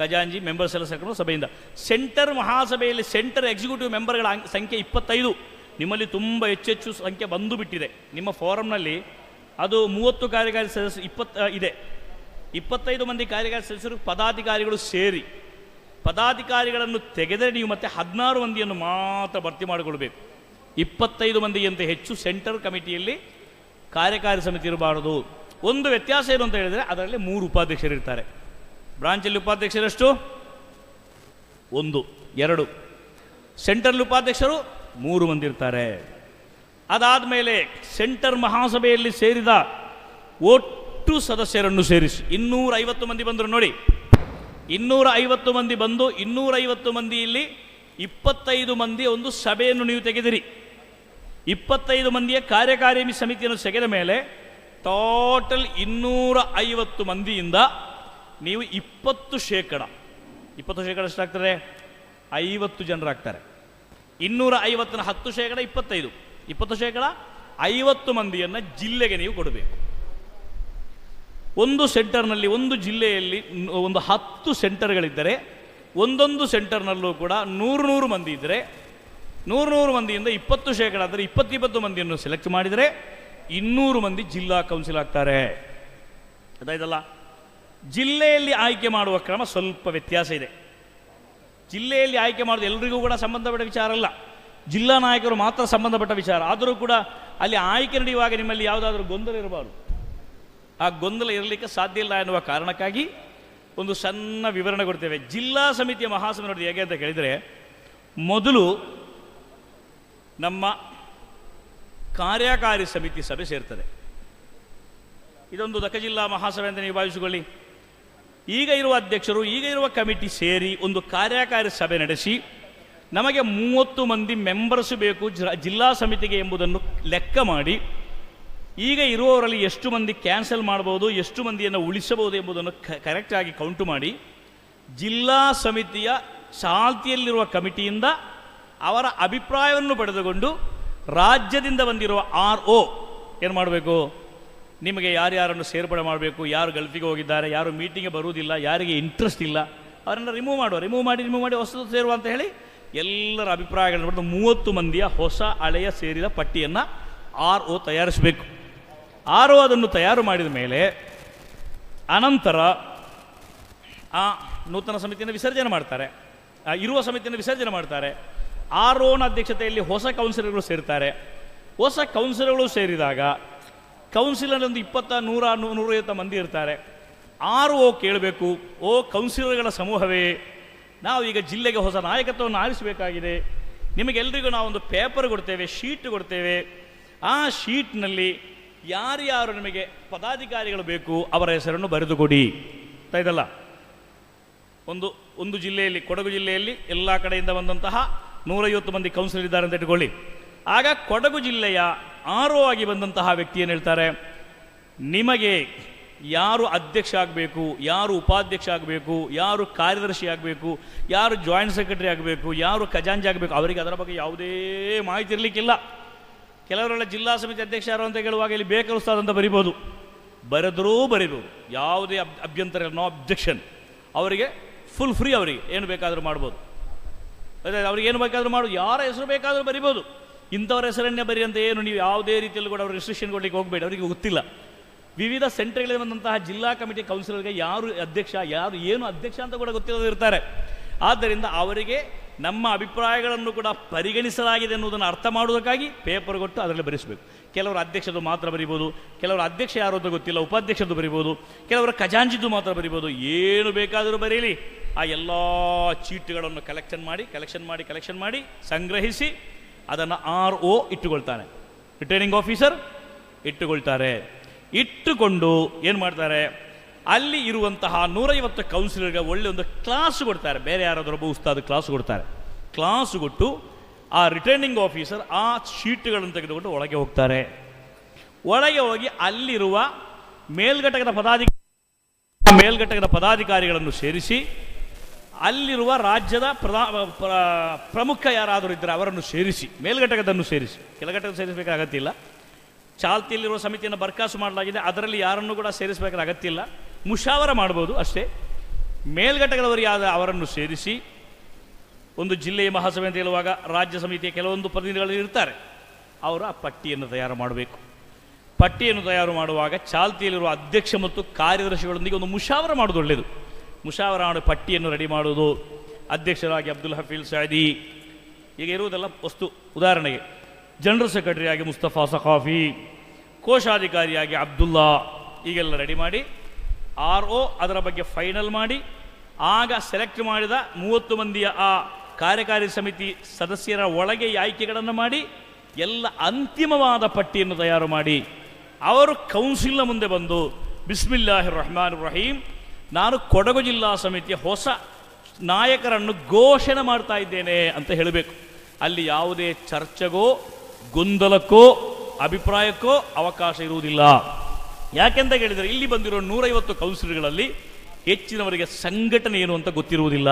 ಖಜಾಂಜಿ ಮೆಂಬರ್ಸ್ ಎಲ್ಲ ಸೆಲೆಕ್ಟ್ ಮಾಡೋದು ಸಭೆಯಿಂದ ಸೆಂಟರ್ ಮಹಾಸಭೆಯಲ್ಲಿ ಸೆಂಟರ್ ಎಕ್ಸಿಕ್ಯೂಟಿವ್ ಮೆಂಬರ್ಗಳ ಸಂಖ್ಯೆ ಇಪ್ಪತ್ತೈದು ನಿಮ್ಮಲ್ಲಿ ತುಂಬ ಹೆಚ್ಚೆಚ್ಚು ಸಂಖ್ಯೆ ಬಂದು ಬಿಟ್ಟಿದೆ ನಿಮ್ಮ ಫೋರಂನಲ್ಲಿ ಅದು ಮೂವತ್ತು ಕಾರ್ಯಕಾರಿ ಸದಸ್ಯರು ಇಪ್ಪತ್ತು ಇದೆ ಇಪ್ಪತ್ತೈದು ಮಂದಿ ಕಾರ್ಯಕಾರಿ ಸದಸ್ಯರು ಪದಾಧಿಕಾರಿಗಳು ಸೇರಿ ಪದಾಧಿಕಾರಿಗಳನ್ನು ತೆಗೆದರೆ ನೀವು ಮತ್ತೆ ಹದಿನಾರು ಮಂದಿಯನ್ನು ಮಾತ್ರ ಭರ್ತಿ ಮಾಡಿಕೊಳ್ಬೇಕು ಇಪ್ಪತ್ತೈದು ಮಂದಿಗಿಂತ ಹೆಚ್ಚು ಸೆಂಟರ್ ಕಮಿಟಿಯಲ್ಲಿ ಕಾರ್ಯಕಾರಿ ಸಮಿತಿ ಇರಬಾರದು ಒಂದು ವ್ಯತ್ಯಾಸ ಏನು ಅಂತ ಹೇಳಿದರೆ ಅದರಲ್ಲಿ ಮೂರು ಉಪಾಧ್ಯಕ್ಷರಿರ್ತಾರೆ ಬ್ರಾಂಚಲ್ಲಿ ಉಪಾಧ್ಯಕ್ಷರಷ್ಟು ಒಂದು ಎರಡು ಸೆಂಟ್ರಲ್ ಉಪಾಧ್ಯಕ್ಷರು ಮೂರು ಮಂದಿ ಇರ್ತಾರೆ ಅದಾದ ಮೇಲೆ ಸೆಂಟರ್ ಮಹಾಸಭೆಯಲ್ಲಿ ಸೇರಿದ ಒಟ್ಟು ಸದಸ್ಯರನ್ನು ಸೇರಿಸಿ ಇನ್ನೂರೈವತ್ತು ಮಂದಿ ಬಂದರು ನೋಡಿ ಇನ್ನೂರ ಐವತ್ತು ಮಂದಿ ಬಂದು ಇನ್ನೂರೈವತ್ತು ಮಂದಿಯಲ್ಲಿ ಇಪ್ಪತ್ತೈದು ಮಂದಿ ಒಂದು ಸಭೆಯನ್ನು ನೀವು ತೆಗೆದಿರಿ ಇಪ್ಪತ್ತೈದು ಮಂದಿಯ ಕಾರ್ಯಕಾರಿಣಿ ಸಮಿತಿಯನ್ನು ತೆಗೆದ ಮೇಲೆ ಟೋಟಲ್ ಇನ್ನೂರ ಐವತ್ತು ಮಂದಿಯಿಂದ ನೀವು ಇಪ್ಪತ್ತು ಶೇಕಡ ಇಪ್ಪತ್ತು ಶೇಕಡ ಎಷ್ಟಾಗ್ತಾರೆ ಐವತ್ತು ಜನರಾಗ್ತಾರೆ ಇನ್ನೂರ ಐವತ್ತನ ಹತ್ತು ಶೇಕಡ ಇಪ್ಪತ್ತೈದು ಇಪ್ಪತ್ತು ಶೇಕಡ ಐವತ್ತು ಮಂದಿಯನ್ನು ಜಿಲ್ಲೆಗೆ ನೀವು ಕೊಡಬೇಕು ಒಂದು ಸೆಂಟರ್ನಲ್ಲಿ ಒಂದು ಜಿಲ್ಲೆಯಲ್ಲಿ ಒಂದು ಹತ್ತು ಸೆಂಟರ್ಗಳಿದ್ದರೆ ಒಂದೊಂದು ಸೆಂಟರ್ನಲ್ಲೂ ಕೂಡ ನೂರು ನೂರು ಮಂದಿ ಇದ್ದರೆ ನೂರು ನೂರು ಮಂದಿಯಿಂದ ಇಪ್ಪತ್ತು ಶೇಕಡ ಆದರೆ ಇಪ್ಪತ್ತಿಪ್ಪತ್ತು ಮಂದಿಯನ್ನು ಸೆಲೆಕ್ಟ್ ಮಾಡಿದರೆ ಇನ್ನೂರು ಮಂದಿ ಜಿಲ್ಲಾ ಕೌನ್ಸಿಲ್ ಆಗ್ತಾರೆ ಅದಾಯ್ತಲ್ಲ ಜಿಲ್ಲೆಯಲ್ಲಿ ಆಯ್ಕೆ ಮಾಡುವ ಕ್ರಮ ಸ್ವಲ್ಪ ವ್ಯತ್ಯಾಸ ಇದೆ ಜಿಲ್ಲೆಯಲ್ಲಿ ಆಯ್ಕೆ ಮಾಡೋದು ಎಲ್ರಿಗೂ ಕೂಡ ಸಂಬಂಧಪಟ್ಟ ವಿಚಾರ ಅಲ್ಲ ಜಿಲ್ಲಾ ನಾಯಕರು ಮಾತ್ರ ಸಂಬಂಧಪಟ್ಟ ವಿಚಾರ ಆದರೂ ಕೂಡ ಅಲ್ಲಿ ಆಯ್ಕೆ ನಡೆಯುವಾಗ ನಿಮ್ಮಲ್ಲಿ ಯಾವುದಾದ್ರೂ ಗೊಂದಲ ಇರಬಾರ್ದು ಆ ಗೊಂದಲ ಇರಲಿಕ್ಕೆ ಸಾಧ್ಯ ಇಲ್ಲ ಎನ್ನುವ ಕಾರಣಕ್ಕಾಗಿ ಒಂದು ಸಣ್ಣ ವಿವರಣೆ ಕೊಡ್ತೇವೆ ಜಿಲ್ಲಾ ಸಮಿತಿಯ ಮಹಾಸಭೆ ನೋಡಿ ಹೇಗೆ ಅಂತ ಕೇಳಿದರೆ ಮೊದಲು ನಮ್ಮ ಕಾರ್ಯಕಾರಿ ಸಮಿತಿ ಸಭೆ ಸೇರ್ತದೆ ಇದೊಂದು ದಕ ಜಿಲ್ಲಾ ಮಹಾಸಭೆ ಅಂತ ನೀವು ಭಾವಿಸಿಕೊಳ್ಳಿ ಈಗ ಇರುವ ಅಧ್ಯಕ್ಷರು ಈಗ ಇರುವ ಕಮಿಟಿ ಸೇರಿ ಒಂದು ಕಾರ್ಯಕಾರಿ ಸಭೆ ನಡೆಸಿ ನಮಗೆ ಮೂವತ್ತು ಮಂದಿ ಮೆಂಬರ್ಸ್ ಬೇಕು ಜಿಲ್ಲಾ ಸಮಿತಿಗೆ ಎಂಬುದನ್ನು ಲೆಕ್ಕ ಮಾಡಿ ಈಗ ಇರುವವರಲ್ಲಿ ಎಷ್ಟು ಮಂದಿ ಕ್ಯಾನ್ಸಲ್ ಮಾಡ್ಬೋದು ಎಷ್ಟು ಮಂದಿಯನ್ನು ಉಳಿಸಬಹುದು ಎಂಬುದನ್ನು ಕರೆಕ್ಟಾಗಿ ಕೌಂಟು ಮಾಡಿ ಜಿಲ್ಲಾ ಸಮಿತಿಯ ಚಾಲ್ತಿಯಲ್ಲಿರುವ ಕಮಿಟಿಯಿಂದ ಅವರ ಅಭಿಪ್ರಾಯವನ್ನು ಪಡೆದುಕೊಂಡು ರಾಜ್ಯದಿಂದ ಬಂದಿರುವ ಆರ್ ಒ ಏನು ಮಾಡಬೇಕು ನಿಮಗೆ ಯಾರ್ಯಾರನ್ನು ಸೇರ್ಪಡೆ ಮಾಡಬೇಕು ಯಾರು ಗಲ್ಫಿಗೆ ಹೋಗಿದ್ದಾರೆ ಯಾರು ಮೀಟಿಂಗ್ಗೆ ಬರುವುದಿಲ್ಲ ಯಾರಿಗೆ ಇಂಟ್ರೆಸ್ಟ್ ಇಲ್ಲ ಅವರನ್ನು ರಿಮೂವ್ ಮಾಡುವ ರಿಮೂವ್ ಮಾಡಿ ರಿಮೂವ್ ಮಾಡಿ ಹೊಸದು ಸೇರುವ ಅಂತ ಹೇಳಿ ಎಲ್ಲರ ಅಭಿಪ್ರಾಯಗಳನ್ನು ಪಡೆದು ಮೂವತ್ತು ಮಂದಿಯ ಹೊಸ ಹಳೆಯ ಸೇರಿದ ಪಟ್ಟಿಯನ್ನು ಆರ್ ಒ ತಯಾರಿಸಬೇಕು ಆರೋ ಅದನ್ನು ತಯಾರು ಮಾಡಿದ ಮೇಲೆ ಅನಂತರ ಆ ನೂತನ ಸಮಿತಿಯನ್ನು ವಿಸರ್ಜನೆ ಮಾಡ್ತಾರೆ ಇರುವ ಸಮಿತಿಯನ್ನು ವಿಸರ್ಜನೆ ಮಾಡ್ತಾರೆ ಆರೋನ ಅಧ್ಯಕ್ಷತೆಯಲ್ಲಿ ಹೊಸ ಕೌನ್ಸಿಲರ್ಗಳು ಸೇರ್ತಾರೆ ಹೊಸ ಕೌನ್ಸಿಲರ್ಗಳು ಸೇರಿದಾಗ ಕೌನ್ಸಿಲರ್ ಒಂದು ಇಪ್ಪತ್ತ ನೂರ ನೂರೈವತ್ತ ಮಂದಿ ಇರ್ತಾರೆ ಆರು ಓ ಕೇಳಬೇಕು ಓ ಕೌನ್ಸಿಲರ್ಗಳ ಸಮೂಹವೇ ನಾವು ಈಗ ಜಿಲ್ಲೆಗೆ ಹೊಸ ನಾಯಕತ್ವವನ್ನು ಆರಿಸಬೇಕಾಗಿದೆ ನಿಮಗೆಲ್ಲರಿಗೂ ನಾವೊಂದು ಪೇಪರ್ ಕೊಡ್ತೇವೆ ಶೀಟ್ ಕೊಡ್ತೇವೆ ಆ ಶೀಟ್ನಲ್ಲಿ ಯಾರ್ಯಾರು ನಿಮಗೆ ಪದಾಧಿಕಾರಿಗಳು ಬೇಕು ಅವರ ಹೆಸರನ್ನು ಬರೆದುಕೊಡಿ ಕೊಡಿ ಇದಲ್ಲ ಒಂದು ಒಂದು ಜಿಲ್ಲೆಯಲ್ಲಿ ಕೊಡಗು ಜಿಲ್ಲೆಯಲ್ಲಿ ಎಲ್ಲ ಕಡೆಯಿಂದ ಬಂದಂತಹ ನೂರೈವತ್ತು ಮಂದಿ ಕೌನ್ಸಿಲರ್ ಇದ್ದಾರೆ ಅಂತ ಇಟ್ಕೊಳ್ಳಿ ಆಗ ಕೊಡಗು ಜಿಲ್ಲೆಯ ಆರೋ ಆಗಿ ಬಂದಂತಹ ವ್ಯಕ್ತಿ ಏನು ಹೇಳ್ತಾರೆ ನಿಮಗೆ ಯಾರು ಅಧ್ಯಕ್ಷ ಆಗಬೇಕು ಯಾರು ಉಪಾಧ್ಯಕ್ಷ ಆಗಬೇಕು ಯಾರು ಕಾರ್ಯದರ್ಶಿ ಆಗಬೇಕು ಯಾರು ಜಾಯಿಂಟ್ ಸೆಕ್ರೆಟರಿ ಆಗಬೇಕು ಯಾರು ಖಜಾಂಜಿ ಆಗಬೇಕು ಅವರಿಗೆ ಅದರ ಬಗ್ಗೆ ಯಾವುದೇ ಮಾಹಿತಿ ಇರಲಿಕ್ಕಿಲ್ಲ ಕೆಲವರೆಲ್ಲ ಜಿಲ್ಲಾ ಸಮಿತಿ ಅಧ್ಯಕ್ಷ ಯಾರು ಅಂತ ಕೇಳುವಾಗ ಇಲ್ಲಿ ಬೇಕರು ಅಂತ ಬರಿಬೋದು ಬರೆದರೂ ಬರಿಬೋದು ಯಾವುದೇ ಅಬ್ ಅಭ್ಯಂತರ ನೋ ಅಬ್ಜೆಕ್ಷನ್ ಅವರಿಗೆ ಫುಲ್ ಫ್ರೀ ಅವರಿಗೆ ಏನು ಬೇಕಾದರೂ ಮಾಡ್ಬೋದು ಅದೇ ಅವ್ರಿಗೆ ಏನು ಬೇಕಾದರೂ ಮಾಡು ಯಾರ ಹೆಸರು ಬೇಕಾದರೂ ಬರಿಬೋದು ಇಂಥವ್ರ ಹೆಸರನ್ನೇ ಬರಿ ಅಂತ ಏನು ನೀವು ಯಾವುದೇ ರೀತಿಯಲ್ಲೂ ಕೂಡ ಅವ್ರಿಗೆ ರಿಸ್ಟ್ರಿಕ್ಷನ್ ಕೊಡಲಿಕ್ಕೆ ಹೋಗಬೇಡಿ ಅವರಿಗೆ ಗೊತ್ತಿಲ್ಲ ವಿವಿಧ ಸೆಂಟರ್ಗಳಲ್ಲಿ ಬಂದಂತಹ ಜಿಲ್ಲಾ ಕಮಿಟಿ ಕೌನ್ಸಿಲರ್ಗೆ ಯಾರು ಅಧ್ಯಕ್ಷ ಯಾರು ಏನು ಅಧ್ಯಕ್ಷ ಅಂತ ಕೂಡ ಗೊತ್ತಿಲ್ಲದಿರ್ತಾರೆ ಆದ್ದರಿಂದ ಅವರಿಗೆ ನಮ್ಮ ಅಭಿಪ್ರಾಯಗಳನ್ನು ಕೂಡ ಪರಿಗಣಿಸಲಾಗಿದೆ ಎನ್ನುವುದನ್ನು ಅರ್ಥ ಮಾಡುವುದಕ್ಕಾಗಿ ಪೇಪರ್ ಕೊಟ್ಟು ಅದರಲ್ಲಿ ಬರೆಸಬೇಕು ಕೆಲವರು ಅಧ್ಯಕ್ಷರು ಮಾತ್ರ ಬರಿಬೋದು ಕೆಲವರು ಅಧ್ಯಕ್ಷ ಯಾರು ಅಂತ ಗೊತ್ತಿಲ್ಲ ಉಪಾಧ್ಯಕ್ಷದ್ದು ಬರಿಬೋದು ಕೆಲವರು ಖಜಾಂಜಿದ್ದು ಮಾತ್ರ ಬರಿಬೋದು ಏನು ಬೇಕಾದರೂ ಬರೀಲಿ ಆ ಎಲ್ಲ ಚೀಟ್ಗಳನ್ನು ಕಲೆಕ್ಷನ್ ಮಾಡಿ ಕಲೆಕ್ಷನ್ ಮಾಡಿ ಕಲೆಕ್ಷನ್ ಮಾಡಿ ಸಂಗ್ರಹಿಸಿ ಅದನ್ನು ಆರ್ ಒ ಇಟ್ಟುಕೊಳ್ತಾನೆ ರಿಟರ್ನಿಂಗ್ ಆಫೀಸರ್ ಇಟ್ಟುಕೊಳ್ತಾರೆ ಇಟ್ಟುಕೊಂಡು ಏನು ಮಾಡ್ತಾರೆ ಅಲ್ಲಿ ಇರುವಂತಹ ನೂರೈವತ್ತು ಕೌನ್ಸಿಲರ್ಗೆ ಒಳ್ಳೆ ಒಂದು ಕ್ಲಾಸ್ ಕೊಡ್ತಾರೆ ಬೇರೆ ಯಾರಾದರೂ ಒಬ್ಬ ಉಸ್ತಾದ ಕ್ಲಾಸ್ ಕೊಡ್ತಾರೆ ಕ್ಲಾಸ್ ಕೊಟ್ಟು ಆ ರಿಟರ್ನಿಂಗ್ ಆಫೀಸರ್ ಆ ಶೀಟ್ಗಳನ್ನು ತೆಗೆದುಕೊಂಡು ಒಳಗೆ ಹೋಗ್ತಾರೆ ಒಳಗೆ ಹೋಗಿ ಅಲ್ಲಿರುವ ಮೇಲ್ಘಟಕದ ಪದಾಧಿಕಾರಿ ಮೇಲ್ಘಟಕದ ಪದಾಧಿಕಾರಿಗಳನ್ನು ಸೇರಿಸಿ ಅಲ್ಲಿರುವ ರಾಜ್ಯದ ಪ್ರಧಾ ಪ್ರಮುಖ ಯಾರಾದರೂ ಇದ್ದರೆ ಅವರನ್ನು ಸೇರಿಸಿ ಮೇಲ್ಘಟಕದನ್ನು ಸೇರಿಸಿ ಕೆಳಘಟಕ ಸೇರಿಸಬೇಕಾಗತ್ತಿಲ್ಲ ಚಾಲ್ತಿಯಲ್ಲಿರುವ ಸಮಿತಿಯನ್ನು ಬರ್ಕಾಸು ಮಾಡಲಾಗಿದೆ ಅದರಲ್ಲಿ ಯಾರನ್ನು ಕೂಡ ಇಲ್ಲ ಮುಷಾವರ ಮಾಡ್ಬೋದು ಅಷ್ಟೇ ಮೇಲ್ಘಟ್ಟಗಳವರಿಯಾದ ಅವರನ್ನು ಸೇರಿಸಿ ಒಂದು ಜಿಲ್ಲೆಯ ಮಹಾಸಭೆ ಅಂತ ಹೇಳುವಾಗ ರಾಜ್ಯ ಸಮಿತಿಯ ಕೆಲವೊಂದು ಪ್ರತಿನಿಧಿಗಳಲ್ಲಿ ಇರ್ತಾರೆ ಅವರು ಆ ಪಟ್ಟಿಯನ್ನು ತಯಾರು ಮಾಡಬೇಕು ಪಟ್ಟಿಯನ್ನು ತಯಾರು ಮಾಡುವಾಗ ಚಾಲ್ತಿಯಲ್ಲಿರುವ ಅಧ್ಯಕ್ಷ ಮತ್ತು ಕಾರ್ಯದರ್ಶಿಗಳೊಂದಿಗೆ ಒಂದು ಮುಷಾವರ ಮಾಡೋದು ಒಳ್ಳೆಯದು ಮುಷಾವರ ಮಾಡೋ ಪಟ್ಟಿಯನ್ನು ರೆಡಿ ಮಾಡುವುದು ಅಧ್ಯಕ್ಷರಾಗಿ ಅಬ್ದುಲ್ ಹಫೀಲ್ ಸಾದಿ ಈಗ ಇರುವುದೆಲ್ಲ ವಸ್ತು ಉದಾಹರಣೆಗೆ ಜನರಲ್ ಸೆಕ್ರೆಟರಿಯಾಗಿ ಮುಸ್ತಫಾ ಸಖಾಫಿ ಕೋಶಾಧಿಕಾರಿಯಾಗಿ ಅಬ್ದುಲ್ಲಾ ಈಗೆಲ್ಲ ರೆಡಿ ಮಾಡಿ ಆರ್ ಓ ಅದರ ಬಗ್ಗೆ ಫೈನಲ್ ಮಾಡಿ ಆಗ ಸೆಲೆಕ್ಟ್ ಮಾಡಿದ ಮೂವತ್ತು ಮಂದಿಯ ಆ ಕಾರ್ಯಕಾರಿ ಸಮಿತಿ ಸದಸ್ಯರ ಒಳಗೆ ಆಯ್ಕೆಗಳನ್ನು ಮಾಡಿ ಎಲ್ಲ ಅಂತಿಮವಾದ ಪಟ್ಟಿಯನ್ನು ತಯಾರು ಮಾಡಿ ಅವರು ಕೌನ್ಸಿಲ್ನ ಮುಂದೆ ಬಂದು ಬಿಸ್ಮಿಲ್ಲಾಹಿ ರಹಮಾನ್ ರಹೀಂ ನಾನು ಕೊಡಗು ಜಿಲ್ಲಾ ಸಮಿತಿಯ ಹೊಸ ನಾಯಕರನ್ನು ಘೋಷಣೆ ಮಾಡ್ತಾ ಇದ್ದೇನೆ ಅಂತ ಹೇಳಬೇಕು ಅಲ್ಲಿ ಯಾವುದೇ ಚರ್ಚೆಗೋ ಗೊಂದಲಕ್ಕೋ ಅಭಿಪ್ರಾಯಕ್ಕೋ ಅವಕಾಶ ಇರುವುದಿಲ್ಲ ಯಾಕೆಂತ ಹೇಳಿದರೆ ಇಲ್ಲಿ ಬಂದಿರೋ ನೂರೈವತ್ತು ಕೌನ್ಸಿಲ್ಗಳಲ್ಲಿ ಹೆಚ್ಚಿನವರಿಗೆ ಸಂಘಟನೆ ಏನು ಅಂತ ಗೊತ್ತಿರುವುದಿಲ್ಲ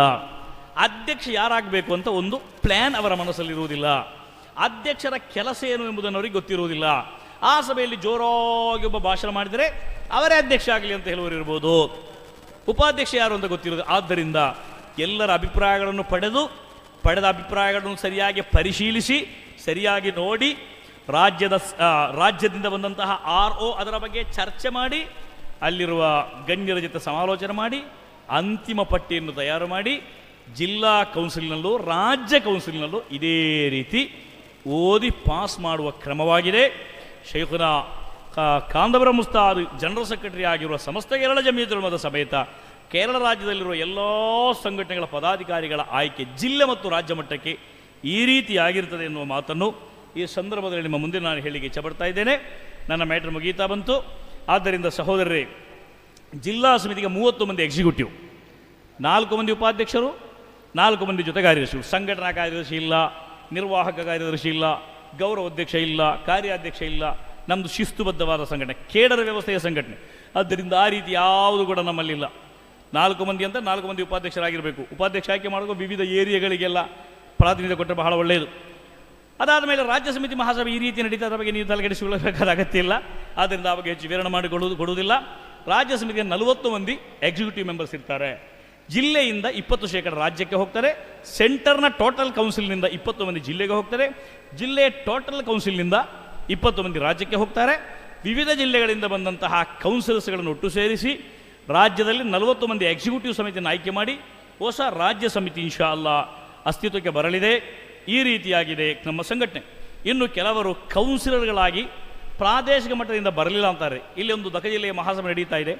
ಅಧ್ಯಕ್ಷ ಯಾರಾಗಬೇಕು ಅಂತ ಒಂದು ಪ್ಲ್ಯಾನ್ ಅವರ ಮನಸ್ಸಲ್ಲಿರುವುದಿಲ್ಲ ಅಧ್ಯಕ್ಷರ ಕೆಲಸ ಏನು ಎಂಬುದನ್ನು ಅವರಿಗೆ ಗೊತ್ತಿರುವುದಿಲ್ಲ ಆ ಸಭೆಯಲ್ಲಿ ಜೋರಾಗಿ ಒಬ್ಬ ಭಾಷಣ ಮಾಡಿದರೆ ಅವರೇ ಅಧ್ಯಕ್ಷ ಆಗಲಿ ಅಂತ ಹೇಳುವರು ಉಪಾಧ್ಯಕ್ಷ ಯಾರು ಅಂತ ಗೊತ್ತಿರೋದು ಆದ್ದರಿಂದ ಎಲ್ಲರ ಅಭಿಪ್ರಾಯಗಳನ್ನು ಪಡೆದು ಪಡೆದ ಅಭಿಪ್ರಾಯಗಳನ್ನು ಸರಿಯಾಗಿ ಪರಿಶೀಲಿಸಿ ಸರಿಯಾಗಿ ನೋಡಿ ರಾಜ್ಯದ ರಾಜ್ಯದಿಂದ ಬಂದಂತಹ ಆರ್ ಒ ಅದರ ಬಗ್ಗೆ ಚರ್ಚೆ ಮಾಡಿ ಅಲ್ಲಿರುವ ಗಣ್ಯರ ಜೊತೆ ಸಮಾಲೋಚನೆ ಮಾಡಿ ಅಂತಿಮ ಪಟ್ಟಿಯನ್ನು ತಯಾರು ಮಾಡಿ ಜಿಲ್ಲಾ ಕೌನ್ಸಿಲ್ನಲ್ಲೂ ರಾಜ್ಯ ಕೌನ್ಸಿಲ್ನಲ್ಲೂ ಇದೇ ರೀತಿ ಓದಿ ಪಾಸ್ ಮಾಡುವ ಕ್ರಮವಾಗಿದೆ ಶೇಖುನ ಕಾಂದವರ ಮುಸ್ತಾದ್ ಜನರಲ್ ಸೆಕ್ರೆಟರಿ ಆಗಿರುವ ಸಮಸ್ತ ಕೇರಳ ಜಮೀನು ಸಮೇತ ಕೇರಳ ರಾಜ್ಯದಲ್ಲಿರುವ ಎಲ್ಲ ಸಂಘಟನೆಗಳ ಪದಾಧಿಕಾರಿಗಳ ಆಯ್ಕೆ ಜಿಲ್ಲೆ ಮತ್ತು ರಾಜ್ಯ ಮಟ್ಟಕ್ಕೆ ಈ ರೀತಿಯಾಗಿರ್ತದೆ ಎನ್ನುವ ಮಾತನ್ನು ಈ ಸಂದರ್ಭದಲ್ಲಿ ನಿಮ್ಮ ಮುಂದೆ ನಾನು ಹೇಳಿಕೆ ಇಚ್ಛಪಡ್ತಾ ಇದ್ದೇನೆ ನನ್ನ ಮ್ಯಾಟ್ರ್ ಮುಗೀತಾ ಬಂತು ಆದ್ದರಿಂದ ಸಹೋದರರೇ ಜಿಲ್ಲಾ ಸಮಿತಿಗೆ ಮೂವತ್ತು ಮಂದಿ ಎಕ್ಸಿಕ್ಯೂಟಿವ್ ನಾಲ್ಕು ಮಂದಿ ಉಪಾಧ್ಯಕ್ಷರು ನಾಲ್ಕು ಮಂದಿ ಜೊತೆ ಕಾರ್ಯದರ್ಶಿ ಸಂಘಟನಾ ಕಾರ್ಯದರ್ಶಿ ಇಲ್ಲ ನಿರ್ವಾಹಕ ಕಾರ್ಯದರ್ಶಿ ಇಲ್ಲ ಗೌರವ ಅಧ್ಯಕ್ಷ ಇಲ್ಲ ಕಾರ್ಯಾಧ್ಯಕ್ಷ ಇಲ್ಲ ನಮ್ಮದು ಶಿಸ್ತುಬದ್ಧವಾದ ಸಂಘಟನೆ ಕೇಡರ ವ್ಯವಸ್ಥೆಯ ಸಂಘಟನೆ ಆದ್ದರಿಂದ ಆ ರೀತಿ ಯಾವುದು ಕೂಡ ನಮ್ಮಲ್ಲಿಲ್ಲ ನಾಲ್ಕು ಮಂದಿ ಅಂತ ನಾಲ್ಕು ಮಂದಿ ಉಪಾಧ್ಯಕ್ಷರಾಗಿರಬೇಕು ಉಪಾಧ್ಯಕ್ಷ ಆಯ್ಕೆ ಮಾಡೋದು ವಿವಿಧ ಏರಿಯಾಗಳಿಗೆಲ್ಲ ಪ್ರಾತಿನಿಧ್ಯ ಕೊಟ್ಟರೆ ಬಹಳ ಒಳ್ಳೆಯದು ಅದಾದ ಮೇಲೆ ರಾಜ್ಯ ಸಮಿತಿ ಮಹಾಸಭೆ ಈ ರೀತಿ ನಡೀತಾ ಅದರ ಬಗ್ಗೆ ನೀವು ತಲೆಗೆಡಿಸಿಕೊಳ್ಳಬೇಕಾದ ಅಗತ್ಯ ಇಲ್ಲ ಆದ್ದರಿಂದ ಆ ಬಗ್ಗೆ ಹೆಚ್ಚು ವಿವರಣೆ ಮಾಡಿಕೊಳ್ಳುವುದು ಕೊಡುವುದಿಲ್ಲ ರಾಜ್ಯ ಸಮಿತಿಯ ನಲವತ್ತು ಮಂದಿ ಎಕ್ಸಿಕ್ಯೂಟಿವ್ ಮೆಂಬರ್ಸ್ ಇರ್ತಾರೆ ಜಿಲ್ಲೆಯಿಂದ ಇಪ್ಪತ್ತು ಶೇಕಡ ರಾಜ್ಯಕ್ಕೆ ಹೋಗ್ತಾರೆ ಸೆಂಟರ್ನ ಟೋಟಲ್ ಕೌನ್ಸಿಲ್ನಿಂದ ಇಪ್ಪತ್ತು ಮಂದಿ ಜಿಲ್ಲೆಗೆ ಹೋಗ್ತಾರೆ ಜಿಲ್ಲೆಯ ಟೋಟಲ್ ಕೌನ್ಸಿಲ್ನಿಂದ ಇಪ್ಪತ್ತು ಮಂದಿ ರಾಜ್ಯಕ್ಕೆ ಹೋಗ್ತಾರೆ ವಿವಿಧ ಜಿಲ್ಲೆಗಳಿಂದ ಬಂದಂತಹ ಕೌನ್ಸಿಲರ್ಸ್ಗಳನ್ನು ಒಟ್ಟು ಸೇರಿಸಿ ರಾಜ್ಯದಲ್ಲಿ ನಲವತ್ತು ಮಂದಿ ಎಕ್ಸಿಕ್ಯೂಟಿವ್ ಸಮಿತಿಯನ್ನು ಆಯ್ಕೆ ಮಾಡಿ ಹೊಸ ರಾಜ್ಯ ಸಮಿತಿ ಇನ್ಶಾ ಅಲ್ಲ ಅಸ್ತಿತ್ವಕ್ಕೆ ಬರಲಿದೆ ಈ ರೀತಿಯಾಗಿದೆ ನಮ್ಮ ಸಂಘಟನೆ ಇನ್ನು ಕೆಲವರು ಕೌನ್ಸಿಲರ್ಗಳಾಗಿ ಪ್ರಾದೇಶಿಕ ಮಟ್ಟದಿಂದ ಬರಲಿಲ್ಲ ಅಂತಾರೆ ಇಲ್ಲಿ ಒಂದು ದಕ ಜಿಲ್ಲೆಯ ಮಹಾಸಭೆ ನಡೀತಾ ಇದೆ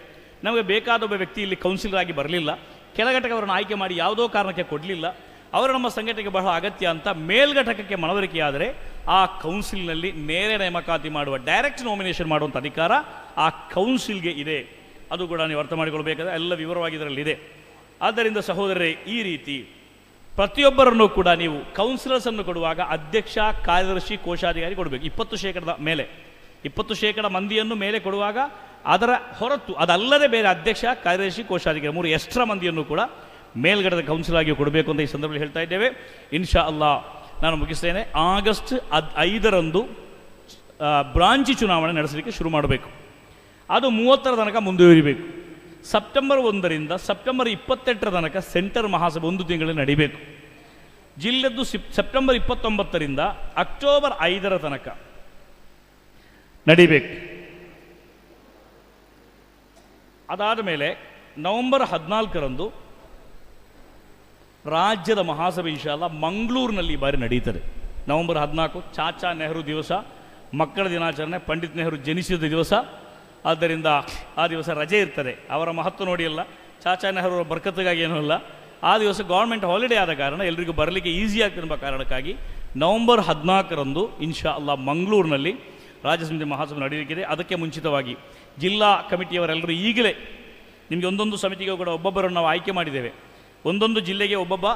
ನಮಗೆ ಬೇಕಾದ ಒಬ್ಬ ವ್ಯಕ್ತಿ ಇಲ್ಲಿ ಕೌನ್ಸಿಲರ್ ಆಗಿ ಬರಲಿಲ್ಲ ಕೆಲ ಅವರನ್ನು ಆಯ್ಕೆ ಮಾಡಿ ಯಾವುದೋ ಕಾರಣಕ್ಕೆ ಕೊಡಲಿಲ್ಲ ಅವರು ನಮ್ಮ ಸಂಘಟನೆಗೆ ಬಹಳ ಅಗತ್ಯ ಅಂತ ಮೇಲ್ಘಟಕಕ್ಕೆ ಮನವರಿಕೆಯಾದರೆ ಆ ಕೌನ್ಸಿಲ್ನಲ್ಲಿ ನೇರ ನೇಮಕಾತಿ ಮಾಡುವ ಡೈರೆಕ್ಟ್ ನಾಮಿನೇಷನ್ ಮಾಡುವಂಥ ಅಧಿಕಾರ ಆ ಕೌನ್ಸಿಲ್ಗೆ ಇದೆ ಅದು ಕೂಡ ನೀವು ಅರ್ಥ ಮಾಡಿಕೊಳ್ಳಬೇಕಾದ ಎಲ್ಲ ವಿವರವಾಗಿ ಇದರಲ್ಲಿದೆ ಆದ್ದರಿಂದ ಸಹೋದರರೇ ಈ ರೀತಿ ಪ್ರತಿಯೊಬ್ಬರನ್ನು ಕೂಡ ನೀವು ಕೌನ್ಸಿಲರ್ಸ್ ಅನ್ನು ಕೊಡುವಾಗ ಅಧ್ಯಕ್ಷ ಕಾರ್ಯದರ್ಶಿ ಕೋಶಾಧಿಕಾರಿ ಕೊಡಬೇಕು ಇಪ್ಪತ್ತು ಶೇಕಡದ ಮೇಲೆ ಇಪ್ಪತ್ತು ಶೇಕಡ ಮಂದಿಯನ್ನು ಮೇಲೆ ಕೊಡುವಾಗ ಅದರ ಹೊರತು ಅದಲ್ಲದೆ ಬೇರೆ ಅಧ್ಯಕ್ಷ ಕಾರ್ಯದರ್ಶಿ ಕೋಶಾಧಿಕಾರಿ ಮೂರು ಎಕ್ಸ್ಟ್ರಾ ಮಂದಿಯನ್ನು ಕೂಡ ಮೇಲ್ಗಡೆದ ಕೌನ್ಸಿಲರ್ ಆಗಿ ಕೊಡಬೇಕು ಅಂತ ಈ ಸಂದರ್ಭದಲ್ಲಿ ಹೇಳ್ತಾ ಇದ್ದೇವೆ ಇನ್ಶಾ ಅಲ್ಲಾ ನಾನು ಮುಗಿಸ್ತೇನೆ ಆಗಸ್ಟ್ ಅದ್ ಐದರಂದು ಬ್ರಾಂಚಿ ಚುನಾವಣೆ ನಡೆಸಲಿಕ್ಕೆ ಶುರು ಮಾಡಬೇಕು ಅದು ಮೂವತ್ತರ ತನಕ ಮುಂದುವರಿಬೇಕು ಸೆಪ್ಟೆಂಬರ್ ಒಂದರಿಂದ ಸೆಪ್ಟೆಂಬರ್ ಇಪ್ಪತ್ತೆಂಟರ ತನಕ ಸೆಂಟರ್ ಮಹಾಸಭೆ ಒಂದು ತಿಂಗಳು ನಡಿಬೇಕು ಜಿಲ್ಲೆದ್ದು ಸೆಪ್ಟೆಂಬರ್ ಇಪ್ಪತ್ತೊಂಬತ್ತರಿಂದ ಅಕ್ಟೋಬರ್ ಐದರ ತನಕ ನಡೀಬೇಕು ಅದಾದ ಮೇಲೆ ನವೆಂಬರ್ ಹದಿನಾಲ್ಕರಂದು ರಾಜ್ಯದ ಮಹಾಸಭೆ ವಿಶಾಲ ಮಂಗಳೂರಿನಲ್ಲಿ ಈ ಬಾರಿ ನಡೀತದೆ ನವೆಂಬರ್ ಹದಿನಾಲ್ಕು ಚಾಚಾ ನೆಹರು ದಿವಸ ಮಕ್ಕಳ ದಿನಾಚರಣೆ ಪಂಡಿತ್ ನೆಹರು ಜನಿಸಿದ ದಿವಸ ಆದ್ದರಿಂದ ಆ ದಿವಸ ರಜೆ ಇರ್ತದೆ ಅವರ ಮಹತ್ವ ನೋಡಿಯಲ್ಲ ಚಾಚಾ ನೆಹರು ಬರ್ಕತ್ತಿಗಾಗಿ ಏನೂ ಇಲ್ಲ ಆ ದಿವಸ ಗೌರ್ಮೆಂಟ್ ಹಾಲಿಡೇ ಆದ ಕಾರಣ ಎಲ್ಲರಿಗೂ ಬರಲಿಕ್ಕೆ ಈಸಿ ಆಗ್ತಿರುವ ಕಾರಣಕ್ಕಾಗಿ ನವಂಬರ್ ಹದಿನಾಲ್ಕರಂದು ಇನ್ಶಾ ಅಲ್ಲಾ ಮಂಗಳೂರಿನಲ್ಲಿ ರಾಜಸಮಿತಿ ಮಹಾಸಭೆ ನಡೆಯಲಿಕ್ಕಿದೆ ಅದಕ್ಕೆ ಮುಂಚಿತವಾಗಿ ಜಿಲ್ಲಾ ಕಮಿಟಿಯವರೆಲ್ಲರೂ ಈಗಲೇ ನಿಮಗೆ ಒಂದೊಂದು ಸಮಿತಿಗೂ ಕೂಡ ಒಬ್ಬೊಬ್ಬರನ್ನು ನಾವು ಆಯ್ಕೆ ಮಾಡಿದ್ದೇವೆ ಒಂದೊಂದು ಜಿಲ್ಲೆಗೆ ಒಬ್ಬೊಬ್ಬ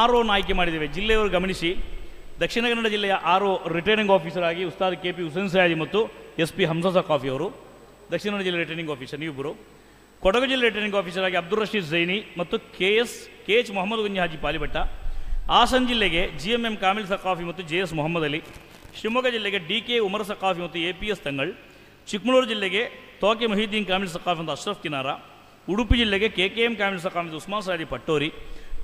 ಆರ್ ಆಯ್ಕೆ ಮಾಡಿದ್ದೇವೆ ಜಿಲ್ಲೆಯವರು ಗಮನಿಸಿ ದಕ್ಷಿಣ ಕನ್ನಡ ಜಿಲ್ಲೆಯ ಆರ್ ರಿಟರ್ನಿಂಗ್ ಆಫೀಸರ್ ಆಗಿ ಉಸ್ತಾದ್ ಕೆ ಪಿ ಹುಸೇನ್ ಸಯಾಜಿ ಮತ್ತು ಎಸ್ ಪಿ ಹಂಸಸ ಕಾಫಿ ಅವರು दक्षिण कन्ड जिले रिटर्निंग आफीसर नहीं इबूर जिले रिटर्निंग आफीसर अब्दुल रशीद जैनी के एस के एच मोहम्मद गुंजी हाजी पालीभट हासन जिले के G M M Kamil Saqafi J S Mohammed Ali Shivamogga जिले के डे Umar Saqafi A P S Thangal चिमूर जिले के तौके महिदीन कामील सकाफी अश्रफ् किनारा उड़पी जिले के के एम कामील सकाफी उस्मा सहदी पटोरी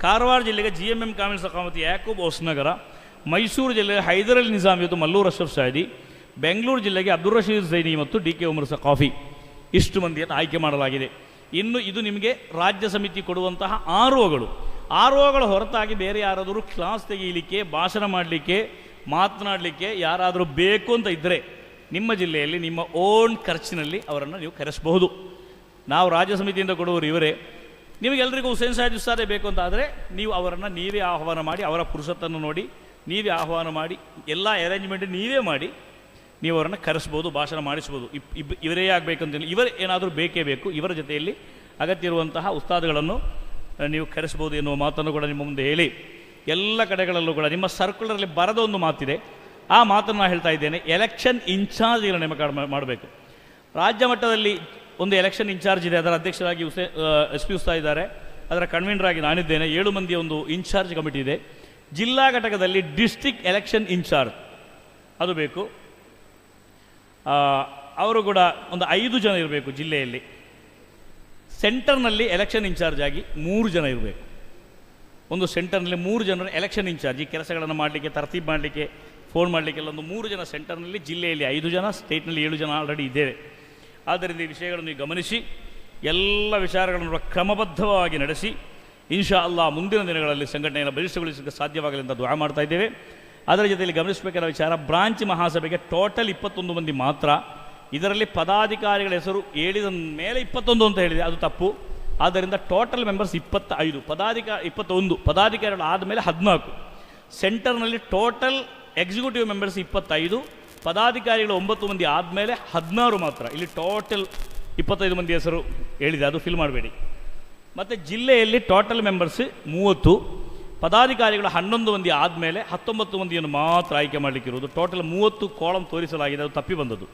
कारवार जिले के G M M Kamil Saqafi Yakub ओस नगर मैसूर जिले हईदर अली निजामी मलूर अश्रफ सहदी ಬೆಂಗಳೂರು ಜಿಲ್ಲೆಗೆ ಅಬ್ದುಲ್ ರಶೀದ್ ಜೈನಿ ಮತ್ತು ಡಿ ಕೆ ಉಮರ್ಸ ಕಾಫಿ ಇಷ್ಟು ಮಂದಿಯನ್ನು ಆಯ್ಕೆ ಮಾಡಲಾಗಿದೆ ಇನ್ನು ಇದು ನಿಮಗೆ ರಾಜ್ಯ ಸಮಿತಿ ಕೊಡುವಂತಹ ಆರೋಗಳು ಆರೋಗಳು ಹೊರತಾಗಿ ಬೇರೆ ಯಾರಾದರೂ ಕ್ಲಾಸ್ ತೆಗೀಲಿಕ್ಕೆ ಭಾಷಣ ಮಾಡಲಿಕ್ಕೆ ಮಾತನಾಡಲಿಕ್ಕೆ ಯಾರಾದರೂ ಬೇಕು ಅಂತ ಇದ್ದರೆ ನಿಮ್ಮ ಜಿಲ್ಲೆಯಲ್ಲಿ ನಿಮ್ಮ ಓನ್ ಖರ್ಚಿನಲ್ಲಿ ಅವರನ್ನು ನೀವು ಕರೆಸಬಹುದು ನಾವು ರಾಜ್ಯ ಸಮಿತಿಯಿಂದ ಕೊಡುವರು ಇವರೇ ನಿಮಗೆಲ್ಲರಿಗೂ ಹುಸೇನ್ ಸಾಹಿದ್ ಉಸ್ತಾದೆ ಬೇಕು ಅಂತ ಆದರೆ ನೀವು ಅವರನ್ನು ನೀವೇ ಆಹ್ವಾನ ಮಾಡಿ ಅವರ ಪುರುಷತ್ತನ್ನು ನೋಡಿ ನೀವೇ ಆಹ್ವಾನ ಮಾಡಿ ಎಲ್ಲ ಅರೇಂಜ್ಮೆಂಟ್ ನೀವೇ ಮಾಡಿ ನೀವು ಅವರನ್ನು ಕರೆಸ್ಬೋದು ಭಾಷಣ ಮಾಡಿಸ್ಬೋದು ಇಬ್ ಇವರೇ ಆಗಬೇಕಂತಿಲ್ಲ ಇವರು ಏನಾದರೂ ಬೇಕೇ ಬೇಕು ಇವರ ಜೊತೆಯಲ್ಲಿ ಅಗತ್ಯ ಇರುವಂತಹ ಉಸ್ತಾದ್ಗಳನ್ನು ನೀವು ಕರೆಸ್ಬೋದು ಎನ್ನುವ ಮಾತನ್ನು ಕೂಡ ನಿಮ್ಮ ಮುಂದೆ ಹೇಳಿ ಎಲ್ಲ ಕಡೆಗಳಲ್ಲೂ ಕೂಡ ನಿಮ್ಮ ಸರ್ಕುಲರಲ್ಲಿ ಬರದ ಒಂದು ಮಾತಿದೆ ಆ ಮಾತನ್ನು ನಾನು ಹೇಳ್ತಾ ಇದ್ದೇನೆ ಎಲೆಕ್ಷನ್ ಇನ್ಚಾರ್ಜ್ ಇನ್ಚಾರ್ಜ್ಗಳ ನೇಮಕ ಮಾಡಬೇಕು ರಾಜ್ಯ ಮಟ್ಟದಲ್ಲಿ ಒಂದು ಎಲೆಕ್ಷನ್ ಇನ್ಚಾರ್ಜ್ ಇದೆ ಅದರ ಅಧ್ಯಕ್ಷರಾಗಿ ಉಸೇ ಎಸ್ ಪಿ ಉಸ್ತಾ ಇದ್ದಾರೆ ಅದರ ಆಗಿ ನಾನಿದ್ದೇನೆ ಏಳು ಮಂದಿ ಒಂದು ಇನ್ಚಾರ್ಜ್ ಕಮಿಟಿ ಇದೆ ಜಿಲ್ಲಾ ಘಟಕದಲ್ಲಿ ಡಿಸ್ಟಿಕ್ ಎಲೆಕ್ಷನ್ ಇನ್ಚಾರ್ಜ್ ಅದು ಬೇಕು ಅವರು ಕೂಡ ಒಂದು ಐದು ಜನ ಇರಬೇಕು ಜಿಲ್ಲೆಯಲ್ಲಿ ಸೆಂಟರ್ನಲ್ಲಿ ಎಲೆಕ್ಷನ್ ಇನ್ಚಾರ್ಜ್ ಆಗಿ ಮೂರು ಜನ ಇರಬೇಕು ಒಂದು ಸೆಂಟರ್ನಲ್ಲಿ ಮೂರು ಜನರು ಎಲೆಕ್ಷನ್ ಇನ್ಚಾರ್ಜ್ ಈ ಕೆಲಸಗಳನ್ನು ಮಾಡಲಿಕ್ಕೆ ತರ್ತೀಬ್ ಮಾಡಲಿಕ್ಕೆ ಫೋನ್ ಮಾಡಲಿಕ್ಕೆಲ್ಲ ಒಂದು ಮೂರು ಜನ ಸೆಂಟರ್ನಲ್ಲಿ ಜಿಲ್ಲೆಯಲ್ಲಿ ಐದು ಜನ ಸ್ಟೇಟ್ನಲ್ಲಿ ಏಳು ಜನ ಆಲ್ರೆಡಿ ಇದ್ದೇವೆ ಆದ್ದರಿಂದ ಈ ವಿಷಯಗಳನ್ನು ಗಮನಿಸಿ ಎಲ್ಲ ವಿಚಾರಗಳನ್ನು ಕ್ರಮಬದ್ಧವಾಗಿ ನಡೆಸಿ ಇನ್ಶಾ ಅಲ್ಲಾ ಮುಂದಿನ ದಿನಗಳಲ್ಲಿ ಸಂಘಟನೆಯನ್ನು ಬಲಿಷ್ಠಗೊಳಿಸಲಿಕ್ಕೆ ಸಾಧ್ಯವಾಗಲಿ ಅಂತ ದ್ವಾರ ಮಾಡ್ತಾ ಇದ್ದೇವೆ ಅದರ ಜೊತೆಯಲ್ಲಿ ಗಮನಿಸಬೇಕಾದ ವಿಚಾರ ಬ್ರಾಂಚ್ ಮಹಾಸಭೆಗೆ ಟೋಟಲ್ ಇಪ್ಪತ್ತೊಂದು ಮಂದಿ ಮಾತ್ರ ಇದರಲ್ಲಿ ಪದಾಧಿಕಾರಿಗಳ ಹೆಸರು ಹೇಳಿದ ಮೇಲೆ ಇಪ್ಪತ್ತೊಂದು ಅಂತ ಹೇಳಿದೆ ಅದು ತಪ್ಪು ಆದ್ದರಿಂದ ಟೋಟಲ್ ಮೆಂಬರ್ಸ್ ಇಪ್ಪತ್ತೈದು ಪದಾಧಿಕಾರಿ ಇಪ್ಪತ್ತೊಂದು ಪದಾಧಿಕಾರಿಗಳು ಆದಮೇಲೆ ಹದಿನಾಲ್ಕು ಸೆಂಟರ್ನಲ್ಲಿ ಟೋಟಲ್ ಎಕ್ಸಿಕ್ಯೂಟಿವ್ ಮೆಂಬರ್ಸ್ ಇಪ್ಪತ್ತೈದು ಪದಾಧಿಕಾರಿಗಳು ಒಂಬತ್ತು ಮಂದಿ ಆದಮೇಲೆ ಹದಿನಾರು ಮಾತ್ರ ಇಲ್ಲಿ ಟೋಟಲ್ ಇಪ್ಪತ್ತೈದು ಮಂದಿ ಹೆಸರು ಹೇಳಿದೆ ಅದು ಫಿಲ್ ಮಾಡಬೇಡಿ ಮತ್ತು ಜಿಲ್ಲೆಯಲ್ಲಿ ಟೋಟಲ್ ಮೆಂಬರ್ಸ್ ಮೂವತ್ತು ಪದಾಧಿಕಾರಿಗಳು ಹನ್ನೊಂದು ಮಂದಿ ಆದಮೇಲೆ ಹತ್ತೊಂಬತ್ತು ಮಂದಿಯನ್ನು ಮಾತ್ರ ಆಯ್ಕೆ ಮಾಡಲಿಕ್ಕಿರುವುದು ಟೋಟಲ್ ಮೂವತ್ತು ಕೋಳಂ ತೋರಿಸಲಾಗಿದೆ ಅದು ತಪ್ಪಿ ಬಂದದ್ದು